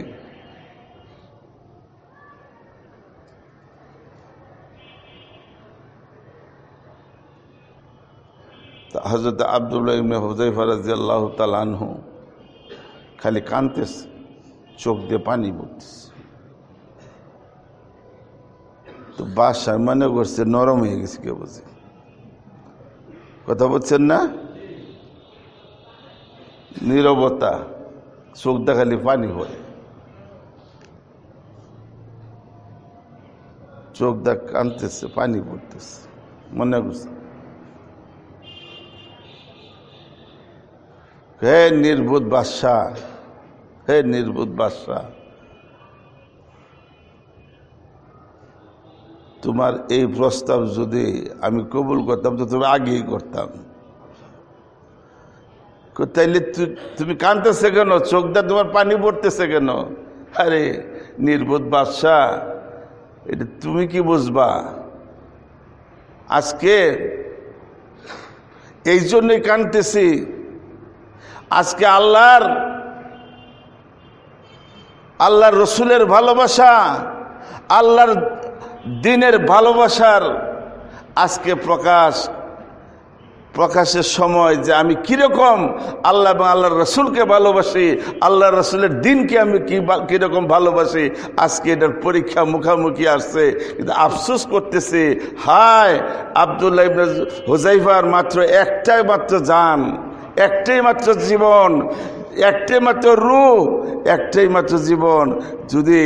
হজরত আবদুল্লাহ ইবনে হুজাইফা রাজি আল্লাহ তালানহু খালি কানতেস চোখ দিয়ে পানি পড়তেছে তো বাসায় মনে করছে নরম হয়ে গেছে কে বুঝে কথা বলছেন না নিরবতা চোখ দেখালি পানি পড়ে চোখ দেখ কানতেছে পানি পড়তেছে মনে করছে হে নির্বুদ বাদশাহ হে নির্বুদ বাদশাহ তোমার এই প্রস্তাব যদি আমি কবুল করতাম তো তুমি আগেই করতাম তাইলে তুমি কাঁদতেছে কেন চোখটা তোমার পানি পড়তেছে কেন আরে নির্বোধ বাদশাহ এটা তুমি কি বুঝবা আজকে এই জন্যই কাঁদতেছি আজকে আল্লাহর আল্লাহর রসুলের ভালোবাসা আল্লাহর দিনের ভালোবাসার আজকে প্রকাশ প্রকাশের সময় যে আমি কীরকম আল্লাহ এবং আল্লাহর রসুলকে ভালোবাসি আল্লাহর রসুলের দিনকে আমি কী কীরকম ভালোবাসি আজকে এটার পরীক্ষা মুখামুখি আসছে কিন্তু আফসোস করতেছে হায় আবদুল্লাহ হুজাইফার মাত্র একটাই মাত্র যান একটাই মাত্র জীবন একটাই মাত্র রূপ একটাই মাত্র জীবন যদি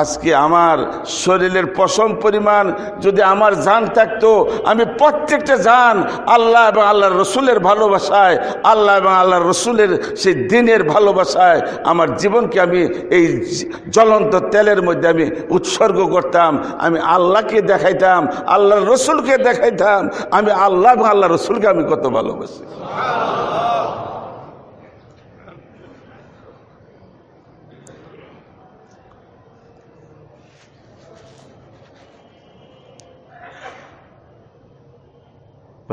আজকে আমার শরীরের পশম পরিমাণ যদি আমার জান থাকতো আমি প্রত্যেকটা যান আল্লাহ এবং আল্লাহর রসুলের ভালোবাসায় আল্লাহ এবং আল্লাহর রসুলের সেই দিনের ভালোবাসায় আমার জীবনকে আমি এই জ্বলন্ত তেলের মধ্যে আমি উৎসর্গ করতাম আমি আল্লাহকে দেখাইতাম আল্লাহর রসুলকে দেখাইতাম আমি আল্লাহ এবং আল্লাহ রসুলকে আমি কত ভালোবাসি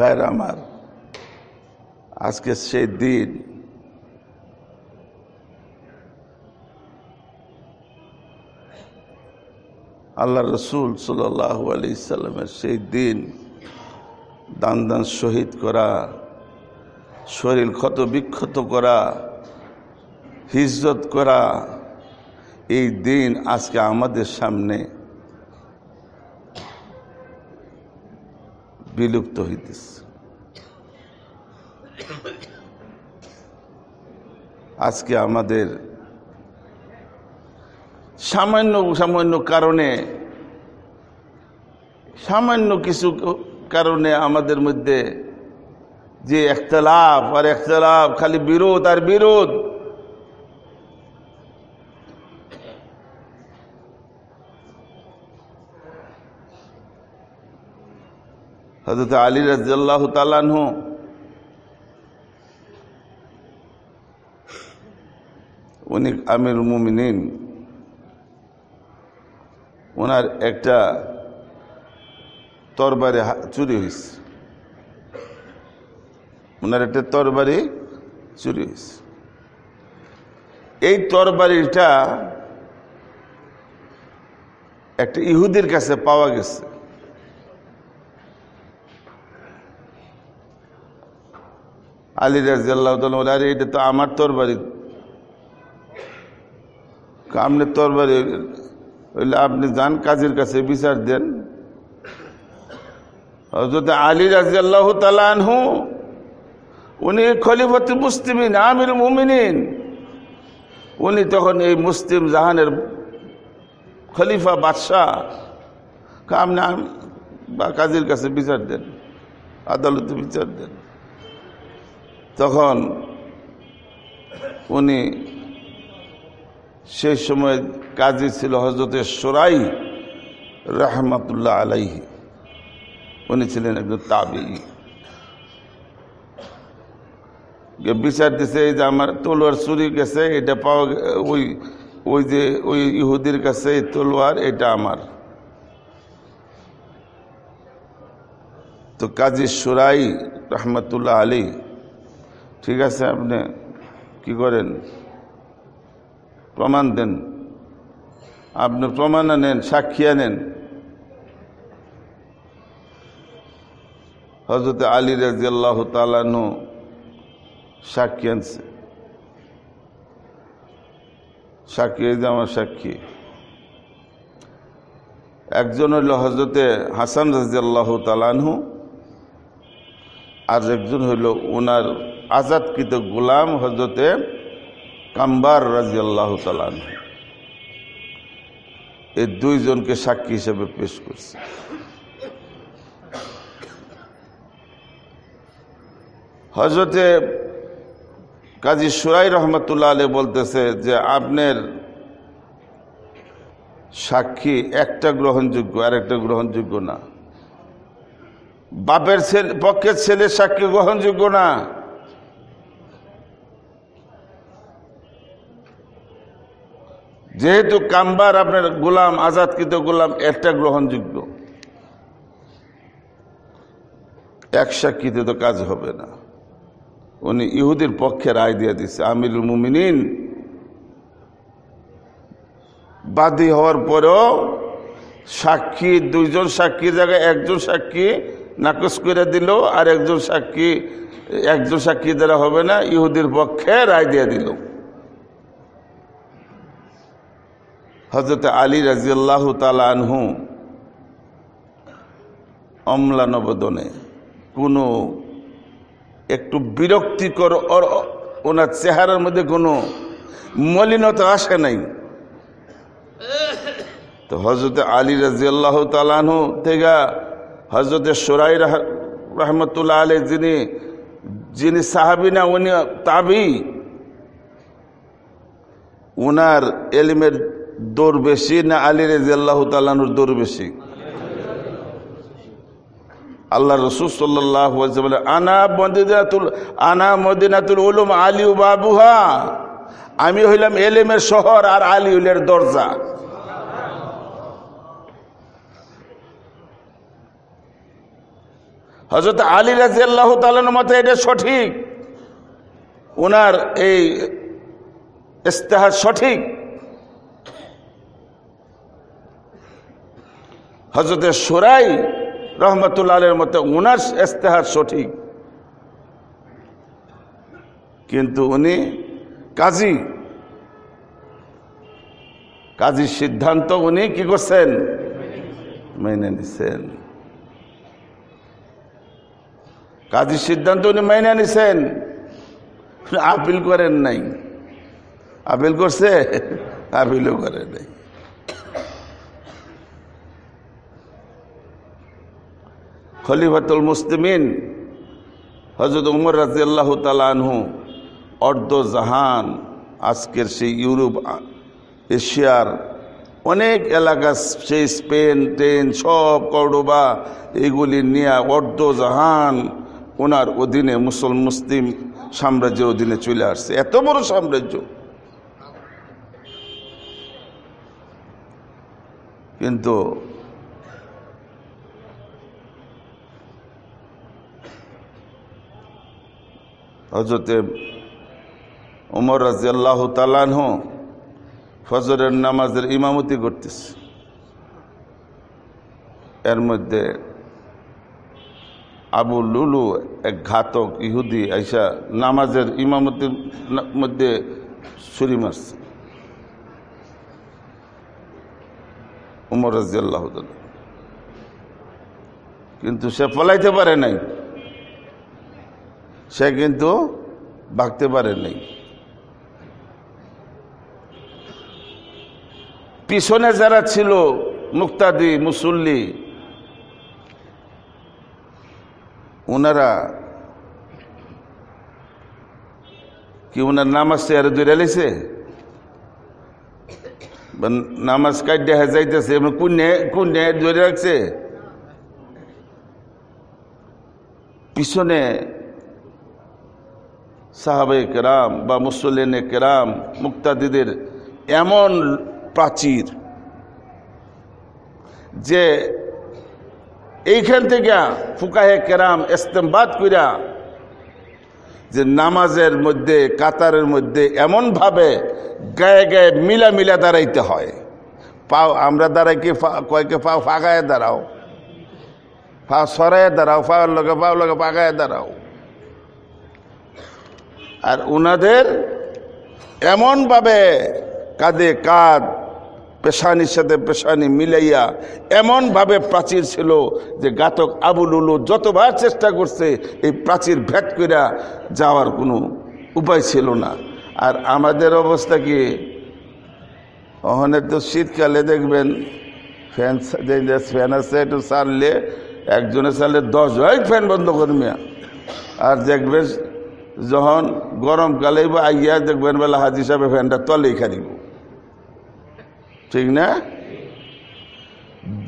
ভাইরা আমার আজকে সেই দিন আল্লাহ রসুল সাল্লাহ আলি ইসাল্লামের সেই দিন দান দান শহীদ করা শরীর ক্ষত বিক্ষত করা হিজত করা এই দিন আজকে আমাদের সামনে বিলুপ্ত হইতেছে আজকে আমাদের সামান্য সামান্য কারণে সামান্য কিছু কারণে আমাদের মধ্যে যে একতলাফ আর একতলাফ খালি বিরোধ আর বিরোধ হজরত আলী রাজ্লাহ তালানহ উনি আমির মুমিনিন ওনার একটা তরবারি চুরি হয়েছে ওনার একটা তরবারি চুরি হয়েছে এই তরবারিটা একটা ইহুদির কাছে পাওয়া গেছে আলী আল্লাহ আরে এটা তো আমার তরবারি আপনি তরবারি হইলে আপনি যান কাজের কাছে বিচার দেন যদি আলী রাজিয়াল্লাহ আনহু উনি খলিফতি মুসলিমিন আমির মুমিনিন উনি তখন এই মুসলিম জাহানের খলিফা বাদশাহ আপনি বা কাজের কাছে বিচার দেন আদালতে বিচার দেন তখন উনি সেই সময় কাজী ছিল হজরতের সোরাই রহমতুল্লাহ আলাইহি উনি ছিলেন একজন তাবি বিচার দিছে এই যে আমার তলোয়ার চুরি গেছে এটা পাওয়া ওই ওই যে ওই ইহুদির কাছে তলোয়ার এটা আমার তো কাজী সুরাই রহমতুল্লাহ আলী ঠিক আছে আপনি কি করেন প্রমাণ দেন আপনি প্রমাণ আনেন সাক্ষী আনেন হজরত আলী রাজিয়াল্লাহ আল্লাহ সাক্ষী আনছে সাক্ষী হয়েছে আমার সাক্ষী একজন হইল হজরতে হাসান রাজিয়াল্লাহ আল্লাহ তালানহু আর একজন হইল ওনার আজাদকৃত গোলাম হজরতে কাম্বার রাজি আল্লাহ তালান এই দুইজনকে সাক্ষী হিসেবে পেশ করছে হজরতে কাজী সুরাই রহমতুল্লাহ আলী বলতেছে যে আপনার সাক্ষী একটা গ্রহণযোগ্য আর একটা গ্রহণযোগ্য না বাপের ছেলে পক্ষের ছেলে সাক্ষী গ্রহণযোগ্য না যেহেতু কাম্বার আপনার গোলাম আজাদকৃত গোলাম একটা গ্রহণযোগ্য এক সাক্ষীতে তো কাজ হবে না উনি ইহুদির পক্ষে রায় দিয়ে দিচ্ছে আমিরুল মুমিনিন বাদী হওয়ার পরেও সাক্ষী দুইজন সাক্ষীর জায়গায় একজন সাক্ষী নাকচ করে দিল আর একজন সাক্ষী একজন সাক্ষী দ্বারা হবে না ইহুদির পক্ষে রায় দিয়ে দিল হজরত আলী রাজিয়াল্লাহ তালানহু অম্লানবদনে কোনো একটু বিরক্তিকর ওনার চেহারার মধ্যে কোনো মলিনতা আসে নাই তো হজরত আলী রাজিয়াল্লাহ তালানহু থেকে হজরত সোরাই রহমতুল্লাহ আলী যিনি যিনি সাহাবি না উনি তাবি ওনার এলিমের দৌড় বেশি না আলী রাজি আল্লাহ তাল্লাহর দৌড় বেশি আল্লাহ রসুল সাল্লাহ বলে আনা মদিনাতুল আনা মদিনাতুল উলুম আলী বাবুহা আমি হইলাম এলেমের শহর আর আলী হইলের দরজা হজরত আলী রাজি আল্লাহ তালানোর মতে এটা সঠিক ওনার এই ইস্তেহার সঠিক হজরত সুরাই রহমতুল্লাহের মতো ওনার ইস্তেহার সঠিক কিন্তু উনি কাজী কাজী সিদ্ধান্ত উনি কি করছেন মেনে নিছেন কাজী সিদ্ধান্ত উনি মেনে নিছেন আপিল করেন নাই আপিল করছে আপিলও করে নাই খলিফাতুল মুসলিমিন হজরত উমর রাজিয়াল্লাহ তালানহু অর্ধ জাহান আজকের সেই ইউরোপ এশিয়ার অনেক এলাকা সেই স্পেন টেন সব কর্ডোবা এগুলি নিয়ে অর্ধ জাহান ওনার অধীনে মুসল মুসলিম সাম্রাজ্যের অধীনে চলে আসছে এত বড় সাম্রাজ্য কিন্তু হজরতে ওমর রাজি আল্লাহ হো ফজরের নামাজের ইমামতি করতেছে এর মধ্যে আবু লুলু এক ঘাতক ইহুদি আইসা নামাজের ইমামতির মধ্যে ছুরি মারছে উমর রাজিয়াল্লাহ কিন্তু সে পলাইতে পারে নাই সে কিন্তু বাঁকতে পারেনি পিছনে যারা ছিল মুক্তাদি মুসল্লি ওনারা কি ওনার নামাজ চেয়ারে দূরে লেছে নামাজ কাটতে দেখা যাইতেছে কুন্যে কুন্যে ধরে রাখছে পিছনে সাহাবে কেরাম বা মুসল্লিন কেরাম মুক্তাদিদের এমন প্রাচীর যে এইখান থেকে ফুকাহে কেরাম ইস্তেমবাদ কইরা যে নামাজের মধ্যে কাতারের মধ্যে এমনভাবে গায়ে গায়ে মিলা মিলা দাঁড়াইতে হয় পাও আমরা দাঁড়াই কি কয়েকে পাও ফাগায় দাঁড়াও পা সরায় দাঁড়াও পাওয়ার লগে পাও লগে ফাগায় দাঁড়াও আর ওনাদের এমনভাবে কাঁধে কাঁধ পেশানির সাথে পেশানি মিলাইয়া এমনভাবে প্রাচীর ছিল যে গাতক আবুল উলু যতবার চেষ্টা করছে এই প্রাচীর ভেদ কইরা যাওয়ার কোনো উপায় ছিল না আর আমাদের অবস্থা কি অহনের তো শীতকালে দেখবেন ফ্যান ফ্যান আছে একটু সারলে একজনে সারলে দশ হয় ফ্যান বন্ধ করবে আর দেখবেন যখন গরমকালে বা আইয়া দেখবেন বেলা হাজি সাহেব ফ্যানটা তলেই খারিব ঠিক না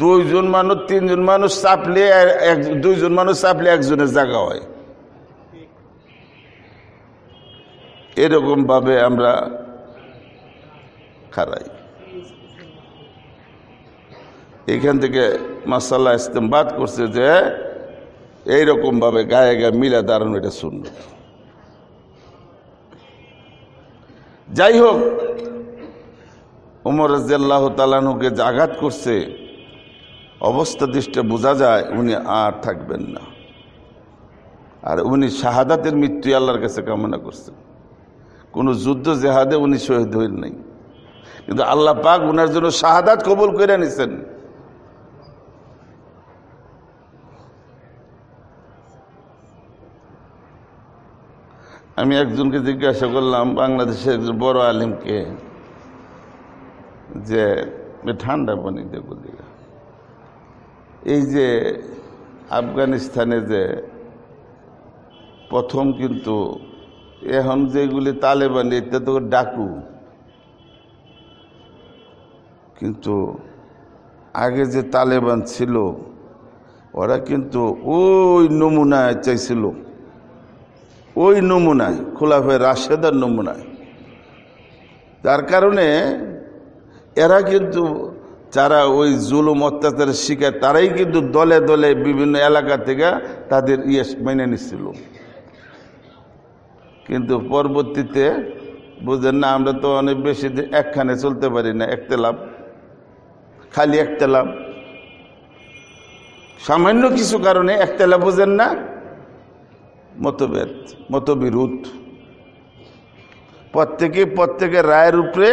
দুইজন মানুষ তিনজন মানুষ চাপলে এক দুইজন মানুষ চাপলে একজনের জায়গা হয় এরকমভাবে আমরা খারাই এখান থেকে মাসাল্লাহ বাদ করছে যে এইরকমভাবে গায়ে গায়ে মিলা দাঁড়ানো এটা শূন্য যাই হোক উমর রাজিয়াল্লাহ তালানুকে যে আঘাত করছে অবস্থা দৃষ্টে বোঝা যায় উনি আর থাকবেন না আর উনি শাহাদাতের মৃত্যু আল্লাহর কাছে কামনা করছেন কোনো যুদ্ধ জেহাদে উনি শহীদ হইল নাই কিন্তু আল্লাহ পাক উনার জন্য শাহাদাত কবল করে নিছেন আমি একজনকে জিজ্ঞাসা করলাম বাংলাদেশের একজন বড় আলিমকে যে ঠান্ডা পানি দেব দিঘা এই যে আফগানিস্তানে যে প্রথম কিন্তু এখন যেগুলি তালেবান এটা তো ডাকু কিন্তু আগে যে তালেবান ছিল ওরা কিন্তু ওই নমুনায় চাইছিল ওই নমুনায় খোলাফের রাশেদার নমুনায় তার কারণে এরা কিন্তু যারা ওই জুলুম অত্যাচারের শিকার তারাই কিন্তু দলে দলে বিভিন্ন এলাকা থেকে তাদের ইয়ে মেনে নিচ্ছিল কিন্তু পরবর্তীতে বুঝলেন না আমরা তো অনেক বেশি দিন একখানে চলতে পারি না একতেলাম খালি একতেলাম সামান্য কিছু কারণে একতেলা বুঝেন না মতভেদ মতবিরোধ প্রত্যেকে প্রত্যেকের রায়ের উপরে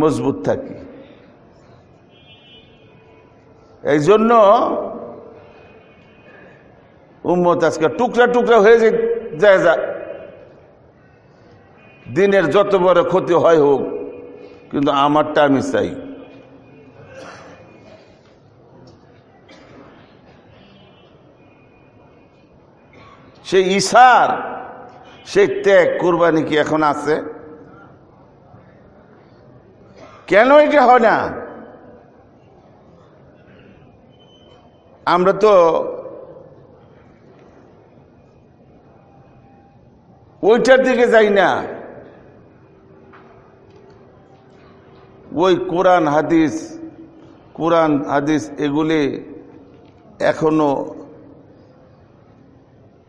মজবুত থাকি এই জন্য উম্মত আজকে টুকরা টুকরা হয়ে যায় যা দিনের যত বড় ক্ষতি হয় হোক কিন্তু আমারটা আমি চাই সেই ইশার সেই ত্যাগ কোরবানি কি এখন আছে কেন এটা হয় না আমরা তো ওইটার দিকে যাই না ওই কোরআন হাদিস কোরআন হাদিস এগুলি এখনো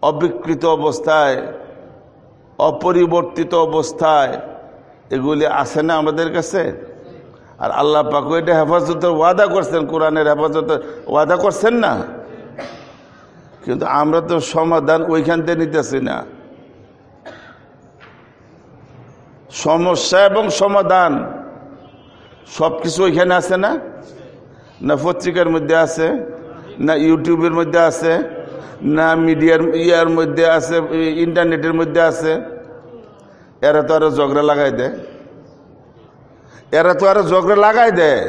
অবিকৃত অবস্থায় অপরিবর্তিত অবস্থায় এগুলি আসে না আমাদের কাছে আর আল্লাহ পাকু এটা হেফাজতের ওয়াদা করছেন কোরআনের হেফাজতের ওয়াদা করছেন না কিন্তু আমরা তো সমাধান ওইখান থেকে নিতেছি না সমস্যা এবং সমাধান সব কিছু ওইখানে আছে না না পত্রিকার মধ্যে আছে না ইউটিউবের মধ্যে আছে না মিডিয়ার ইয়ার মধ্যে আছে ইন্টারনেটের মধ্যে আছে এরা তো আরো ঝগড়া লাগাই দেয় এরা তো আরো ঝগড়া লাগাই দেয়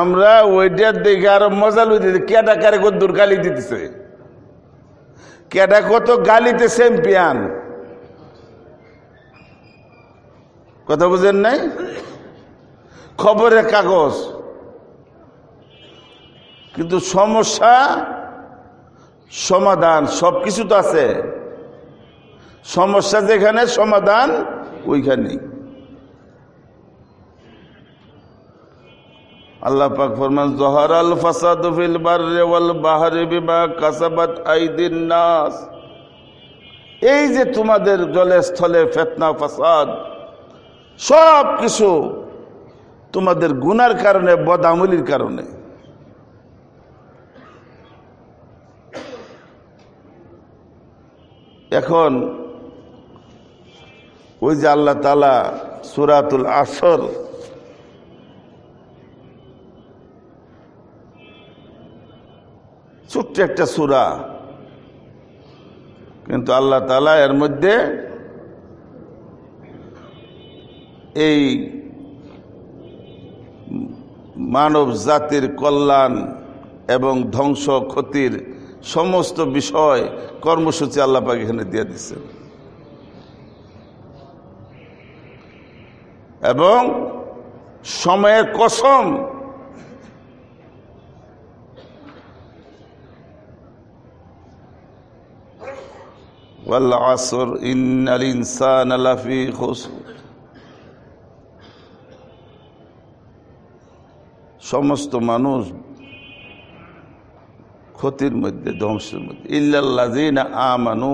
আমরা ওইটার দেখে আরো মজা দিতে কেটা কারে কদ্দুর গালি দিতেছে কেটা কত গালিতে চ্যাম্পিয়ান কথা বুঝেন নাই খবরের কাগজ কিন্তু সমস্যা সমাধান সব কিছু তো আছে সমস্যা যেখানে সমাধান ওইখানেই আল্লাহ পাক ফরমান জহর আল ফাসাদ ফিল বাররে ওয়াল বাহরে বিমা কাসাবাত আইদিন নাস এই যে তোমাদের জলে স্থলে ফেতনা ফাসাদ সব কিছু তোমাদের গুনার কারণে বদামলির কারণে এখন ওই যে আল্লাহ তালা সুরাতুল আসর ছোট্ট একটা সুরা কিন্তু আল্লাহ তালা এর মধ্যে এই মানব জাতির কল্যাণ এবং ধ্বংস ক্ষতির সমস্ত বিষয় কর্মসূচি আল্লাপাক এখানে দিয়ে দিচ্ছেন এবং সময়ের কসম সমস্ত মানুষ ক্ষতির মধ্যে ধ্বংসের মধ্যে ইল্লাল্লাজিনা আমানু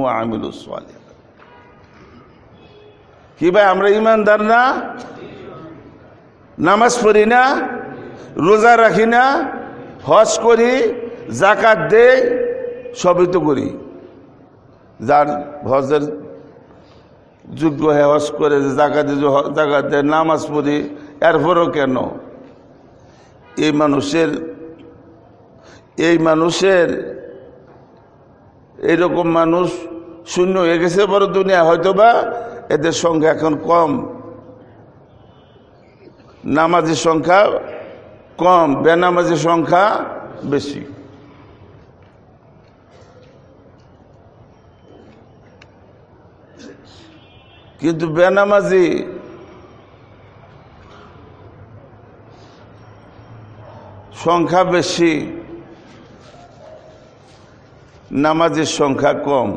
কি ভাই আমরা ইমানদার না নামাজ পড়ি না রোজা রাখি না হজ করি জাকাত দেই সবই তো করি যার হজের যোগ্য হয়ে হজ করে জাকাত দে নামাজ পড়ি এরপরও কেন এই মানুষের এই মানুষের এইরকম মানুষ শূন্য হয়ে গেছে বড় দুনিয়া হয়তো বা এদের সংখ্যা এখন কম নামাজের সংখ্যা কম বেনামাজের সংখ্যা বেশি কিন্তু বেনামাজি সংখ্যা বেশি নামাজের সংখ্যা কম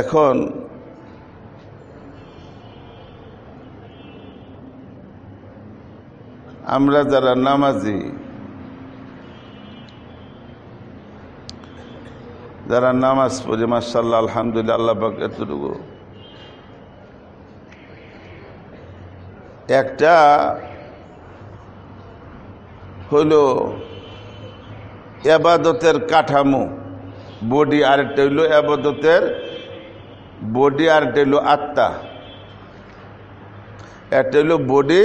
এখন আমরা যারা নামাজি যারা নামাজ পড়ি মাসাল্লাহ আলহামদুলিল্লাহ আল্লাহ এতটুকু একটা হলো এবাদতের কাঠামো বডি আরেকটা হইল এবাদতের বডি আরেকটা হইল আত্মা একটা হইল বডি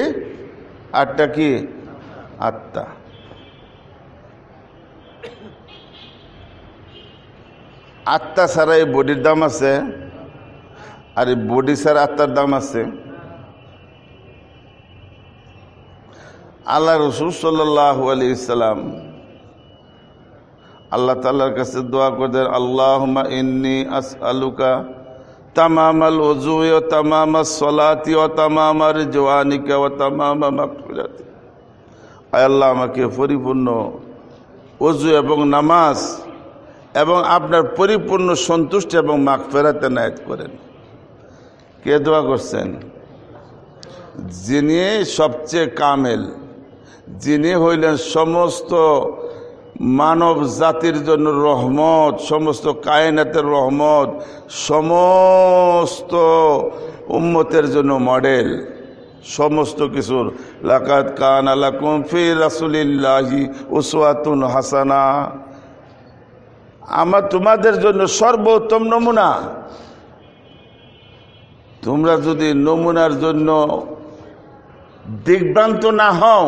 আরটা কি আত্মা আত্মা ছাড়া এই বডির দাম আছে আর এই বডি ছাড়া আত্মার দাম আছে আল্লাহ রসুল সাল্লাহ আলি ইসলাম আল্লাহ তাল্লার কাছে দোয়া করে আল্লাহ ইন্নি আস আলুকা তামাম আল ওজু ও তামাম সলাতি ও তামাম আর জোয়ানিকা ও তামাম মাকফিরাতি আল্লাহ আমাকে পরিপূর্ণ অজু এবং নামাজ এবং আপনার পরিপূর্ণ সন্তুষ্টি এবং মাখ ফেরাতে নায়ত করেন কে দোয়া করছেন যিনি সবচেয়ে কামেল যিনি হইলেন সমস্ত মানব জাতির জন্য রহমত সমস্ত কায়নাতের রহমত সমস্ত উম্মতের জন্য মডেল সমস্ত কিছুর লাকাত কান আলাকুম ফি রাসুলিল্লাহি উসওয়াতুন হাসানা আমার তোমাদের জন্য সর্বোত্তম নমুনা তোমরা যদি নমুনার জন্য দিগ্রান্ত না হও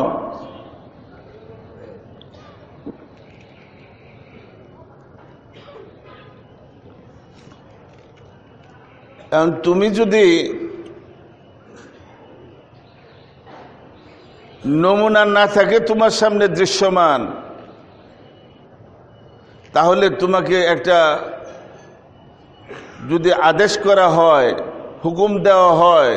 কারণ তুমি যদি নমুনা না থাকে তোমার সামনে দৃশ্যমান তাহলে তোমাকে একটা যদি আদেশ করা হয় হুকুম দেওয়া হয়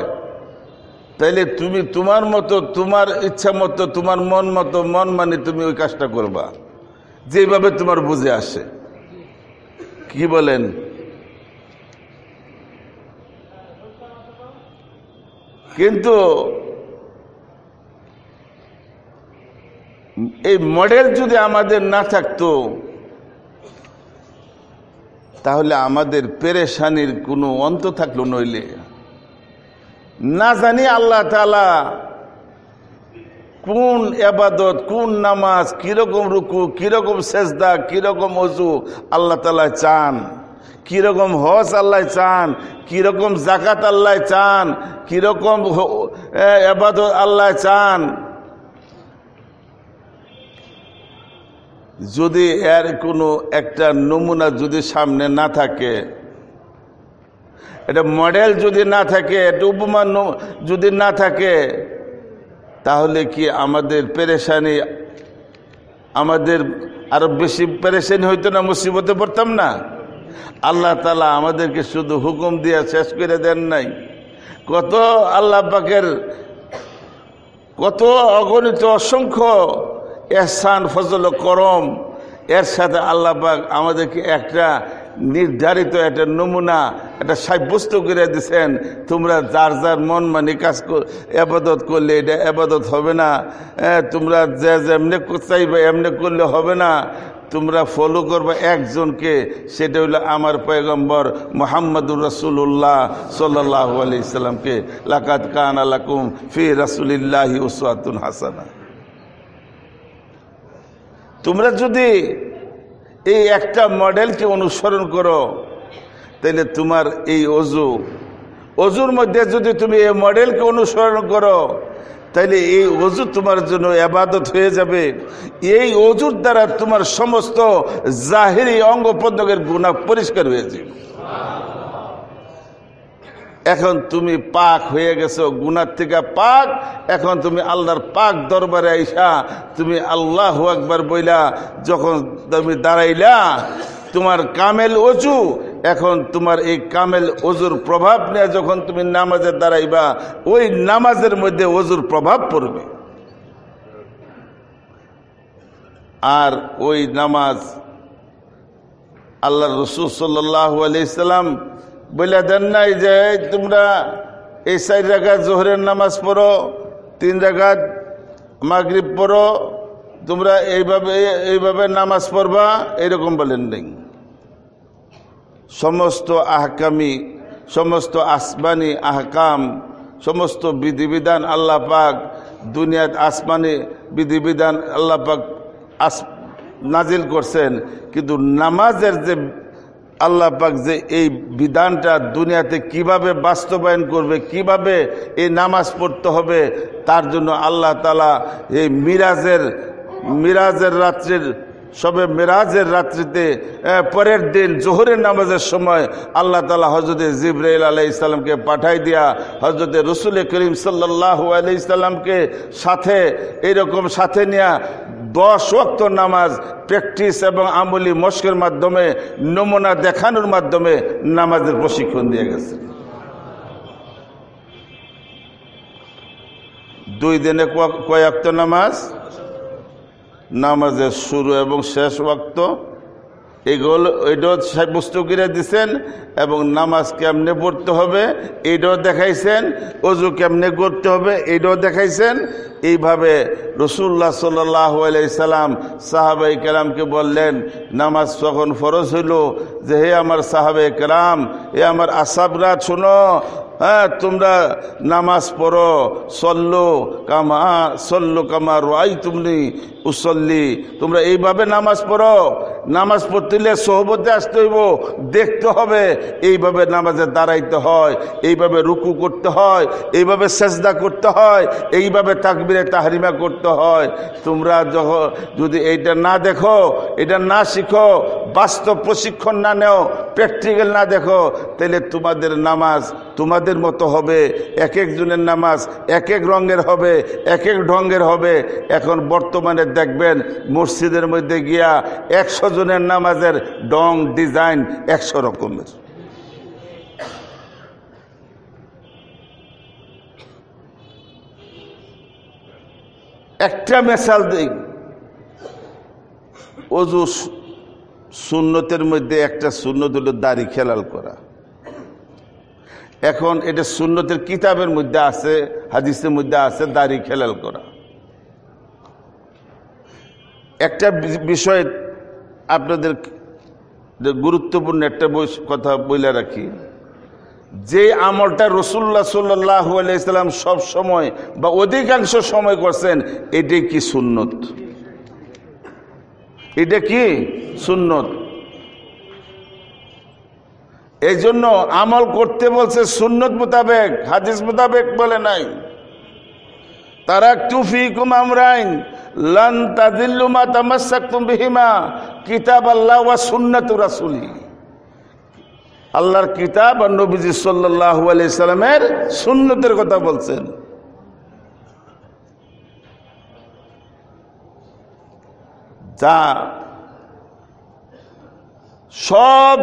তাহলে তুমি তোমার মতো তোমার ইচ্ছা মতো তোমার মন মতো মন মানে তুমি ওই কাজটা করবা যেভাবে তোমার বুঝে আসে কি বলেন কিন্তু এই মডেল যদি আমাদের না থাকতো তাহলে আমাদের পেরেশানির কোনো অন্ত থাকলো নইলে না জানি আল্লাহ তালা কোন এবাদত কোন নামাজ কিরকম রুকু কিরকম সেজদা কিরকম অজু আল্লাহ তালা চান কীরকম হজ আল্লাহ চান কীরকম জাকাত আল্লাহ চান কীরকম আবাদত আল্লাহ চান যদি এর কোনো একটা নমুনা যদি সামনে না থাকে এটা মডেল যদি না থাকে এটা উপমান যদি না থাকে তাহলে কি আমাদের পেরেশানি আমাদের আরো বেশি পেরেশানি হইতো না মুসিবতে পড়তাম না আল্লাহ তালা আমাদেরকে শুধু হুকুম দিয়ে শেষ করে দেন নাই কত আল্লাহ পাকের কত অগণিত অসংখ্য এহসান ফজল করম এর সাথে আল্লাহ পাক আমাদেরকে একটা নির্ধারিত একটা নমুনা একটা সাব্যস্ত করে দিয়েছেন তোমরা যার যার মন মানে কাজ আবাদত করলে এটা আবাদত হবে না তোমরা যে যে করতে চাইবে এমনি করলে হবে না তোমরা ফলো করবে একজনকে সেটা হলো আমার পয়গম্বর মোহাম্মদুর রসুল্লাহ সাল্লাহ আলি ইসলামকে লাকাত কান আলাকুম ফি রাসুলিল্লাহি ওসাতুল হাসানা তোমরা যদি এই একটা মডেলকে অনুসরণ করো তাহলে তোমার এই অজু অজুর মধ্যে যদি তুমি এই মডেলকে অনুসরণ করো তাইলে এই অজু তোমার জন্য আবাদত হয়ে যাবে এই অজুর দ্বারা তোমার সমস্ত জাহেরি অঙ্গ প্রত্যঙ্গের গুণা পরিষ্কার হয়ে যাবে এখন তুমি পাক হয়ে গেছো গুনার থেকে পাক এখন তুমি আল্লাহর পাক দরবারে আইসা তুমি আল্লাহ একবার বইলা যখন তুমি দাঁড়াইলা তোমার কামেল অজু এখন তোমার এই কামেল অজুর প্রভাব নিয়ে যখন তুমি নামাজের দাঁড়াইবা ওই নামাজের মধ্যে অজুর প্রভাব পড়বে আর ওই নামাজ আল্লাহ রসুল সাল্লাহ আলাইসাল্লাম বলে দেন নাই যে তোমরা এই চার রাখাত জোহরের নামাজ পড়ো তিন রাখাত মাগরীব পড়ো তোমরা এইভাবে এইভাবে নামাজ পড়বা এরকম বলেন নেই সমস্ত আহকামি সমস্ত আসমানি আহকাম সমস্ত বিধিবিধান আল্লাহ পাক দুনিয়াত আসমানি বিধিবিধান আল্লাহ পাক আস নাজিল করছেন কিন্তু নামাজের যে আল্লাহ পাক যে এই বিধানটা দুনিয়াতে কিভাবে বাস্তবায়ন করবে কিভাবে এই নামাজ পড়তে হবে তার জন্য আল্লাহ তালা এই মিরাজের মিরাজের রাত্রির সবে মেরাজের রাত্রিতে পরের দিন জোহরের নামাজের সময় আল্লাহ তালা হজরত জিব্রাইল আলাই ইসলামকে পাঠাই দিয়া হজরত রসুল করিম সাল্লাহ আলি ইসলামকে সাথে এরকম সাথে নেয়া দশ ওয়াক্ত নামাজ প্র্যাকটিস এবং আমলি মস্কের মাধ্যমে নমুনা দেখানোর মাধ্যমে নামাজের প্রশিক্ষণ দিয়ে গেছে দুই দিনে কয়েকত নামাজ নামাজের শুরু এবং শেষ ওয়াক্ত এগুলো এটাও করে দিছেন এবং নামাজ কেমনে পড়তে হবে এটাও দেখাইছেন অজু কেমনে করতে হবে এটাও দেখাইছেন এইভাবে রসুল্লাহ সাল্লাহ সাল্লাম সাহাবাই কালামকে বললেন নামাজ তখন ফরজ হইল যে হে আমার সাহাবে কালাম এ আমার আসাবরা শুনো হ্যাঁ তোমরা নামাজ পড়ো সল্লো কামা সল্লো কামা রাই তুমি উসল্লি তোমরা এইভাবে নামাজ পড়ো নামাজ পড়তে সহবতে আসতে হইব দেখতে হবে এইভাবে নামাজে দাঁড়াইতে হয় এইভাবে রুকু করতে হয় এইভাবে সেজদা করতে হয় এইভাবে তাকবিরে তাহারিমা করতে হয় তোমরা যখন যদি এইটা না দেখো এটা না শিখো বাস্তব প্রশিক্ষণ না নেও প্র্যাকটিক্যাল না দেখো তাহলে তোমাদের নামাজ তোমাদের মতো হবে এক একজনের নামাজ এক এক রঙের হবে এক এক ঢঙ্গের হবে এখন বর্তমানে দেখবেন মসজিদের মধ্যে গিয়া একশো জনের নামাজের ডং ডিজাইন একশো রকমের একটা মেশাল দিই অজু সুন্নতের মধ্যে একটা সুন্নত হলো দাড়ি খেলাল করা এখন এটা সুন্নতের কিতাবের মধ্যে আছে হাদিসের মধ্যে আছে দাড়ি খেলাল করা একটা বিষয় আপনাদের গুরুত্বপূর্ণ একটা কথা বলে রাখি যে আমলটা রসুল্লা সাল্লু আলাইসাল্লাম সব সময় বা অধিকাংশ সময় করছেন এটাই কি সুন্নত এটা কি সুন্নত এই জন্য আমল করতে বলছে সুন্নত মোতাবেক হাদিস মোতাবেক বলে নাই তারা টুফি রায় লান মা তামাসাকুম বিহিমা কিতাব আল্লাহ ওয়া সুন্নাতু রাসুলি আল্লাহর কিতাব আর নবীজি সাল্লাল্লাহু আলাইহি সাল্লামের সুন্নতের কথা বলছেন যা সব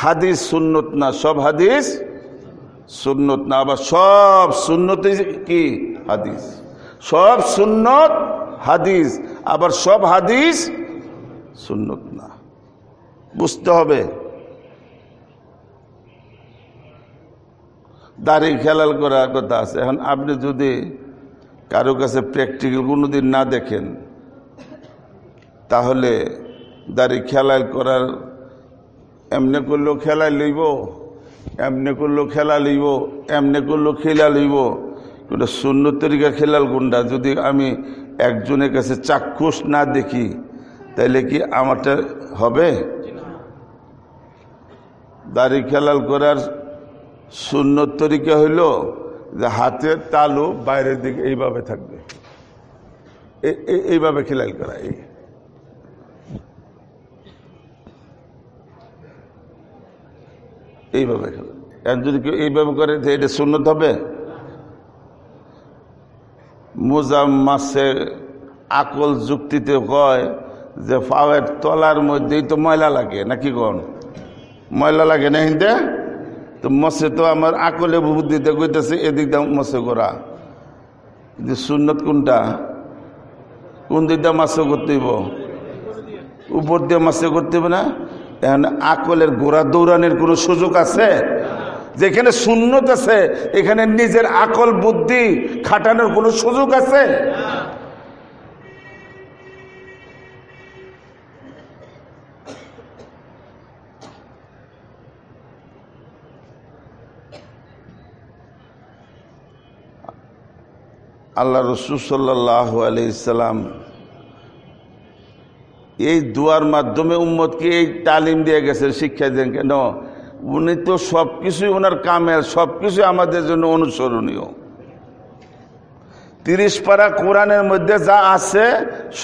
হাদিস সুন্নত না সব হাদিস সুন্নত না আবার সব সুন্নতি কি হাদিস সব সুন্নত হাদিস আবার সব হাদিস সুন্নত না বুঝতে হবে দাড়ি খেলাল করার কথা আছে এখন আপনি যদি কারো কাছে প্র্যাকটিক্যাল কোনো দিন না দেখেন তাহলে দাড়ি খেলাল করার এমনি করলেও খেলা লইব এমনি করলেও খেলা লইব এমনি করলেও খেলা লইব এটা শূন্য তরিকা খেলাল গুন্ডা যদি আমি একজনের কাছে চাক্ষুষ না দেখি তাহলে কি আমারটা হবে দাড়ি খেলাল করার শূন্য তরিকা হইল যে হাতের তালু বাইরের দিকে এইভাবে থাকবে এইভাবে খেলাল করা এই এইভাবে খেলা এখন যদি কেউ এইভাবে করে এটা শূন্যত হবে মুজাম্মাসের আকল যুক্তিতে কয় যে পাওয়ের তলার মধ্যেই তো ময়লা লাগে নাকি কন ময়লা লাগে না হিন্দে তো মসে তো আমার আকলে বুদ্ধিতে কইতেছে এদিক দাম মসে করা কিন্তু সুন্নত কোনটা কোন দিক দিয়ে মাসে করতে হইব উপর দিয়ে মাসে করতে হবে না এখন আকলের গোড়া দৌড়ানোর কোনো সুযোগ আছে যেখানে শূন্যত আছে এখানে নিজের আকল বুদ্ধি খাটানোর কোনো সুযোগ আছে আল্লাহ রসুল সাল্লাহ আলাইসাল্লাম এই দুয়ার মাধ্যমে উম্মতকে এই তালিম দিয়ে গেছেন শিক্ষা দিয়ে কেন উনি তো সব কিছুই ওনার কামের সব কিছুই আমাদের জন্য অনুসরণীয় তিরিশ পারা কোরআনের মধ্যে যা আছে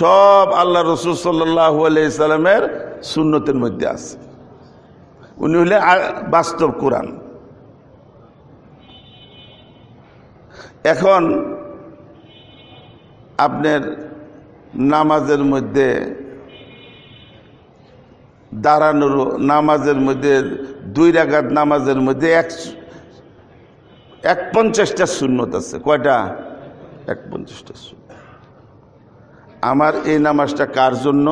সব আল্লাহ রসুল সাল্লাহ আলাইসাল্লামের সুন্নতের মধ্যে আছে উনি হলে বাস্তব কোরআন এখন আপনার নামাজের মধ্যে দাঁড়ানোর নামাজের মধ্যে দুই রাগাত নামাজের মধ্যে এক এক পঞ্চাশটা সুন্নত আছে কয়টা এক পঞ্চাশটা সুন্নত আমার এই নামাজটা কার জন্য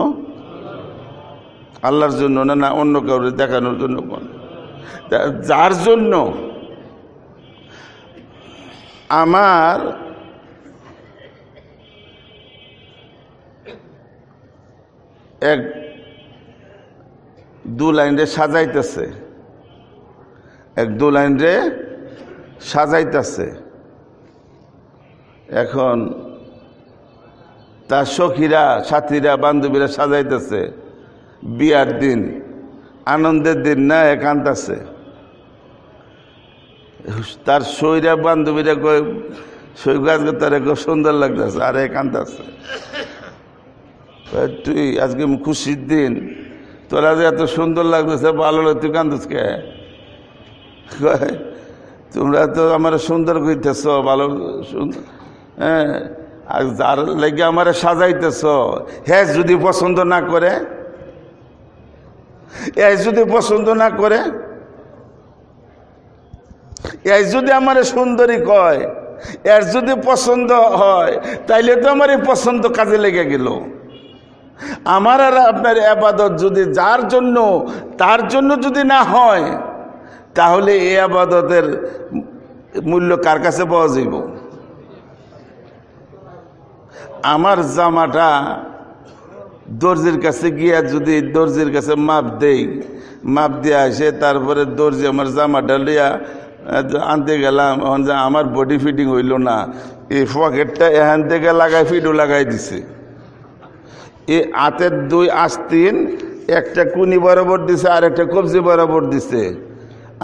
আল্লাহর জন্য না না অন্য কাউরে দেখানোর জন্য কোন যার জন্য আমার এক দু লাইনে সাজাইতেছে এক দু লাইন রে সাজাইতেছে এখন তার সখীরা সাথীরা বান্ধবীরা সাজাইতেছে বিয়ার দিন আনন্দের দিন না আছে তার সইরা বান্ধবীরা কই সই গাছ তার সুন্দর লাগতেছে আর আছে তুই আজকে খুশির দিন তোরা যে এত সুন্দর লাগতেছে ভালো লাগে তুই কান্দুস কে তোমরা তো আমার সুন্দর করিতেছ ভালো সুন্দর হ্যাঁ আর যার লেগে আমার সাজাইতেছ হ্যাঁ যদি পছন্দ না করে এ যদি পছন্দ না করে এ যদি আমার সুন্দরী কয় এর যদি পছন্দ হয় তাইলে তো আমার এই পছন্দ কাজে লেগে গেল আমার আর আপনার আবাদত যদি যার জন্য তার জন্য যদি না হয় তাহলে এই আবাদতের মূল্য কার কাছে পাওয়া যাইব আমার জামাটা দর্জির কাছে গিয়া যদি দর্জির কাছে মাপ দেই মাপ দিয়ে আসে তারপরে দর্জি আমার জামাটা লিয়া আনতে গেলাম আমার বডি ফিটিং হইল না এই পকেটটা এখান থেকে লাগাই ফিটও লাগাই দিছে এই হাতের দুই আস্তিন একটা কুনি বরাবর দিছে আর একটা কবজি বরাবর দিছে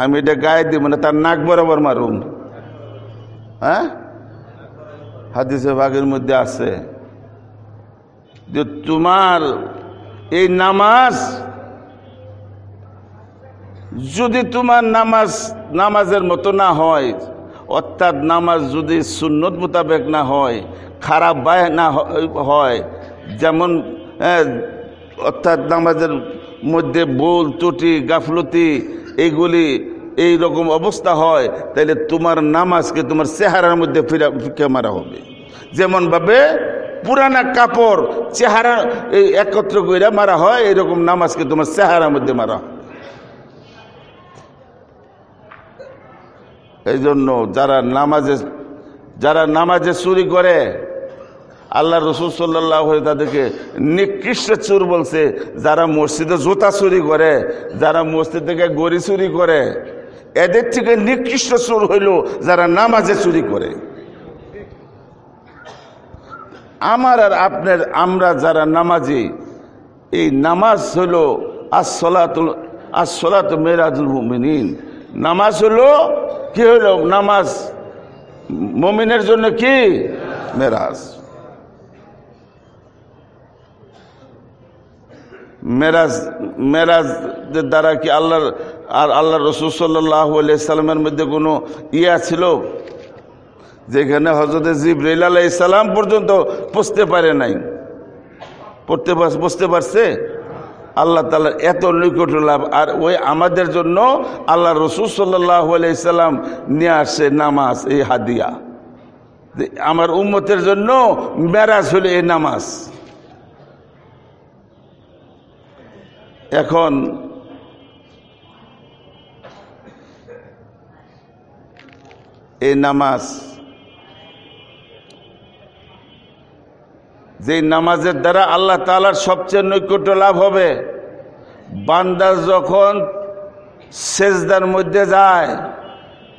আমি এটা গায়ে দিব না তার নাক বরাবর মারুম হ্যাঁ হাদিসে ভাগের মধ্যে আছে যে তোমার এই নামাজ যদি তোমার নামাজ নামাজের মতো না হয় অর্থাৎ নামাজ যদি সুন্নত মোতাবেক না হয় খারাপ বায় না হয় যেমন হ্যাঁ, অর্থাৎ নামাজের মধ্যে বোল ত্রুটি গাফলতি এইগুলি এই রকম অবস্থা হয় তাহলে তোমার নামাজকে তোমার চেহারার মধ্যে ফিরা ফিকে মারা হবে যেমনভাবে পুরানা কাপড় চেহারা এই একত্র করে মারা হয় এরকম নামাজকে তোমার চেহারার মধ্যে মারা হয় এই জন্য যারা নামাজে যারা নামাজে চুরি করে আল্লাহ রসুল সাল্লাহ তাদেরকে নিকৃষ্ট চুর বলছে যারা মসজিদে জোতা চুরি করে যারা মসজিদ থেকে গড়ি চুরি করে এদের থেকে নিকৃষ্ট চুর হইল যারা নামাজে চুরি করে আমার আর আপনার আমরা যারা নামাজি এই নামাজ হইল আসলাতুল আসলাত মেরাজুল মুমিনিন নামাজ হলো কি হইল নামাজ মমিনের জন্য কি মেরাজ মেরাজ মেরাজদের দ্বারা কি আল্লাহর আর আল্লাহ রসুল সাল্লাহ সাল্লামের মধ্যে কোনো ইয়া ছিল যেখানে হজরতে জিব আলাহ ইসালাম পর্যন্ত পুষতে পারে নাই পড়তে বসতে পারছে আল্লাহ তালার এত নৈকট লাভ আর ওই আমাদের জন্য আল্লাহ রসুল সাল্লাহ আলাইসাল্লাম নিয়ে আসছে নামাজ এই হাদিয়া আমার উম্মতের জন্য মেরাজ হলো এই নামাজ এখন এই নামাজ যে নামাজের দ্বারা আল্লাহ তালার সবচেয়ে নৈকট্য লাভ হবে বান্দার যখন সেজদার মধ্যে যায়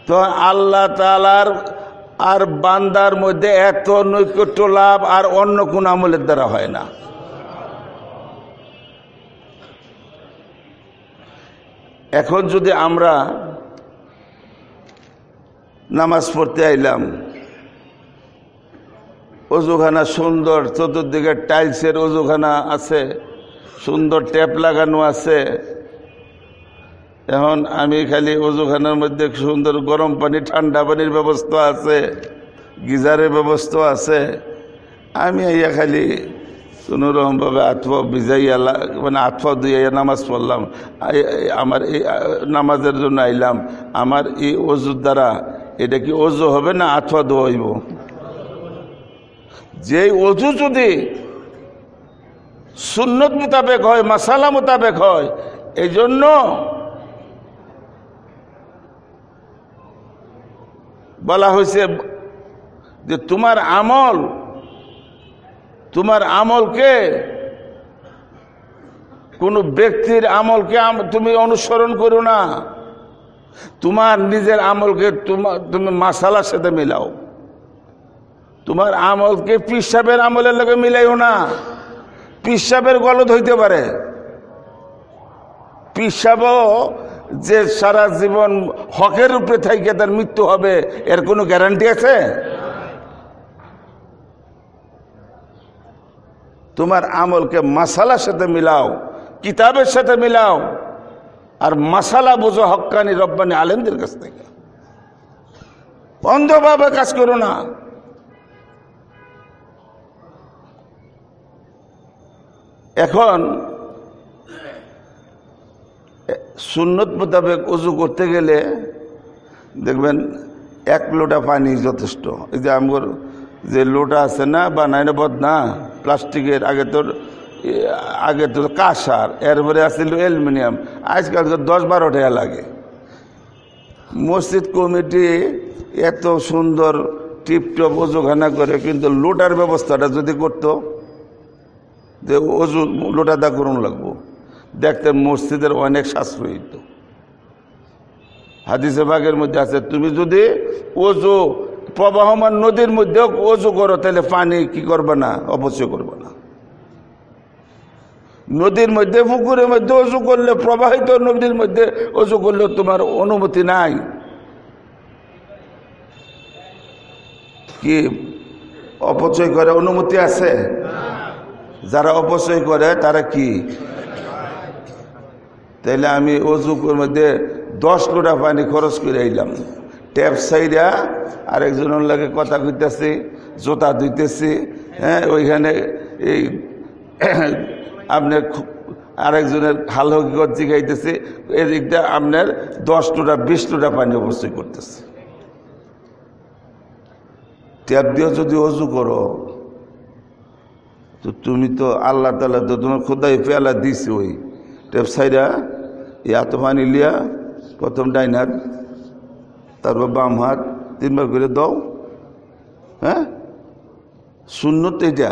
তখন আল্লাহ তালার আর বান্দার মধ্যে এত নৈকট্য লাভ আর অন্য কোন আমলের দ্বারা হয় না এখন যদি আমরা নামাজ পড়তে আইলাম অজুখানা সুন্দর চতুর্দিকে টাইলসের অজুখানা আছে সুন্দর ট্যাপ লাগানো আছে এখন আমি খালি অজুখানার মধ্যে সুন্দর গরম পানি ঠান্ডা পানির ব্যবস্থা আছে গিজারের ব্যবস্থা আছে আমি ইয়া খালি কোনোরকমভাবে আত্মা ভিজাইয়া মানে আত্মা দুইয়া নামাজ পড়লাম আমার এই নামাজের জন্য আইলাম আমার এই অজুর দ্বারা এটা কি অজু হবে না আত্মা ধোয়াইব যে অজু যদি সুন্নত মোতাবেক হয় মশালা মোতাবেক হয় এই জন্য বলা হয়েছে যে তোমার আমল তোমার আমলকে কোনো ব্যক্তির আমলকে তুমি অনুসরণ করো না তোমার নিজের আমলকে তুমি মাসালার সাথে মিলাও তোমার আমলকে পিসাবের আমলের লোকে মিলাইও না পিসাবের গলদ হইতে পারে পিসাব যে সারা জীবন হকের উপরে থাইকে তার মৃত্যু হবে এর কোনো গ্যারান্টি আছে তোমার আমলকে মাসালার সাথে মিলাও কিতাবের সাথে মিলাও আর মাসালা বোঝো হক্কানি রব্বানি আলেমদের কাছ থেকে অন্ধভাবে কাজ করো না এখন সুন্নত মোতাবেক উজু করতে গেলে দেখবেন এক লোটা পানি যথেষ্ট এই যে আমগর যে লোটা আছে না বা নাইনে না প্লাস্টিকের আগে তোর আগে তোর কাঁসার এরপরে আসছিল অ্যালুমিনিয়াম আজকাল তো দশ বারো টাকা লাগে মসজিদ কমিটি এত সুন্দর টিপটপ খানা করে কিন্তু লোটার ব্যবস্থাটা যদি করতো যে অজু লোটাটা করুন লাগবো দেখতে মসজিদের অনেক সাশ্রয় হইত হাদিসে বাগের মধ্যে আছে তুমি যদি ওজু প্রবাহমান নদীর মধ্যে অজু করো তাহলে পানি কি করবে না অপচয় করবে না নদীর মধ্যে পুকুরের মধ্যে অজু করলে প্রবাহিত নদীর মধ্যে অজু করলে তোমার অনুমতি নাই কি অপচয় করে অনুমতি আছে যারা অপচয় করে তারা কি তাইলে আমি অজুকের মধ্যে দশ লোটা পানি খরচ করে আইলাম ট্যাপ সাইরা আরেকজনের লাগে কথা কইতেছে জোতা ধুইতেছে হ্যাঁ ওইখানে এই <coughs> আপনার আরেকজনের হাল হকিকত জিগাইতেছে এদিকটা আপনার দশ টোটা বিশ টোটা পানি অবশ্যই করতেছে ট্যাপ দিয়ে যদি অজু করো তো তুমি তো আল্লাহ তালা তো তোমার খোদাই পেয়ালা দিছে ওই ট্যাপ সাইডা এত পানি লিয়া প্রথম ডাইনার তারপর বাম হাত তিনবার করে দাও হ্যাঁ শূন্য তেজা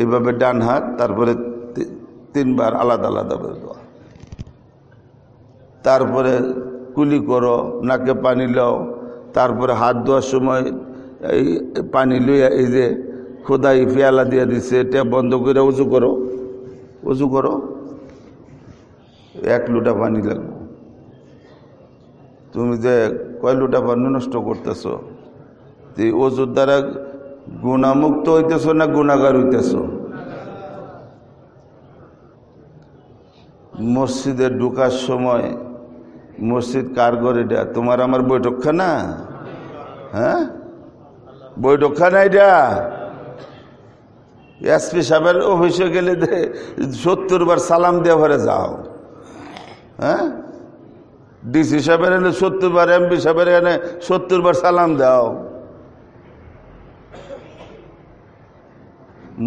এইভাবে ডান হাত তারপরে তিনবার আলাদা আলাদা করে দেওয়া তারপরে কুলি করো নাকে পানি লও তারপরে হাত ধোয়ার সময় এই পানি লইয়া এই যে খোদাই পেয়ালা দিয়ে দিছে এটা বন্ধ করে উঁচু করো উঁচু করো এক লুটা পানি লাগবে তুমি যে কয়লুটা পানি নষ্ট করতেছ ওজুর দ্বারা গুণামুক্ত হইতেছ না গুণাগার হইতেছ মসজিদে ঢুকার সময় মসজিদ ঘরে এটা তোমার আমার বৈঠকখানা হ্যাঁ খানা এটা এসপি সাহেবের অফিসে গেলে সত্তর বার সালাম দিয়ে যাও হ্যাঁ ডিসি সাহেবের এনে সত্তর বার এমপি সাহেবের এনে সত্তর বার সালাম দাও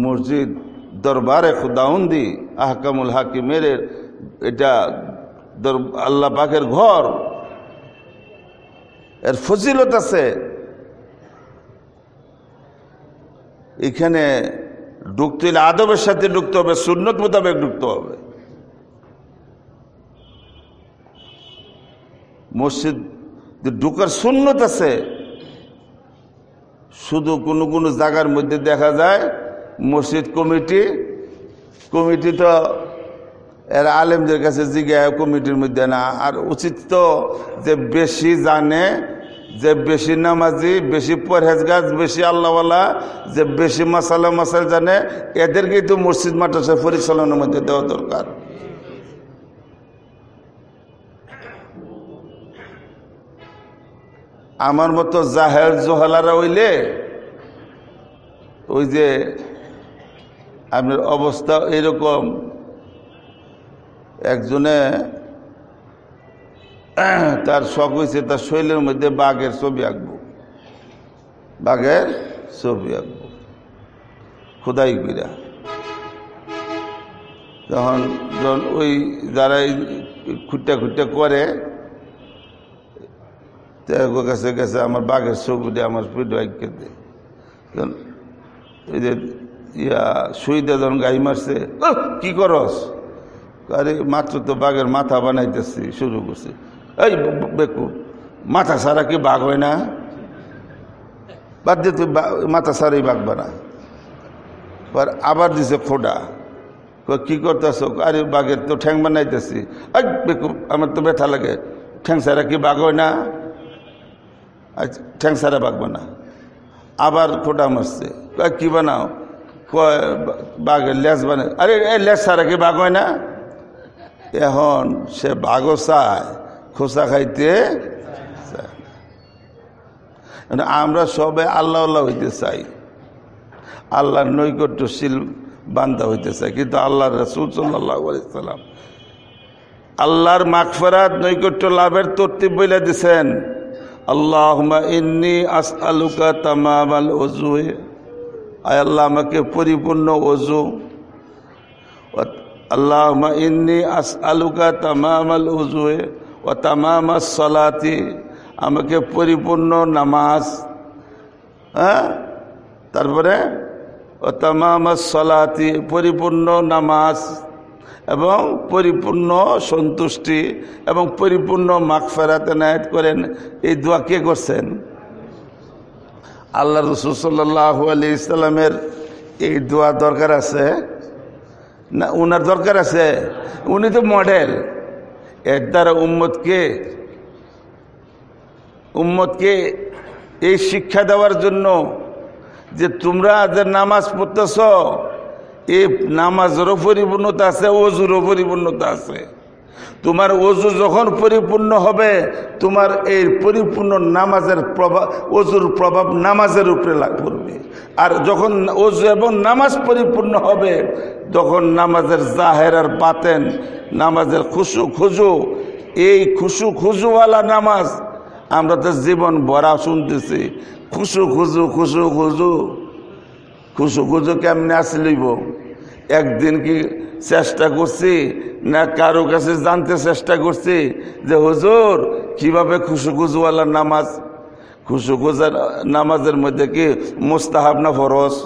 মসজিদ দরবারে খুদাউন্দি আহকামুল হাকিমের এটা আল্লাহ পাকের ঘর এর ফজিলত আছে এখানে ঢুকতে হলে আদবের সাথে ঢুকতে হবে সুন্নত মোতাবেক ঢুকতে হবে মসজিদ ঢুকার সুন্নত আছে শুধু কোনো কোনো জায়গার মধ্যে দেখা যায় মসজিদ কমিটি কমিটি তো এরা আলেমদের কাছে জিজ্ঞাসা কমিটির মধ্যে না আর উচিত তো যে বেশি জানে যে বেশি নামাজি বেশি পরহেজ গাছ বেশি আল্লাহওয়ালা যে বেশি মশালা মাসাল জানে এদেরকেই তো মসজিদ মাদ্রাসা পরিচালনার মধ্যে দেওয়া দরকার আমার মতো জাহের জোহালারা হইলে ওই যে আপনার অবস্থা এরকম একজনে তার শখ হয়েছে তার শৈলের মধ্যে বাঘের ছবি আঁকবো বাঘের ছবি আঁকবো খোদাই বিরা তখন যখন ওই যারা খুঁটটা খুঁটটা করে তো কাছে গেছে আমার বাঘের চোখ দিয়ে আমার পিঠ আইকে দেয় ইয়া যে ইয়া যখন গাই মারছে কি করস আরে মাত্র তো বাঘের মাথা বানাইতেছি শুরু করছে এই বেকু মাথা সারা কি বাঘ হয় না বাদ দিয়ে তুই মাথা সারাই বাঘ বানা পর আবার দিছে খোডা কি করতেছ আরে বাঘের তো ঠ্যাং বানাইতেছি এই বেকু আমার তো ব্যথা লাগে ঠ্যাং সারা কি বাঘ হয় না ঠ্যাং সারা বাঘ বানা আবার ফোটা মারছে কী বানাও বাঘের লেস বানে আরে এ লেজ সারা কি বাঘ হয় না এখন সে বাঘও চায় খোসা খাইতে মানে আমরা সবাই আল্লাহ আল্লাহ হইতে চাই আল্লাহর নৈকট্যশীল বান্ধা হইতে চাই কিন্তু আল্লাহর রসুল সাল্লাহ আল্লাহর মাকফেরাত নৈকট্য লাভের তর্তিব বইলা দিছেন আল্লাহমা ইন্নি আস আলুকা তামাম আল অজুয়ে আয় আল্লাহ আমাকে পরিপূর্ণ অজু আল্লাহমা ইন্নি আস আলুকা তামাম আল অজুয়ে ও তামাম সলাতি আমাকে পরিপূর্ণ নামাজ হ্যাঁ তারপরে ও তামাম সলাতি পরিপূর্ণ নামাজ এবং পরিপূর্ণ সন্তুষ্টি এবং পরিপূর্ণ মাখ ফেরাতে নায়ত করেন এই দোয়া কে করছেন আল্লাহ রসুল সাল্লাহ আলি ইসলামের এই দোয়া দরকার আছে না উনার দরকার আছে উনি তো মডেল এর দ্বারা উম্মতকে উম্মতকে এই শিক্ষা দেওয়ার জন্য যে তোমরা যে নামাজ পড়তেছ এ নামাজেরও পরিপূর্ণতা আছে অজুরও পরিপূর্ণতা আছে তোমার অজু যখন পরিপূর্ণ হবে তোমার এই পরিপূর্ণ নামাজের প্রভাব অজুর প্রভাব নামাজের উপরে লাগ পড়বে আর যখন অজু এবং নামাজ পরিপূর্ণ হবে তখন নামাজের জাহের আর বাতেন নামাজের খুশু খুজু এই খুশু খুঁজুওয়ালা নামাজ আমরা তো জীবন ভরা শুনতেছি খুশু খুঁজু খুশু খুঁজু খুশু খুশু কেমনে আসলিব একদিন কি চেষ্টা করছি না কারো কাছে জানতে চেষ্টা করছি যে হুজুর কিভাবে খুশু নামাজ খুশু নামাজের মধ্যে কি মুস্তাহাব না ফরস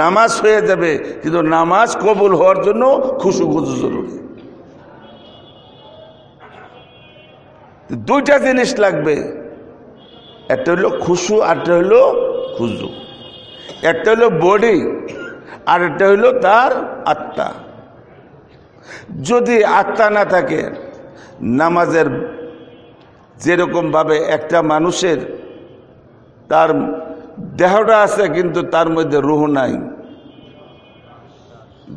নামাজ হয়ে যাবে কিন্তু নামাজ কবুল হওয়ার জন্য খুশু খুজু জরুরি দুইটা জিনিস লাগবে একটা হলো খুশু আরটা হলো খুজু একটা হলো বডি আর একটা হলো তার আত্মা যদি আত্মা না থাকে নামাজের যেরকমভাবে একটা মানুষের তার দেহটা আছে কিন্তু তার মধ্যে রুহ নাই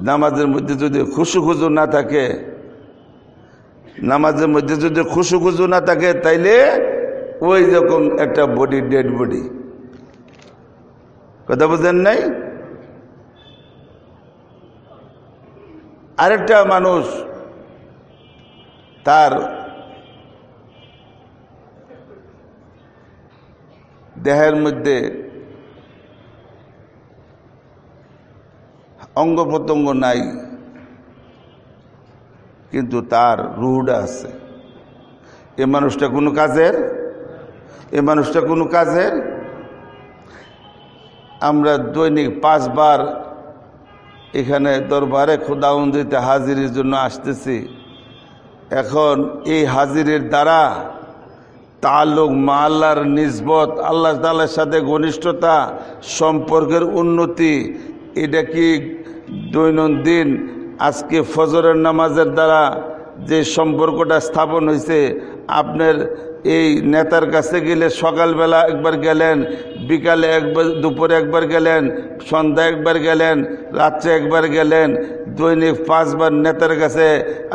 নামাজের মধ্যে যদি খুশু খুজু না থাকে নামাজের মধ্যে যদি খুশু খুজু না থাকে তাইলে ওই রকম একটা বডি ডেড বডি কথা বুঝেন নাই আরেকটা মানুষ তার দেহের মধ্যে অঙ্গ প্রত্যঙ্গ নাই কিন্তু তার রুহটা আছে এ মানুষটা কোনো কাজের এই মানুষটা কোনো কাজের আমরা দৈনিক পাঁচবার এখানে দরবারে দিতে হাজিরের জন্য আসতেছি এখন এই হাজিরের দ্বারা তালুক মাল্লার নিজবত আল্লাহ তাল্লার সাথে ঘনিষ্ঠতা সম্পর্কের উন্নতি এটা কি দৈনন্দিন আজকে ফজরের নামাজের দ্বারা যে সম্পর্কটা স্থাপন হয়েছে আপনার এই নেতার কাছে গেলে সকালবেলা একবার গেলেন বিকালে একবার দুপুরে একবার গেলেন সন্ধ্যা একবার গেলেন রাত্রে একবার গেলেন দৈনিক পাঁচবার নেতার কাছে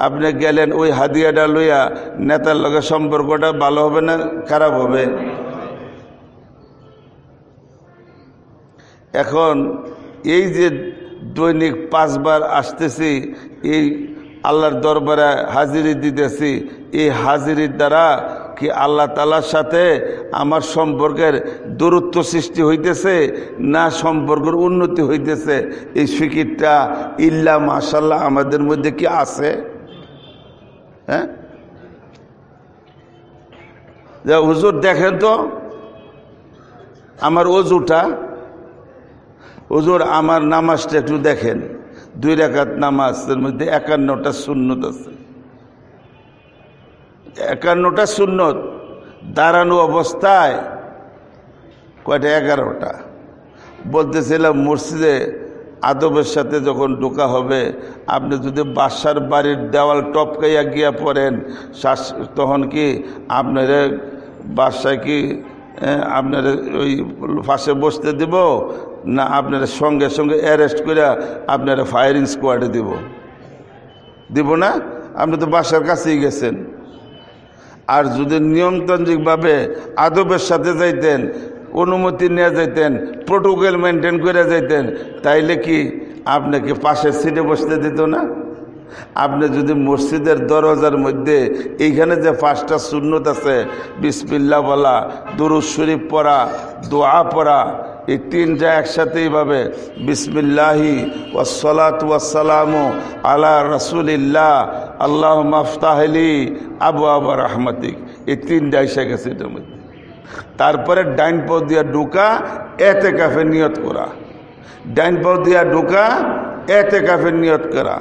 আপনি গেলেন ওই হাদিয়াটা লইয়া নেতার লগে সম্পর্কটা ভালো হবে না খারাপ হবে এখন এই যে দৈনিক পাঁচবার আসতেছি এই আল্লাহর দরবারে হাজিরি দিতেছি এই হাজিরির দ্বারা কি আল্লাহ তালার সাথে আমার সম্পর্কের দূরত্ব সৃষ্টি হইতেছে না সম্পর্কের উন্নতি হইতেছে এই ফিকিরটা ইল্লা মাশাল্লাহ আমাদের মধ্যে কি আছে হ্যাঁ যে হুজুর দেখেন তো আমার অজুটা হুজুর আমার নামাজটা একটু দেখেন দুই রাকাত নামাজের মধ্যে একান্নটা শূন্যত আছে একান্নটা শূন্য দাঁড়ানো অবস্থায় কয়টা এগারোটা বলতেছিলাম মসজিদে আদবের সাথে যখন ঢোকা হবে আপনি যদি বাসার বাড়ির দেওয়াল টপকাইয়া গিয়া পড়েন শ্বাস তখন কি আপনার বাসায় কি আপনার ওই ফাঁসে বসতে দিব না আপনার সঙ্গে সঙ্গে অ্যারেস্ট করে আপনারা ফায়ারিং স্কোয়াডে দিব দিব না আপনি তো বাসার কাছেই গেছেন আর যদি নিয়মতান্ত্রিকভাবে আদবের সাথে যাইতেন অনুমতি নিয়ে যাইতেন প্রোটোকল মেনটেন করে যাইতেন তাইলে কি আপনাকে পাশের সিটে বসতে দিত না আপনি যদি মসজিদের দরজার মধ্যে এইখানে যে পাঁচটা সুন্নত আছে বিসমিল্লা বলা দুরুজ শরীফ পড়া দোয়া পড়া এই তিনটা একসাথে এইভাবে বিসমিল্লাহি ওসলাত ওয়াসালাম আলা রসুলিল্লাহ আল্লাহ মাফতাহলি আবু আবা রহমতিক এই তিনটা এসে গেছে এটার মধ্যে তারপরে ডাইন পথ দিয়া ডুকা এতে কাফে নিয়ত করা ডাইন পথ দিয়া ডুকা এতে কাফে নিয়ত করা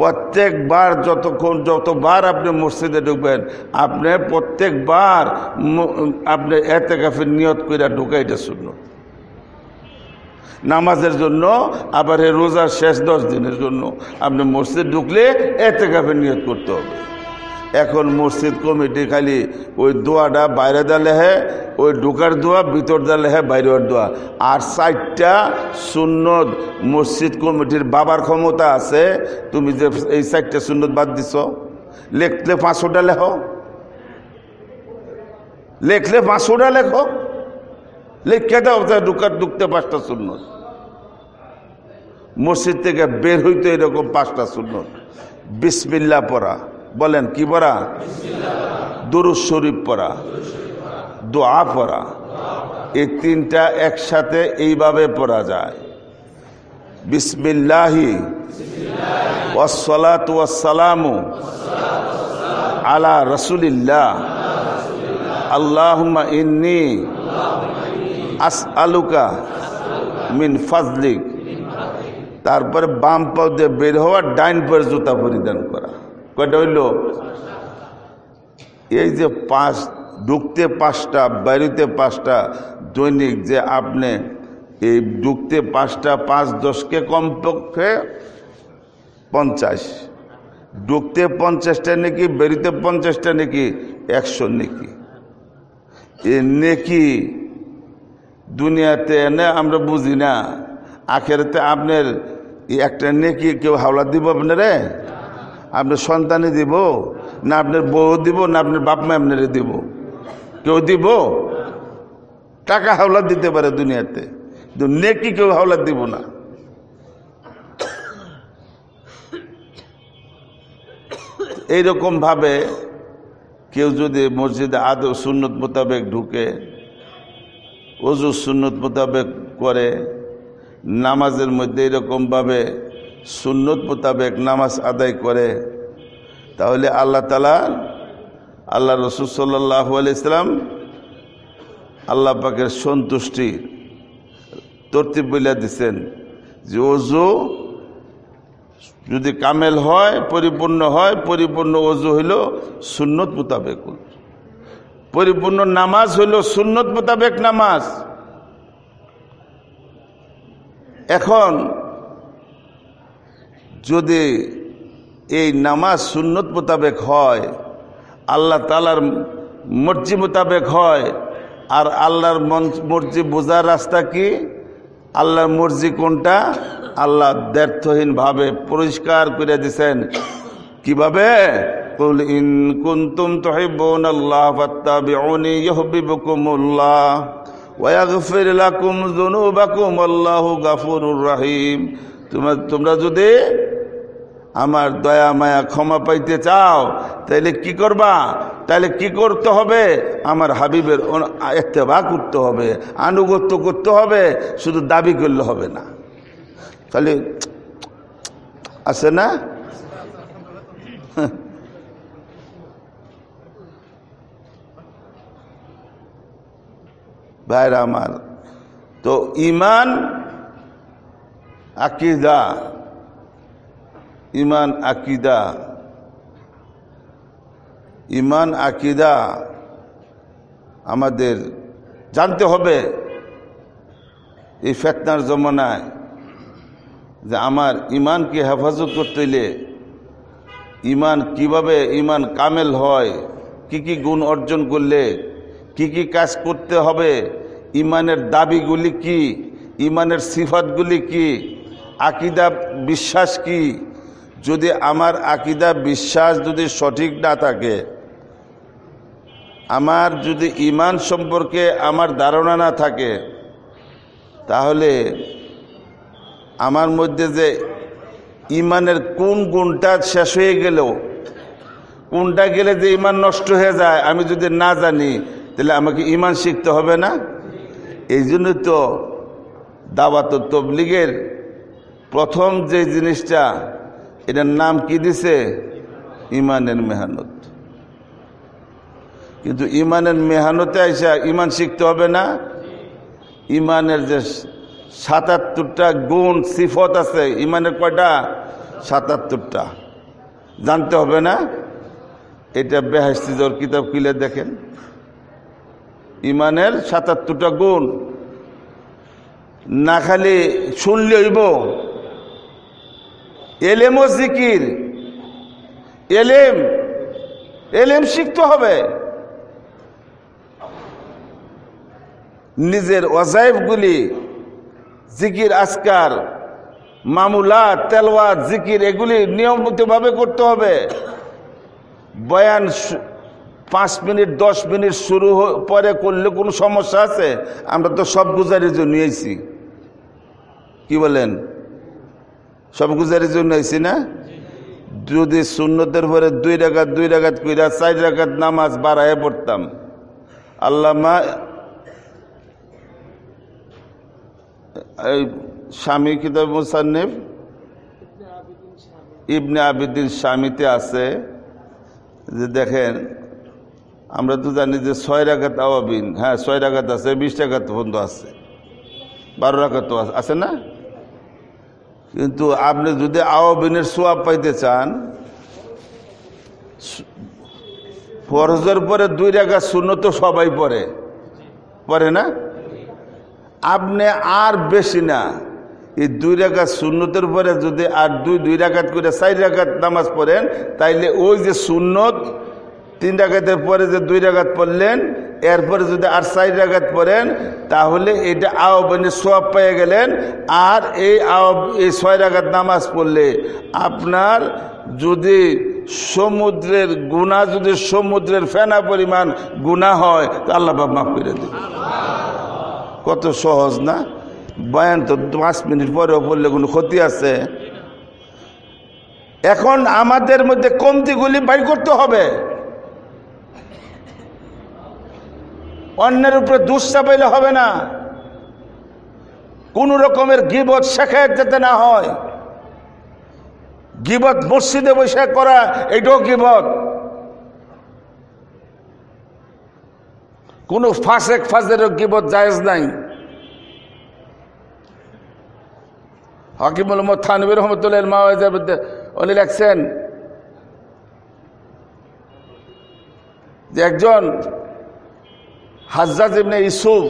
প্রত্যেকবার যতক্ষণ যতবার আপনি মসজিদে ঢুকবেন আপনি প্রত্যেকবার আপনি এতে কাফে নিয়ত করে ঢুকাইটা শুনুন নামাজের জন্য আবার এ রোজার শেষ দশ দিনের জন্য আপনি মসজিদ ঢুকলে এতে কাপে নিয়োগ করতে হবে এখন মসজিদ কমিটি খালি ওই দোয়াটা বাইরে দেলে হ্যাঁ ওই ঢোকার দোয়া ভিতর দেলে হ্যাঁ বাইরের দোয়া আর সাইডটা সুন্নত মসজিদ কমিটির বাবার ক্ষমতা আছে তুমি যে এই সাইডটা সুন্নত বাদ দিছ লেখলে পাঁচশোটা লেখ লেখলে পাঁচশোটা লেখো লেখাটা অবস্থায় ঢুকার ঢুকতে পাঁচটা সুন্নত মসজিদ থেকে বের হইতো এরকম পাঁচটা সুন্নত বিসমিল্লা পড়া বলেন কি পড়া দুরুজ শরীফ পড়া দোয়া পড়া এই তিনটা একসাথে এইভাবে পড়া যায় বিসমিল্লাহি ওয়াসসালাতু ওয়াসসালামু আলা রাসূলিল্লাহ আল্লাহুম্মা ইন্নী আসআলুকা মিন ফাজলিক তারপরে বাম পাও দিয়ে বের হওয়া ডাইন পায়ে জুতা পরিধান করা কয়টা হইল এই যে পাঁচ ডুকতে পাঁচটা বাইরেতে পাঁচটা দৈনিক যে আপনি এই ডুকতে পাঁচটা পাঁচ দশকে কমপক্ষে পঞ্চাশ ডুকতে পঞ্চাশটা নাকি বেরিতে পঞ্চাশটা নাকি একশো নাকি এ নেকি দুনিয়াতে না আমরা বুঝি না আখেরাতে আপনার একটা নেকি কেউ হাওলা দিব আপনারে আপনার সন্তানে দিব না আপনার বউ দিব না আপনার বাপ মা আপনারে দিব কেউ দিব টাকা হাওলা দিতে পারে দুনিয়াতে কিন্তু নেকি কেউ হাওলা দিব না এইরকমভাবে কেউ যদি মসজিদে আদৌ সুন্নত মোতাবেক ঢুকে অজু সুন্নত মোতাবেক করে নামাজের মধ্যে এরকমভাবে সুন্নত মোতাবেক নামাজ আদায় করে তাহলে আল্লাহ তালার আল্লাহ রসুল সাল্লাহ ইসলাম আল্লাহ পাকের সন্তুষ্টি তর্তিব বলিয়া দিচ্ছেন যে অজু যদি কামেল হয় পরিপূর্ণ হয় পরিপূর্ণ অজু হইল সুন্নত মোতাবেক পরিপূর্ণ নামাজ হইল সুন্নত মোতাবেক নামাজ এখন যদি এই নামাজ সুন্নত মোতাবেক হয় আল্লাহ তালার মর্জি মোতাবেক হয় আর আল্লাহর মর্জি বোঝার রাস্তা কি আল্লাহর মর্জি কোনটা আল্লাহ দ্ব্যর্থহীনভাবে পরিষ্কার করে দিছেন কিভাবে قل إن كنتم تحبون الله فاتبعوني يحببكم الله ويغفر لكم ذنوبكم والله غفور رحيم তোমরা যদি আমার দয়া মায়া ক্ষমা পাইতে চাও তাহলে কি করবা তাহলে কি করতে হবে আমার হাবিবের এত্তেবা করতে হবে আনুগত্য করতে হবে শুধু দাবি করলে হবে না তাহলে আছে না হ্যাঁ ভাইরা আমার তো ইমান আকিদা ইমান আকিদা ইমান আকিদা আমাদের জানতে হবে এই ফেতনার জমানায় যে আমার ইমানকে হেফাজত করতে হলে ইমান কিভাবে ইমান কামেল হয় কি কি গুণ অর্জন করলে কি কি কাজ করতে হবে ইমানের দাবিগুলি কি ইমানের সিফাতগুলি কি আকিদা বিশ্বাস কি যদি আমার আকিদা বিশ্বাস যদি সঠিক না থাকে আমার যদি ইমান সম্পর্কে আমার ধারণা না থাকে তাহলে আমার মধ্যে যে ইমানের কোন গুণটা শেষ হয়ে গেল কোনটা গেলে যে ইমান নষ্ট হয়ে যায় আমি যদি না জানি তাহলে আমাকে ইমান শিখতে হবে না এই জন্য তো দাবাত তবলিগের প্রথম যে জিনিসটা এটার নাম কি দিছে ইমানের মেহানত কিন্তু ইমানের মেহানতে আইসা ইমান শিখতে হবে না ইমানের যে সাতাত্তরটা গুণ সিফত আছে ইমানের কয়টা সাতাত্তরটা জানতে হবে না এটা বেহাস্তিজর কিতাব কিলে দেখেন ইমানের সাতাত্তরটা গুণ না খালি শুনলে হইব এলেমও জিকির এলেম এলেম শিখতে হবে নিজের অজাইবগুলি জিকির আজকার মামুলা তেলওয়া জিকির এগুলি নিয়মিতভাবে করতে হবে বয়ান পাঁচ মিনিট দশ মিনিট শুরু পরে করলে কোনো সমস্যা আছে আমরা তো সব গুজারের জন্য এসি কি বলেন সব গুজারের জন্য এসি না যদি শূন্যদের পরে দুই রাগাত দুই রাগাত কইরা চার রাখাত নামাজ বাড়ায় পড়তাম আল্লামা এই স্বামী কিতাব মুসান্নিফ ইবনে আবিদ্দিন স্বামীতে আছে যে দেখেন আমরা তো জানি যে ছয় রাখাত আওয়াবিন হ্যাঁ ছয় রাখাত আছে বিশ রাখাত বন্ধু আছে বারো রাখাত আছে আছে না কিন্তু আপনি যদি আওয়াবিনের সোয়াব পাইতে চান ফরজের পরে দুই রাখা শূন্য তো সবাই পড়ে পড়ে না আপনি আর বেশি না এই দুই রাখাত শূন্যতের পরে যদি আর দুই দুই রাখাত করে চার রাখাত নামাজ পড়েন তাইলে ওই যে শূন্যত তিন ডাকাতের পরে যে দুই ডাকাত পড়লেন এরপরে যদি আর চার ডাকাত পড়েন তাহলে এটা আহ্বানে সব পেয়ে গেলেন আর এই এই ছয় ডাকাত নামাজ পড়লে আপনার যদি সমুদ্রের গুণা যদি সমুদ্রের ফেনা পরিমাণ গুণা হয় তো আল্লাহ মাফ করে দেবে কত সহজ না বয়ান তো পাঁচ মিনিট পরেও পড়লে কোনো ক্ষতি আছে এখন আমাদের মধ্যে কমতিগুলি বাই করতে হবে অন্যের উপরে চাপাইলে হবে না কোনো রকমের গিবত শেখায় যাতে না হয় গিবত মসজিদে বৈশাখ করা এটাও গিবত কোনো ফাঁসেক ফাঁসেরও গিবত জায়েজ নাই হাকিমুল মোহাম্মদ থানবির রহমতুল্লাহ মধ্যে উনি লেখছেন যে একজন হাজরাজ এমনি ইসুফ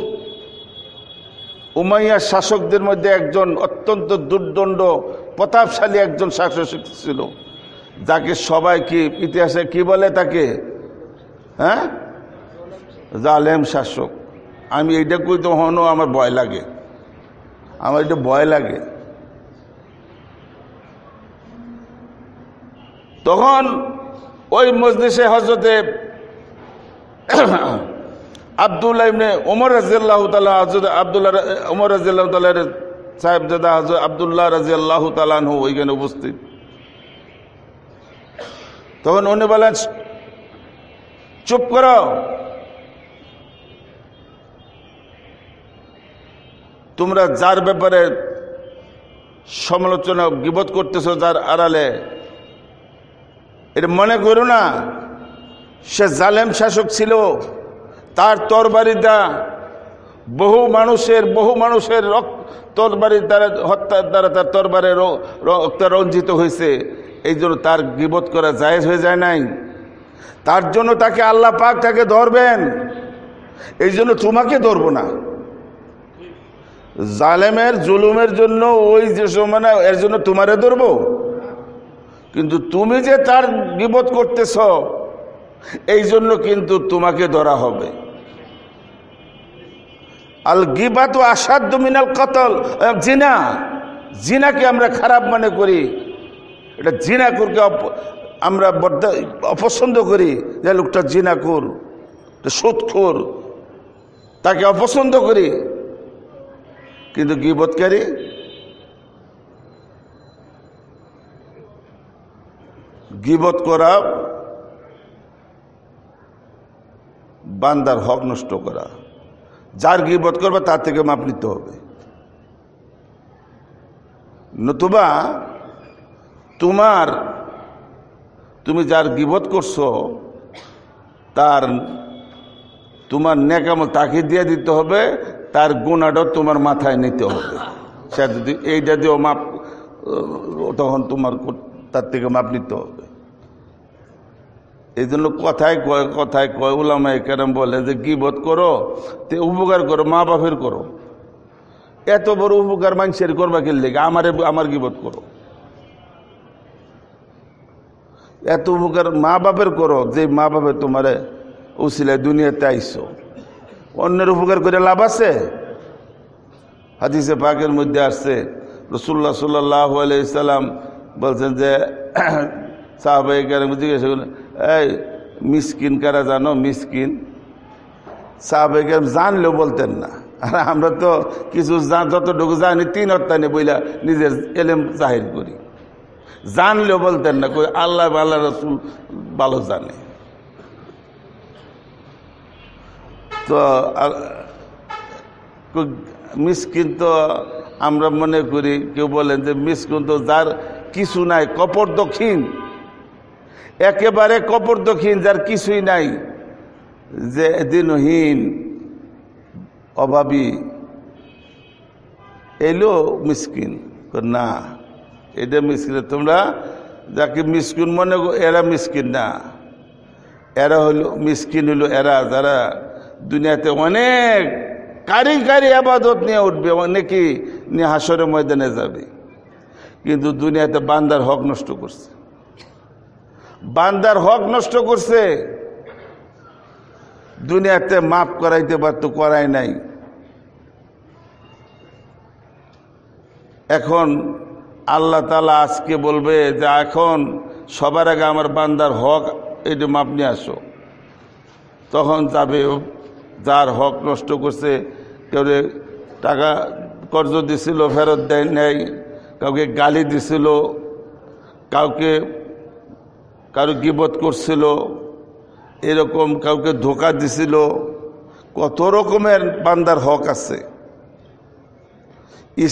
উমাইয়া শাসকদের মধ্যে একজন অত্যন্ত দুর্দণ্ড প্রতাপশালী একজন শাসক ছিল যাকে সবাই কি ইতিহাসে কি বলে তাকে হ্যাঁ জালেম শাসক আমি এইটা কই তো হনও আমার ভয় লাগে আমার এটা ভয় লাগে তখন ওই মজলিসে হজরতে আবদুল্লাহ ইবনে ওমর রাজিয়াল্লাহ তালা হাজর আবদুল্লাহ ওমর রাজিয়াল্লাহ তালের সাহেবজাদা হাজর আবদুল্লাহ রাজিয়াল্লাহ তালানহু ওইখানে উপস্থিত তখন উনি বলেন চুপ কর তোমরা যার ব্যাপারে সমালোচনা গিবোধ করতেছ যার আড়ালে এটা মনে করো না সে জালেম শাসক ছিল তার তরবারিটা বহু মানুষের বহু মানুষের রক্ত তরবারির দ্বারা হত্যার দ্বারা তার তরবারে রক্ত রঞ্জিত হয়েছে এই জন্য তার গিবত করা জায়েজ হয়ে যায় নাই তার জন্য তাকে আল্লাহ পাক তাকে ধরবেন এই জন্য তোমাকে ধরবো না জালেমের জুলুমের জন্য ওই যে সমানে এর জন্য তোমারে ধরবো কিন্তু তুমি যে তার বিপদ করতেছ এই জন্য কিন্তু তোমাকে ধরা হবে আল গিবাত ও আসাধ্য মিনাল কতল জিনা জিনাকে আমরা খারাপ মনে করি এটা জিনাকুরকে আমরা বদ্ধ অপছন্দ করি যে লোকটা জিনাকুর সুৎখোর তাকে অপছন্দ করি কিন্তু গিবৎকারী গিবত করা বান্দার হক নষ্ট করা যার গিবত করবে তার থেকে মাপ নিতে হবে নতুবা তোমার তুমি যার গিবত করছো তার তোমার নেকামল তাকে দিয়ে দিতে হবে তার গুণাডো তোমার মাথায় নিতে হবে সে যদি এইটা দিয়েও মাপ তখন তোমার তার থেকে মাপ নিতে হবে এই জন্য কথায় কয় কথায় কয় ওলামা কেরাম বলে যে কি বোধ করো তে উপকার করো মা বাপের করো এত বড় উপকার মানুষের করবা কিনলে আমারে আমার কি বোধ করো এত উপকার মা বাপের করো যে মা বাপের তোমারে উচিলে দুনিয়াতে আইসো অন্যের উপকার করে লাভ আছে হাদিসে পাকের মধ্যে আসছে রসুল্লাহ সাল্লাহ আলাইসাল্লাম বলছেন যে <clears throat> সাহাবাহিক জিজ্ঞাসা করলেন এই মিসকিন কারা জানো মিসকিন সাহাবেগের জানলেও বলতেন না আর আমরা তো কিছু যতটুকু জানি তিন অর্থানে বইলা নিজের এলেম জাহির করি জানলেও বলতেন না কই আল্লাহ আল্লাহ রসুল ভালো জানে তো মিসকিন তো আমরা মনে করি কেউ বলেন যে মিসকিন তো যার কিছু নাই কপর দক্ষিণ একেবারে কপর দক্ষিণ যার কিছুই নাই যে দিনহীন অভাবী এলো মিসকিন না এটা মিসকিন তোমরা যাকে মিসকিন মনে এরা মিসকিন না এরা হলো মিসকিন হলো এরা যারা দুনিয়াতে অনেক কারি কারি আবাদত নিয়ে উঠবে অনেকেই নিয়ে হাসরের ময়দানে যাবে কিন্তু দুনিয়াতে বান্দার হক নষ্ট করছে বান্দার হক নষ্ট করছে দুনিয়াতে মাফ করাইতে পারতো করাই নাই এখন আল্লাহ তালা আজকে বলবে যে এখন সবার আগে আমার বান্দার হক এটি মাপ নিয়ে আসো তখন যাবে যার হক নষ্ট করছে কেউ টাকা কর্জ দিছিল ফেরত দেয় নেয় কাউকে গালি দিছিল কাউকে কারো গিবত করছিল এরকম কাউকে ধোকা দিছিল কত রকমের বান্দার হক আছে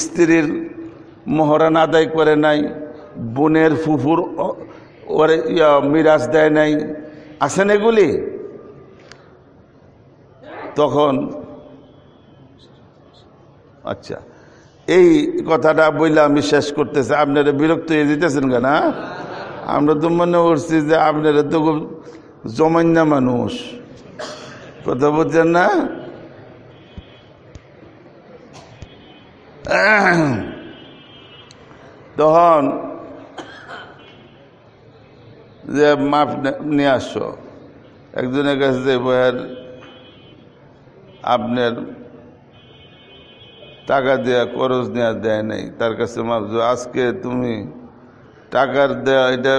স্ত্রীর মহরান আদায় করে নাই বোনের ফুফুর ওরে মিরাজ দেয় নাই আছেন এগুলি তখন আচ্ছা এই কথাটা বইলে আমি শেষ করতেছি আপনারা বিরক্ত হয়ে দিতেছেন কেনা হ্যাঁ? আমরা তো মনে করছি যে আপনারা তো খুব জমান্যা মানুষ কথা বলছেন না তখন যে মাপ নিয়ে আসো একজনের কাছে যে বইয়ের আপনার টাকা দেওয়া খরচ নেওয়া দেয় নাই তার কাছে মাপ আজকে তুমি টাকার দেয়া এটা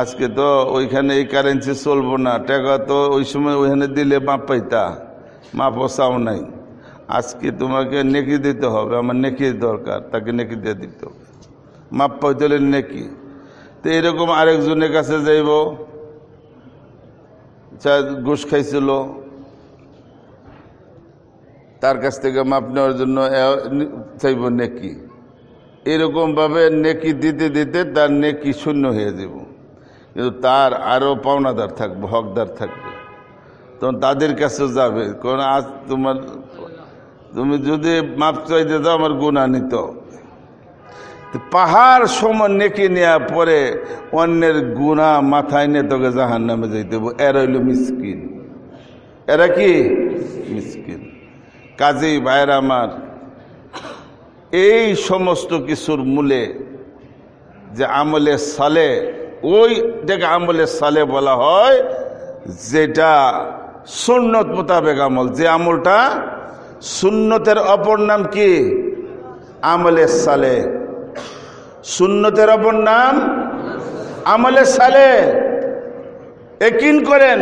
আজকে তো ওইখানে এই কারেন্সি চলবো না টাকা তো ওই সময় ওইখানে দিলে মাপ পাইতা মাপ চাও নাই আজকে তোমাকে নেকি দিতে হবে আমার নেকির দরকার তাকে নেকি দিয়ে দিতে হবে মাপ পাইতে হলে নেকি তো এরকম আরেকজনের কাছে যাইব যা ঘুষ খাইছিল তার কাছ থেকে মাপ নেওয়ার জন্য চাইব নেকি এরকমভাবে নেকি দিতে দিতে তার নেকি শূন্য হয়ে যাব কিন্তু তার আরও পাওনাদার থাকবে হকদার থাকবে তখন তাদের কাছে যাবে কারণ আজ তোমার তুমি যদি মাপ চাইতে দাও আমার গুণা নিত পাহাড় সমান নেকি নেওয়ার পরে অন্যের গুণা মাথায় নিয়ে তোকে জাহান নামে যাই দেবো এরা হইল মিসকিন এরা কি মিসকিন কাজেই ভাইরা আমার এই সমস্ত কিছুর মূলে যে আমলে সালে ওইটাকে আমলে সালে বলা হয় যেটা সুন্নত মোতাবেক আমল যে আমলটা সুন্নতের অপর নাম কি আমলে সালে সুন্নতের অপর নাম আমলে সালে একিন করেন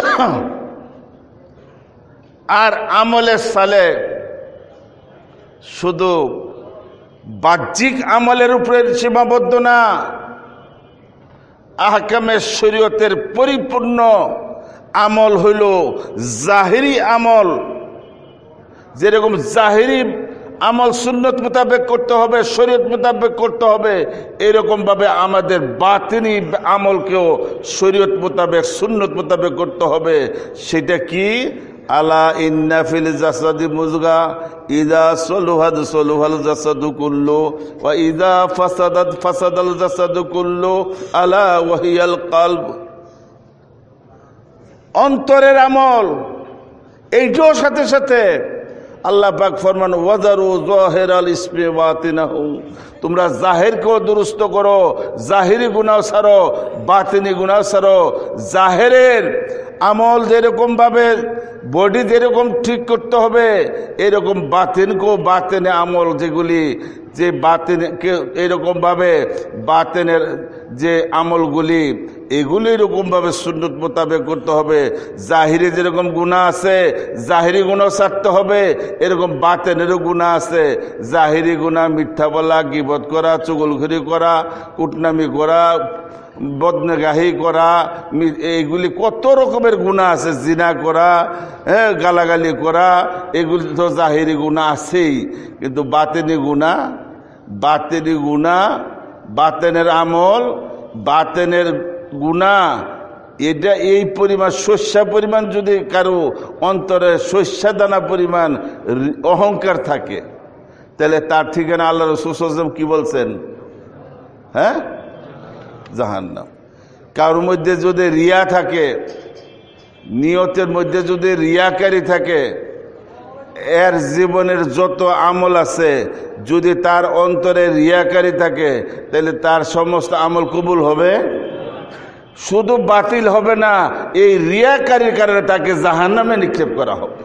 <coughs> আর আমলে সালে শুধু বাহ্যিক আমলের উপরে সীমাবদ্ধ না আহকামের শরীয়তের পরিপূর্ণ আমল হইল জাহিরি আমল যেরকম জাহিরি আমল সুন্নত মোতাবেক করতে হবে শরীয়ত মোতাবেক করতে হবে এরকমভাবে আমাদের বাতিনি আমলকেও শরীয়ত মোতাবেক সুন্নত মোতাবেক করতে হবে সেটা কি আলা ইন্নাফিল জাসাদি মুজগা ইদা সলুহাদ সলুহাল জাসাদু কুল্লু ওয়া ইদা ফাসাদাত ফাসাদাল জাসাদু কুল্লু আলা ওয়াহিয়াল কালব অন্তরের আমল এইটাও সাথে সাথে আল্লাহ পাক ফরমান ওয়াজারু জহের আল ইসমে বাতিনাহু তোমরা জাহেরকেও দুরুস্ত করো জাহিরি গুণাও ছাড়ো বাতিনি গুণাও ছাড়ো জাহিরের আমল যেরকমভাবে বডি যেরকম ঠিক করতে হবে এরকম বাতিনকেও বাতেনে আমল যেগুলি যে এরকম এরকমভাবে বাতেনের যে আমলগুলি এগুলি এরকমভাবে সুন্নত মোতাবেক করতে হবে জাহিরে যেরকম গুণা আছে জাহিরি গুণাও ছাড়তে হবে এরকম বাতেনেরও গুণা আছে জাহিরি গুণা মিথ্যা বলা গিবত করা চুগলঘুরি করা কুটনামি করা বদনেগাহি করা এইগুলি কত রকমের গুণা আছে জিনা করা হ্যাঁ গালাগালি করা এগুলি তো জাহিরি গুণা আছেই কিন্তু বাতেনি গুণা বাতেনি গুণা বাতেনের আমল বাতেনের গুণা এটা এই পরিমাণ শস্যা পরিমাণ যদি কারো অন্তরে শস্যা দানা পরিমাণ অহংকার থাকে তাহলে তার ঠিকানা আল্লাহ রসুলাম কি বলছেন হ্যাঁ না কারোর মধ্যে যদি রিয়া থাকে নিয়তের মধ্যে যদি রিয়াকারী থাকে এর জীবনের যত আমল আছে যদি তার অন্তরে রিয়াকারি থাকে তাহলে তার সমস্ত আমল কবুল হবে শুধু বাতিল হবে না এই রিয়াকারির কারণে তাকে জাহান নামে নিক্ষেপ করা হবে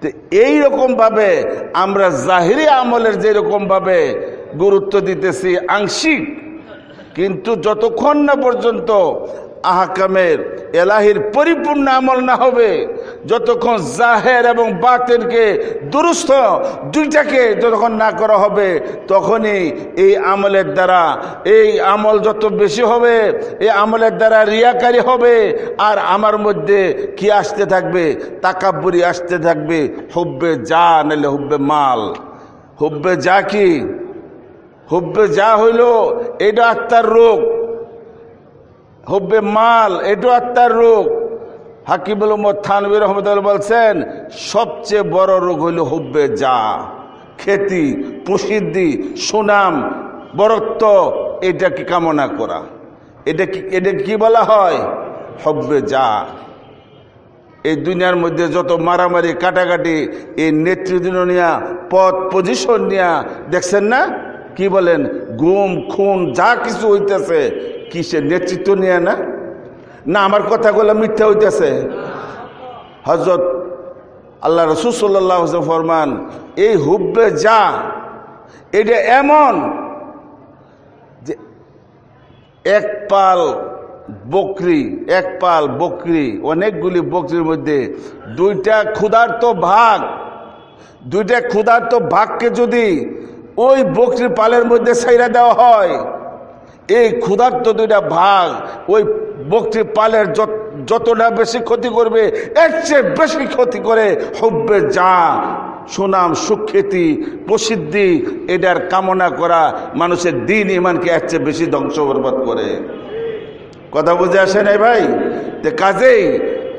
তো এইরকমভাবে আমরা জাহিরি আমলের যেরকমভাবে গুরুত্ব দিতেছি আংশিক কিন্তু যতক্ষণ না পর্যন্ত আহকামের এলাহির পরিপূর্ণ আমল না হবে যতক্ষণ জাহের এবং বাতেনকে দুরুস্থ দুইটাকে যতক্ষণ না করা হবে তখনই এই আমলের দ্বারা এই আমল যত বেশি হবে এই আমলের দ্বারা রিয়াকারী হবে আর আমার মধ্যে কি আসতে থাকবে তাকাবুরি আসতে থাকবে হুব্বে যা নাহলে হুব্বে মাল হুব্বে যা কি হুব্বে যা হইল এটা আত্মার রোগ হুব্বে মাল এটা আত্মার রোগ হাকিবুল থানবির রহমতুল বলছেন সবচেয়ে বড় রোগ হইল হুব্বে যা খেতি প্রসিদ্ধি সুনাম বরত্ব এটাকে কামনা করা এটা কি এটা কি বলা হয় হব্বে যা এই দুনিয়ার মধ্যে যত মারামারি কাটাকাটি এই নেতৃত্ব নিয়া পদ পজিশন নিয়া দেখছেন না কি বলেন গুম খুন যা কিছু হইতেছে কিসে নেতৃত্ব নিয়ে না না আমার কথাগুলো মিথ্যা হইতেছে হজরত আল্লাহ রসুল সাল্লাহ ফরমান এই হুব্বে যা এটা এমন যে এক পাল বকরি এক পাল বকরি অনেকগুলি বকরির মধ্যে দুইটা ক্ষুধার্ত ভাগ দুইটা ক্ষুধার্ত ভাগকে যদি ওই বকরির পালের মধ্যে সাইরা দেওয়া হয় এই ক্ষুধার্ত দুইটা ভাগ ওই বক্তি পালের যতটা বেশি ক্ষতি করবে এর চেয়ে বেশি ক্ষতি করে হব্বে যা সুনাম সুখ্যাতি প্রসিদ্ধি এটার কামনা করা মানুষের দিন ইমানকে এর চেয়ে বেশি ধ্বংস বরবাদ করে কথা বুঝে আসে নাই ভাই তে কাজেই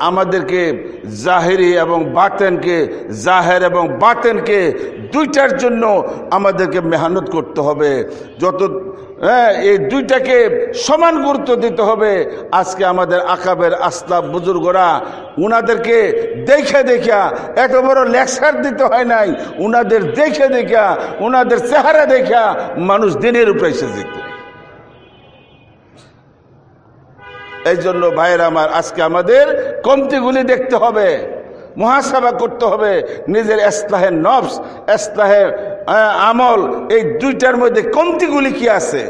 আমাদেরকে জাহেরি এবং বাতেনকে জাহের এবং বাতেনকে দুইটার জন্য আমাদেরকে মেহনত করতে হবে যত হ্যাঁ এই দুইটাকে সমান গুরুত্ব দিতে হবে আজকে আমাদের আকাবের আস্তা বুজুর্গরা উনাদেরকে দেখে দেখা এত বড় লেকচার দিতে হয় নাই উনাদের দেখে দেখা উনাদের চেহারা দেখা মানুষ দিনের উপরে এসে দেখতে এই জন্য ভাইয়ের আমার আজকে আমাদের কমতিগুলি দেখতে হবে মহাসভা করতে হবে নিজের এস্তাহে নবস এস্তাহে আমল এই দুইটার মধ্যে কমতিগুলি কি আছে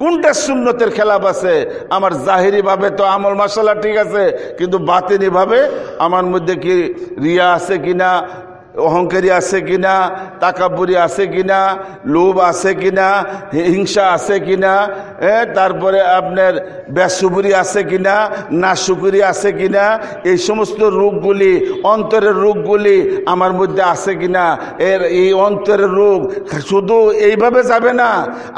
কোনটা সুন্নতের খেলাপ আছে আমার জাহিরিভাবে তো আমল মাসালা ঠিক আছে কিন্তু বাতিনিভাবে আমার মধ্যে কি রিয়া আছে কিনা অহংকারী আছে কিনা তাকাবুরি আছে কিনা লোভ আছে কিনা হিংসা আছে কিনা তারপরে আপনার ব্যাসুবুরি আছে কিনা সুপুরি আছে কিনা এই সমস্ত রোগগুলি অন্তরের রোগগুলি আমার মধ্যে আছে কিনা এর এই অন্তরের রোগ শুধু এইভাবে যাবে না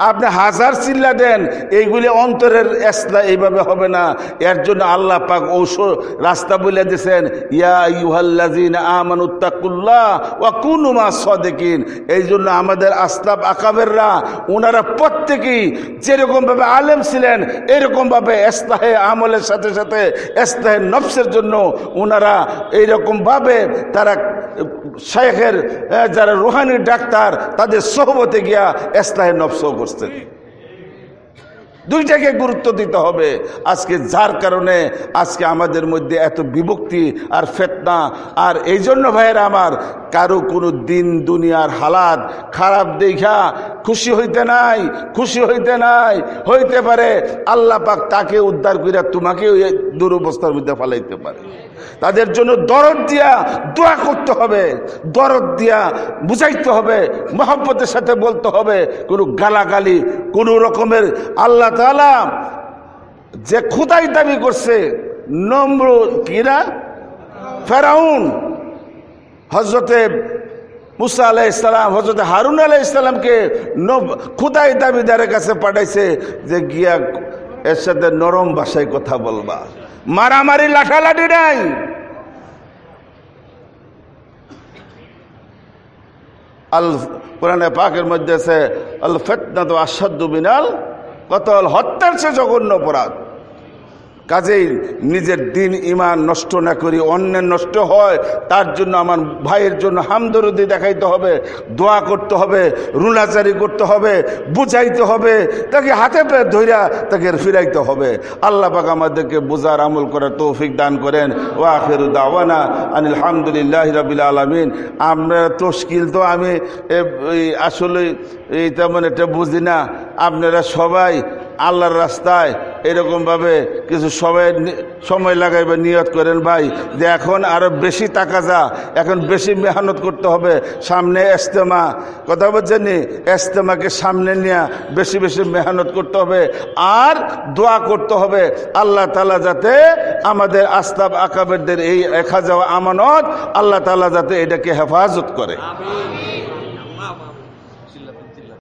আপনি হাজার চিল্লা দেন এইগুলি অন্তরের এসলা এইভাবে হবে না এর জন্য আল্লাহ পাক ঔষধ রাস্তা বলে দিয়েছেন ইয়া ইউহাল্লাজিন আমানুত্তাকুল্লাহ ওয়াকুনুমা সদেকিন এই জন্য আমাদের আসলাব আকাবেররা ওনারা প্রত্যেকেই যেরকমভাবে আলেম ছিলেন এরকমভাবে এস্তাহে আমলের সাথে সাথে এস্তাহে নফসের জন্য ওনারা এইরকমভাবে তারা শেখের যারা রুহানি ডাক্তার তাদের সহবতে গিয়া এস্তাহে নফসও করতেন দুইটাকে গুরুত্ব দিতে হবে আজকে যার কারণে আজকে আমাদের মধ্যে এত বিভক্তি আর ফেতনা আর এই জন্য ভাইয়েরা আমার কারো কোনো দিন দুনিয়ার হালাত খারাপ দেখা খুশি হইতে নাই খুশি হইতে নাই হইতে পারে আল্লাহ পাক তাকে উদ্ধার করিয়া তোমাকে দুরবস্থার মধ্যে ফালাইতে পারে তাদের জন্য দরদ দিয়া দোয়া করতে হবে দরদ দিয়া বুঝাইতে হবে মহব্বতের সাথে বলতে হবে কোনো গালাগালি কোনো রকমের আল্লাহ তালা যে খুদাই দাবি করছে নম্র কিনা ফেরাউন হজরতে মুসা আলাহ ইসলাম হজরত হারুন আলাহ ইসলামকে খুদাই দাবিদারের কাছে পাঠাইছে যে গিয়া এর সাথে নরম ভাষায় কথা বলবা মারামারি লাঠালাঠি নাই আল পুরানে পাকের মধ্যে সে আল ফেতনা তো আসাদ্দু বিনাল কত হত্যার সে জঘন্য অপরাধ কাজেই নিজের দিন ইমান নষ্ট না করি অন্যের নষ্ট হয় তার জন্য আমার ভাইয়ের জন্য হামদরদি দেখাইতে হবে দোয়া করতে হবে রুনাচারি করতে হবে বুঝাইতে হবে তাকে হাতে পেয়ে ধৈরা তাকে ফিরাইতে হবে আল্লাহ পাক আমাদেরকে বোঝার আমল করার তৌফিক দান করেন ও আখের দাওয়ানা আনিল হামদুলিল্লাহ রবিল আলমিন আমরা তশকিল তো আমি আসলে এই তেমন এটা বুঝি না আপনারা সবাই আল্লাহর রাস্তায় এরকমভাবে কিছু সময় সময় লাগাইবে নিয়ত করেন ভাই যে এখন আরও বেশি টাকা যা এখন বেশি মেহনত করতে হবে সামনে এস্তেমা কথা বলছেন এস্তেমাকে সামনে নিয়ে বেশি বেশি মেহনত করতে হবে আর দোয়া করতে হবে আল্লাহ তালা যাতে আমাদের আস্তাব আকাবেরদের এই একা যাওয়া আমানত আল্লাহ তালা যাতে এটাকে হেফাজত করে